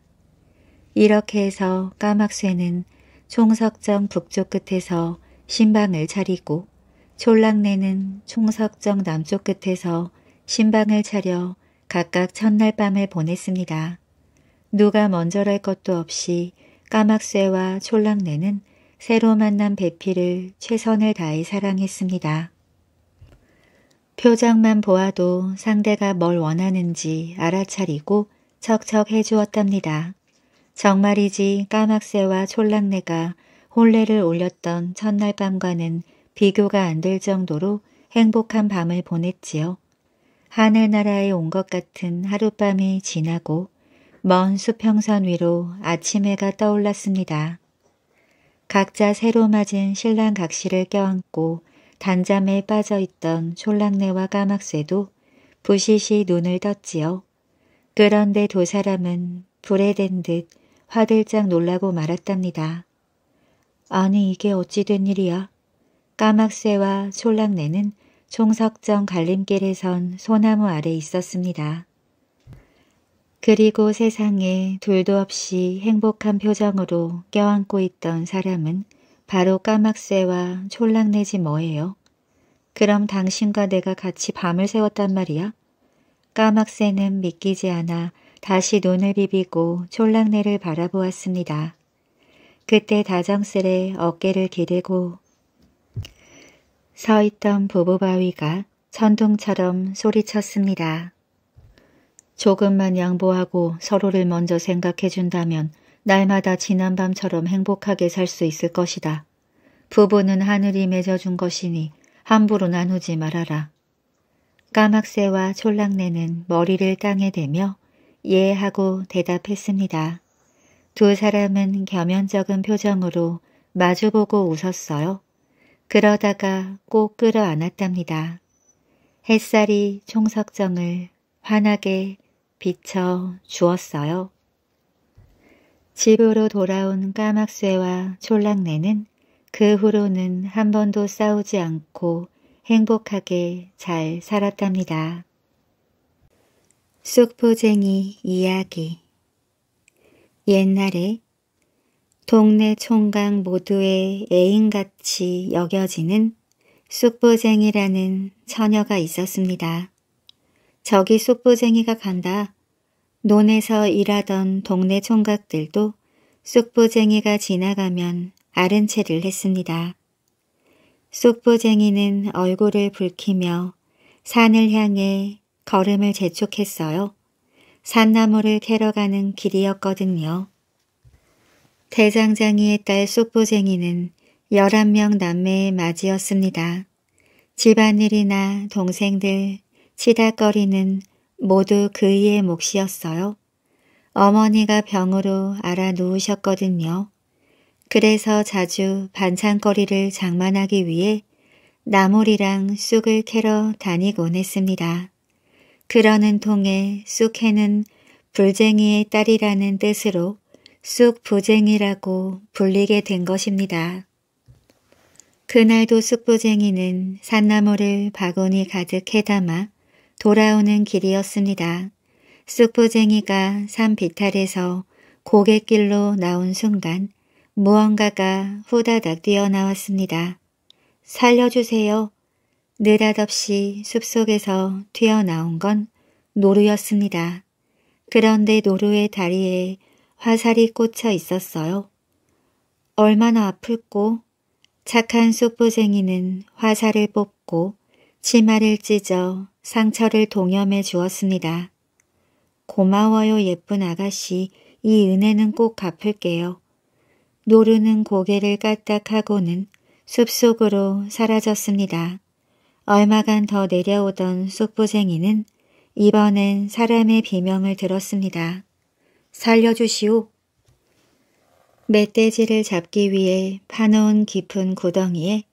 이렇게 해서 까막쇠는 총석정 북쪽 끝에서 신방을 차리고 촐랑내는 총석정 남쪽 끝에서 신방을 차려 각각 첫날 밤을 보냈습니다. 누가 먼저랄 것도 없이 까막쇠와 촐랑내는 새로 만난 배필을 최선을 다해 사랑했습니다. 표정만 보아도 상대가 뭘 원하는지 알아차리고 척척해 주었답니다. 정말이지 까막새와 촐랑내가 혼례를 올렸던 첫날 밤과는 비교가 안 될 정도로 행복한 밤을 보냈지요. 하늘나라에 온 것 같은 하룻밤이 지나고 먼 수평선 위로 아침 해가 떠올랐습니다. 각자 새로 맞은 신랑 각시를 껴안고 단잠에 빠져있던 촐랑내와 까막새도 부시시 눈을 떴지요. 그런데 두 사람은 불에 댄 듯 화들짝 놀라고 말았답니다. 아니 이게 어찌 된 일이야? 까막새와 촐랑내는 총석정 갈림길에선 소나무 아래 있었습니다. 그리고 세상에 둘도 없이 행복한 표정으로 껴안고 있던 사람은 바로 까막새와 촐랑내지 뭐예요? 그럼 당신과 내가 같이 밤을 새웠단 말이야? 까막새는 믿기지 않아 다시 눈을 비비고 촐랑내를 바라보았습니다. 그때 다정스레 어깨를 기대고 서 있던 부부바위가 천둥처럼 소리쳤습니다. 조금만 양보하고 서로를 먼저 생각해준다면 날마다 지난밤처럼 행복하게 살 수 있을 것이다. 부부는 하늘이 맺어준 것이니 함부로 나누지 말아라. 까막새와 촐랑내는 머리를 땅에 대며 예 하고 대답했습니다. 두 사람은 겸연쩍은 표정으로 마주보고 웃었어요. 그러다가 꼭 끌어안았답니다. 햇살이 총석정을 환하게 비춰 주었어요. 집으로 돌아온 까막쇠와 촐락내는그 후로는 한 번도 싸우지 않고 행복하게 잘 살았답니다. 쑥포쟁이 이야기 옛날에 동네 총각 모두의 애인같이 여겨지는 쑥보쟁이라는 처녀가 있었습니다. 저기 쑥보쟁이가 간다. 논에서 일하던 동네 총각들도 쑥보쟁이가 지나가면 아른채를 했습니다. 쑥보쟁이는 얼굴을 붉히며 산을 향해 걸음을 재촉했어요. 산나무를 캐러 가는 길이었거든요. 대장장이의 딸 속보쟁이는 11명 남매의 맞이었습니다. 집안일이나 동생들, 치닥거리는 모두 그의 몫이었어요. 어머니가 병으로 알아 누우셨거든요. 그래서 자주 반찬거리를 장만하기 위해 나물이랑 쑥을 캐러 다니곤 했습니다. 그러는 통에 쑥해는 불쟁이의 딸이라는 뜻으로 쑥부쟁이라고 불리게 된 것입니다. 그날도 쑥부쟁이는 산나물을 바구니 가득 해담아 돌아오는 길이었습니다. 쑥부쟁이가 산 비탈에서 고갯길로 나온 순간 무언가가 후다닥 뛰어나왔습니다. 살려주세요. 느닷없이 숲속에서 튀어나온 건 노루였습니다. 그런데 노루의 다리에 화살이 꽂혀 있었어요. 얼마나 아플고 착한 쑥부쟁이는 화살을 뽑고 치마를 찢어 상처를 동염해 주었습니다. 고마워요 예쁜 아가씨 이 은혜는 꼭 갚을게요. 노르는 고개를 까딱하고는 숲속으로 사라졌습니다. 얼마간 더 내려오던 쑥부쟁이는 이번엔 사람의 비명을 들었습니다. 살려주시오. 멧돼지를 잡기 위해 파놓은 깊은 구덩이에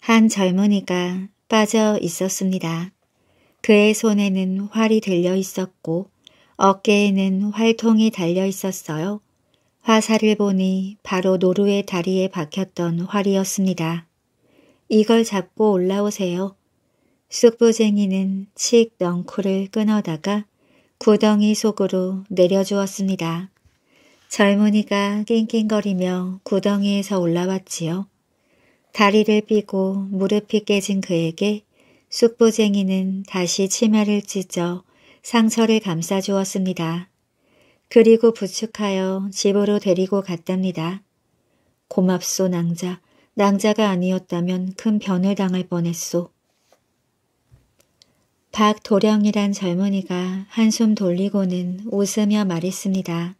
한 젊은이가 빠져 있었습니다. 그의 손에는 활이 들려 있었고 어깨에는 활통이 달려 있었어요. 화살을 보니 바로 노루의 다리에 박혔던 활이었습니다. 이걸 잡고 올라오세요. 쑥부쟁이는 칙 넝쿨을 끊어다가 구덩이 속으로 내려주었습니다. 젊은이가 낑낑거리며 구덩이에서 올라왔지요. 다리를 삐고 무릎이 깨진 그에게 숙부쟁이는 다시 치마를 찢어 상처를 감싸주었습니다. 그리고 부축하여 집으로 데리고 갔답니다. 고맙소 낭자, 낭자가 아니었다면 큰 변을 당할 뻔했소. 박도령이란 젊은이가 한숨 돌리고는 웃으며 말했습니다.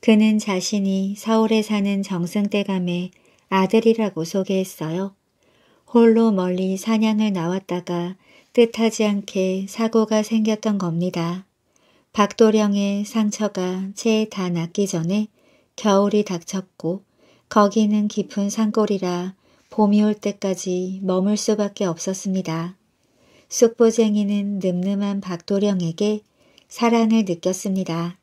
그는 자신이 서울에 사는 정승대감의 아들이라고 소개했어요. 홀로 멀리 사냥을 나왔다가 뜻하지 않게 사고가 생겼던 겁니다. 박도령의 상처가 채 다 낫기 전에 겨울이 닥쳤고 거기는 깊은 산골이라 봄이 올 때까지 머물 수밖에 없었습니다. 숙보쟁이는 늠름한 박도령에게 사랑을 느꼈습니다.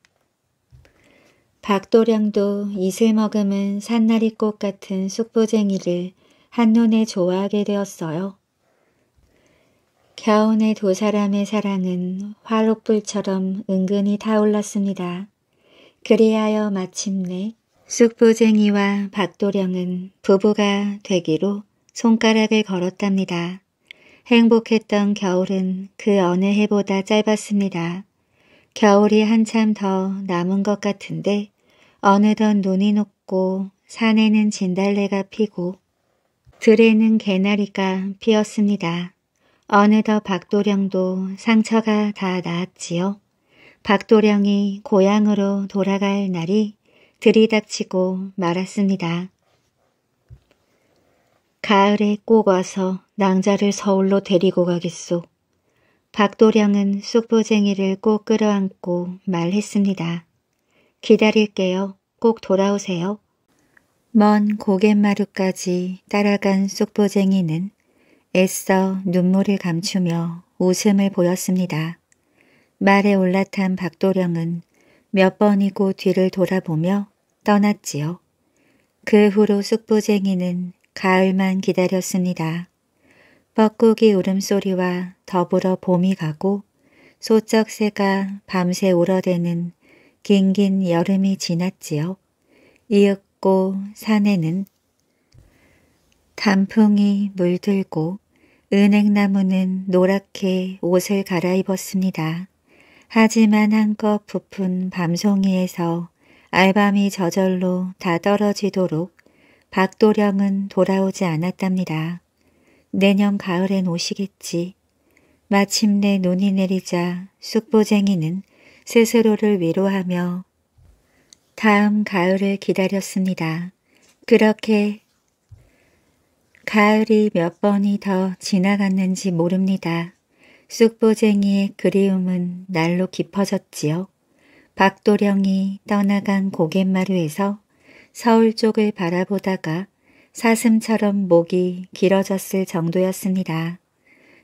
박도령도 이슬 머금은 산나리꽃 같은 숙보쟁이를 한눈에 좋아하게 되었어요. 겨운의 두 사람의 사랑은 화롯불처럼 은근히 타올랐습니다. 그리하여 마침내 숙보쟁이와 박도령은 부부가 되기로 손가락을 걸었답니다. 행복했던 겨울은 그 어느 해보다 짧았습니다. 겨울이 한참 더 남은 것 같은데 어느덧 눈이 녹고 산에는 진달래가 피고 들에는 개나리가 피었습니다. 어느덧 박도령도 상처가 다 나았지요. 박도령이 고향으로 돌아갈 날이 들이닥치고 말았습니다. 가을에 꼭 와서 낭자를 서울로 데리고 가겠소. 박도령은 쑥부쟁이를꼭 끌어안고 말했습니다. 기다릴게요. 꼭 돌아오세요. 먼 고갯마루까지 따라간 쑥부쟁이는 애써 눈물을 감추며 웃음을 보였습니다. 말에 올라탄 박도령은 몇 번이고 뒤를 돌아보며 떠났지요. 그 후로 쑥부쟁이는 가을만 기다렸습니다. 뻐꾸기 울음소리와 더불어 봄이 가고 소쩍새가 밤새 울어대는 긴긴 여름이 지났지요. 이윽고 산에는 단풍이 물들고 은행나무는 노랗게 옷을 갈아입었습니다. 하지만 한껏 부푼 밤송이에서 알밤이 저절로 다 떨어지도록 박도령은 돌아오지 않았답니다. 내년 가을엔 오시겠지. 마침내 눈이 내리자 숙보쟁이는 스스로를 위로하며 다음 가을을 기다렸습니다. 그렇게 가을이 몇 번이 더 지나갔는지 모릅니다. 쑥보쟁이의 그리움은 날로 깊어졌지요. 박도령이 떠나간 고갯마루에서 서울 쪽을 바라보다가 사슴처럼 목이 길어졌을 정도였습니다.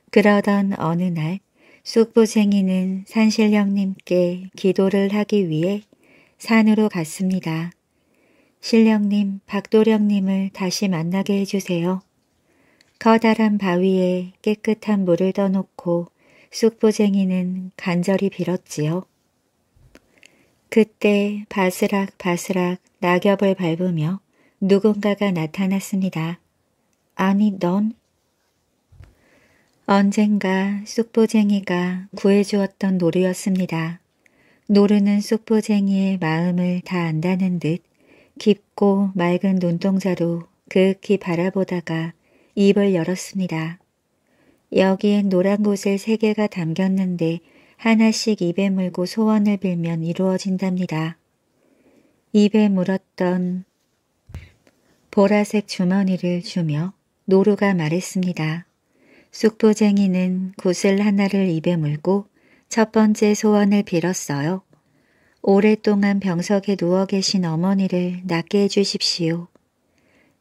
그러던 어느 날 쑥부쟁이는 산신령님께 기도를 하기 위해 산으로 갔습니다. 신령님, 박도령님을 다시 만나게 해주세요. 커다란 바위에 깨끗한 물을 떠놓고 쑥부쟁이는 간절히 빌었지요. 그때 바스락바스락 낙엽을 밟으며 누군가가 나타났습니다. 아니 넌? 언젠가 쑥보쟁이가 구해주었던 노루였습니다노루는 쑥보쟁이의 마음을 다 안다는 듯 깊고 맑은 눈동자로 그윽히 바라보다가 입을 열었습니다. 여기엔 노란 곳을 세 개가 담겼는데 하나씩 입에 물고 소원을 빌면 이루어진답니다. 입에 물었던 보라색 주머니를 주며 노루가 말했습니다. 쑥보쟁이는 구슬 하나를 입에 물고 첫 번째 소원을 빌었어요. 오랫동안 병석에 누워 계신 어머니를 낫게 해주십시오.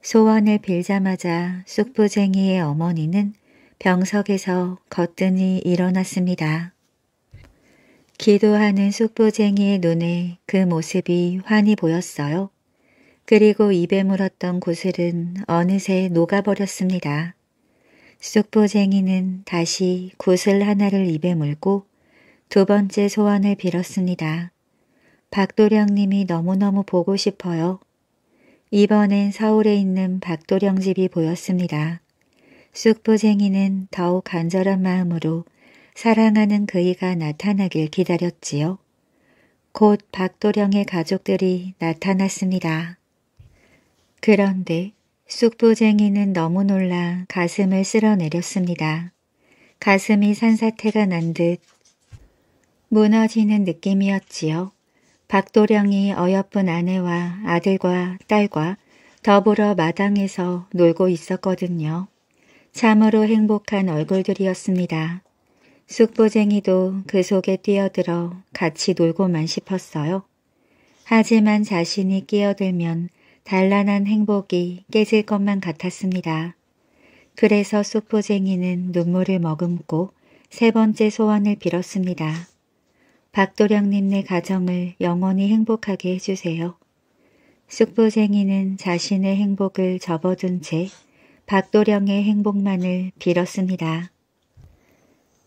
소원을 빌자마자 쑥보쟁이의 어머니는 병석에서 거뜬히 일어났습니다. 기도하는 숙보쟁이의 눈에 그 모습이 환히 보였어요. 그리고 입에 물었던 구슬은 어느새 녹아버렸습니다. 숙보쟁이는 다시 구슬 하나를 입에 물고 두 번째 소원을 빌었습니다. 박도령님이 너무너무 보고 싶어요. 이번엔 서울에 있는 박도령 집이 보였습니다. 쑥보쟁이는 더욱 간절한 마음으로 사랑하는 그이가 나타나길 기다렸지요. 곧 박도령의 가족들이 나타났습니다. 그런데 숙부쟁이는 너무 놀라 가슴을 쓸어내렸습니다. 가슴이 산사태가 난 듯 무너지는 느낌이었지요. 박도령이 어여쁜 아내와 아들과 딸과 더불어 마당에서 놀고 있었거든요. 참으로 행복한 얼굴들이었습니다. 숙보쟁이도그 속에 뛰어들어 같이 놀고만 싶었어요. 하지만 자신이 끼어들면 단란한 행복이 깨질 것만 같았습니다. 그래서 숙보쟁이는 눈물을 머금고 세 번째 소원을 빌었습니다. 박도령님 네 가정을 영원히 행복하게 해주세요. 숙보쟁이는 자신의 행복을 접어둔 채 박도령의 행복만을 빌었습니다.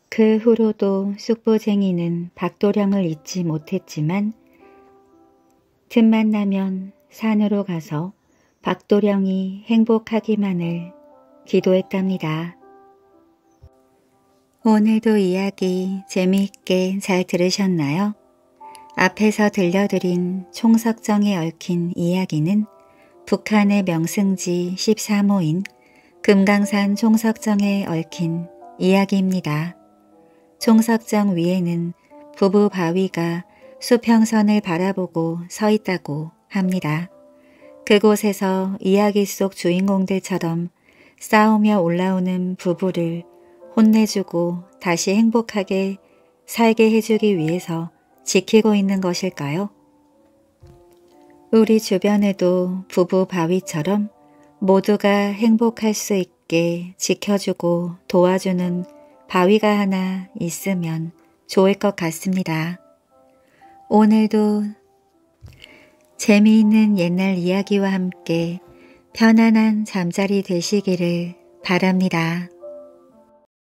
그 후로도 쑥보쟁이는 박도령을 잊지 못했지만 틈만 나면 산으로 가서 박도령이 행복하기만을 기도했답니다. 오늘도 이야기 재미있게 잘 들으셨나요? 앞에서 들려드린 총석정에 얽힌 이야기는 북한의 명승지 13호인 금강산 총석정에 얽힌 이야기입니다. 종석장 위에는 부부 바위가 수평선을 바라보고 서 있다고 합니다. 그곳에서 이야기 속 주인공들처럼 싸우며 올라오는 부부를 혼내주고 다시 행복하게 살게 해주기 위해서 지키고 있는 것일까요? 우리 주변에도 부부 바위처럼 모두가 행복할 수 있게 지켜주고 도와주는 바위가 하나 있으면 좋을 것 같습니다. 오늘도 재미있는 옛날 이야기와 함께 편안한 잠자리 되시기를 바랍니다.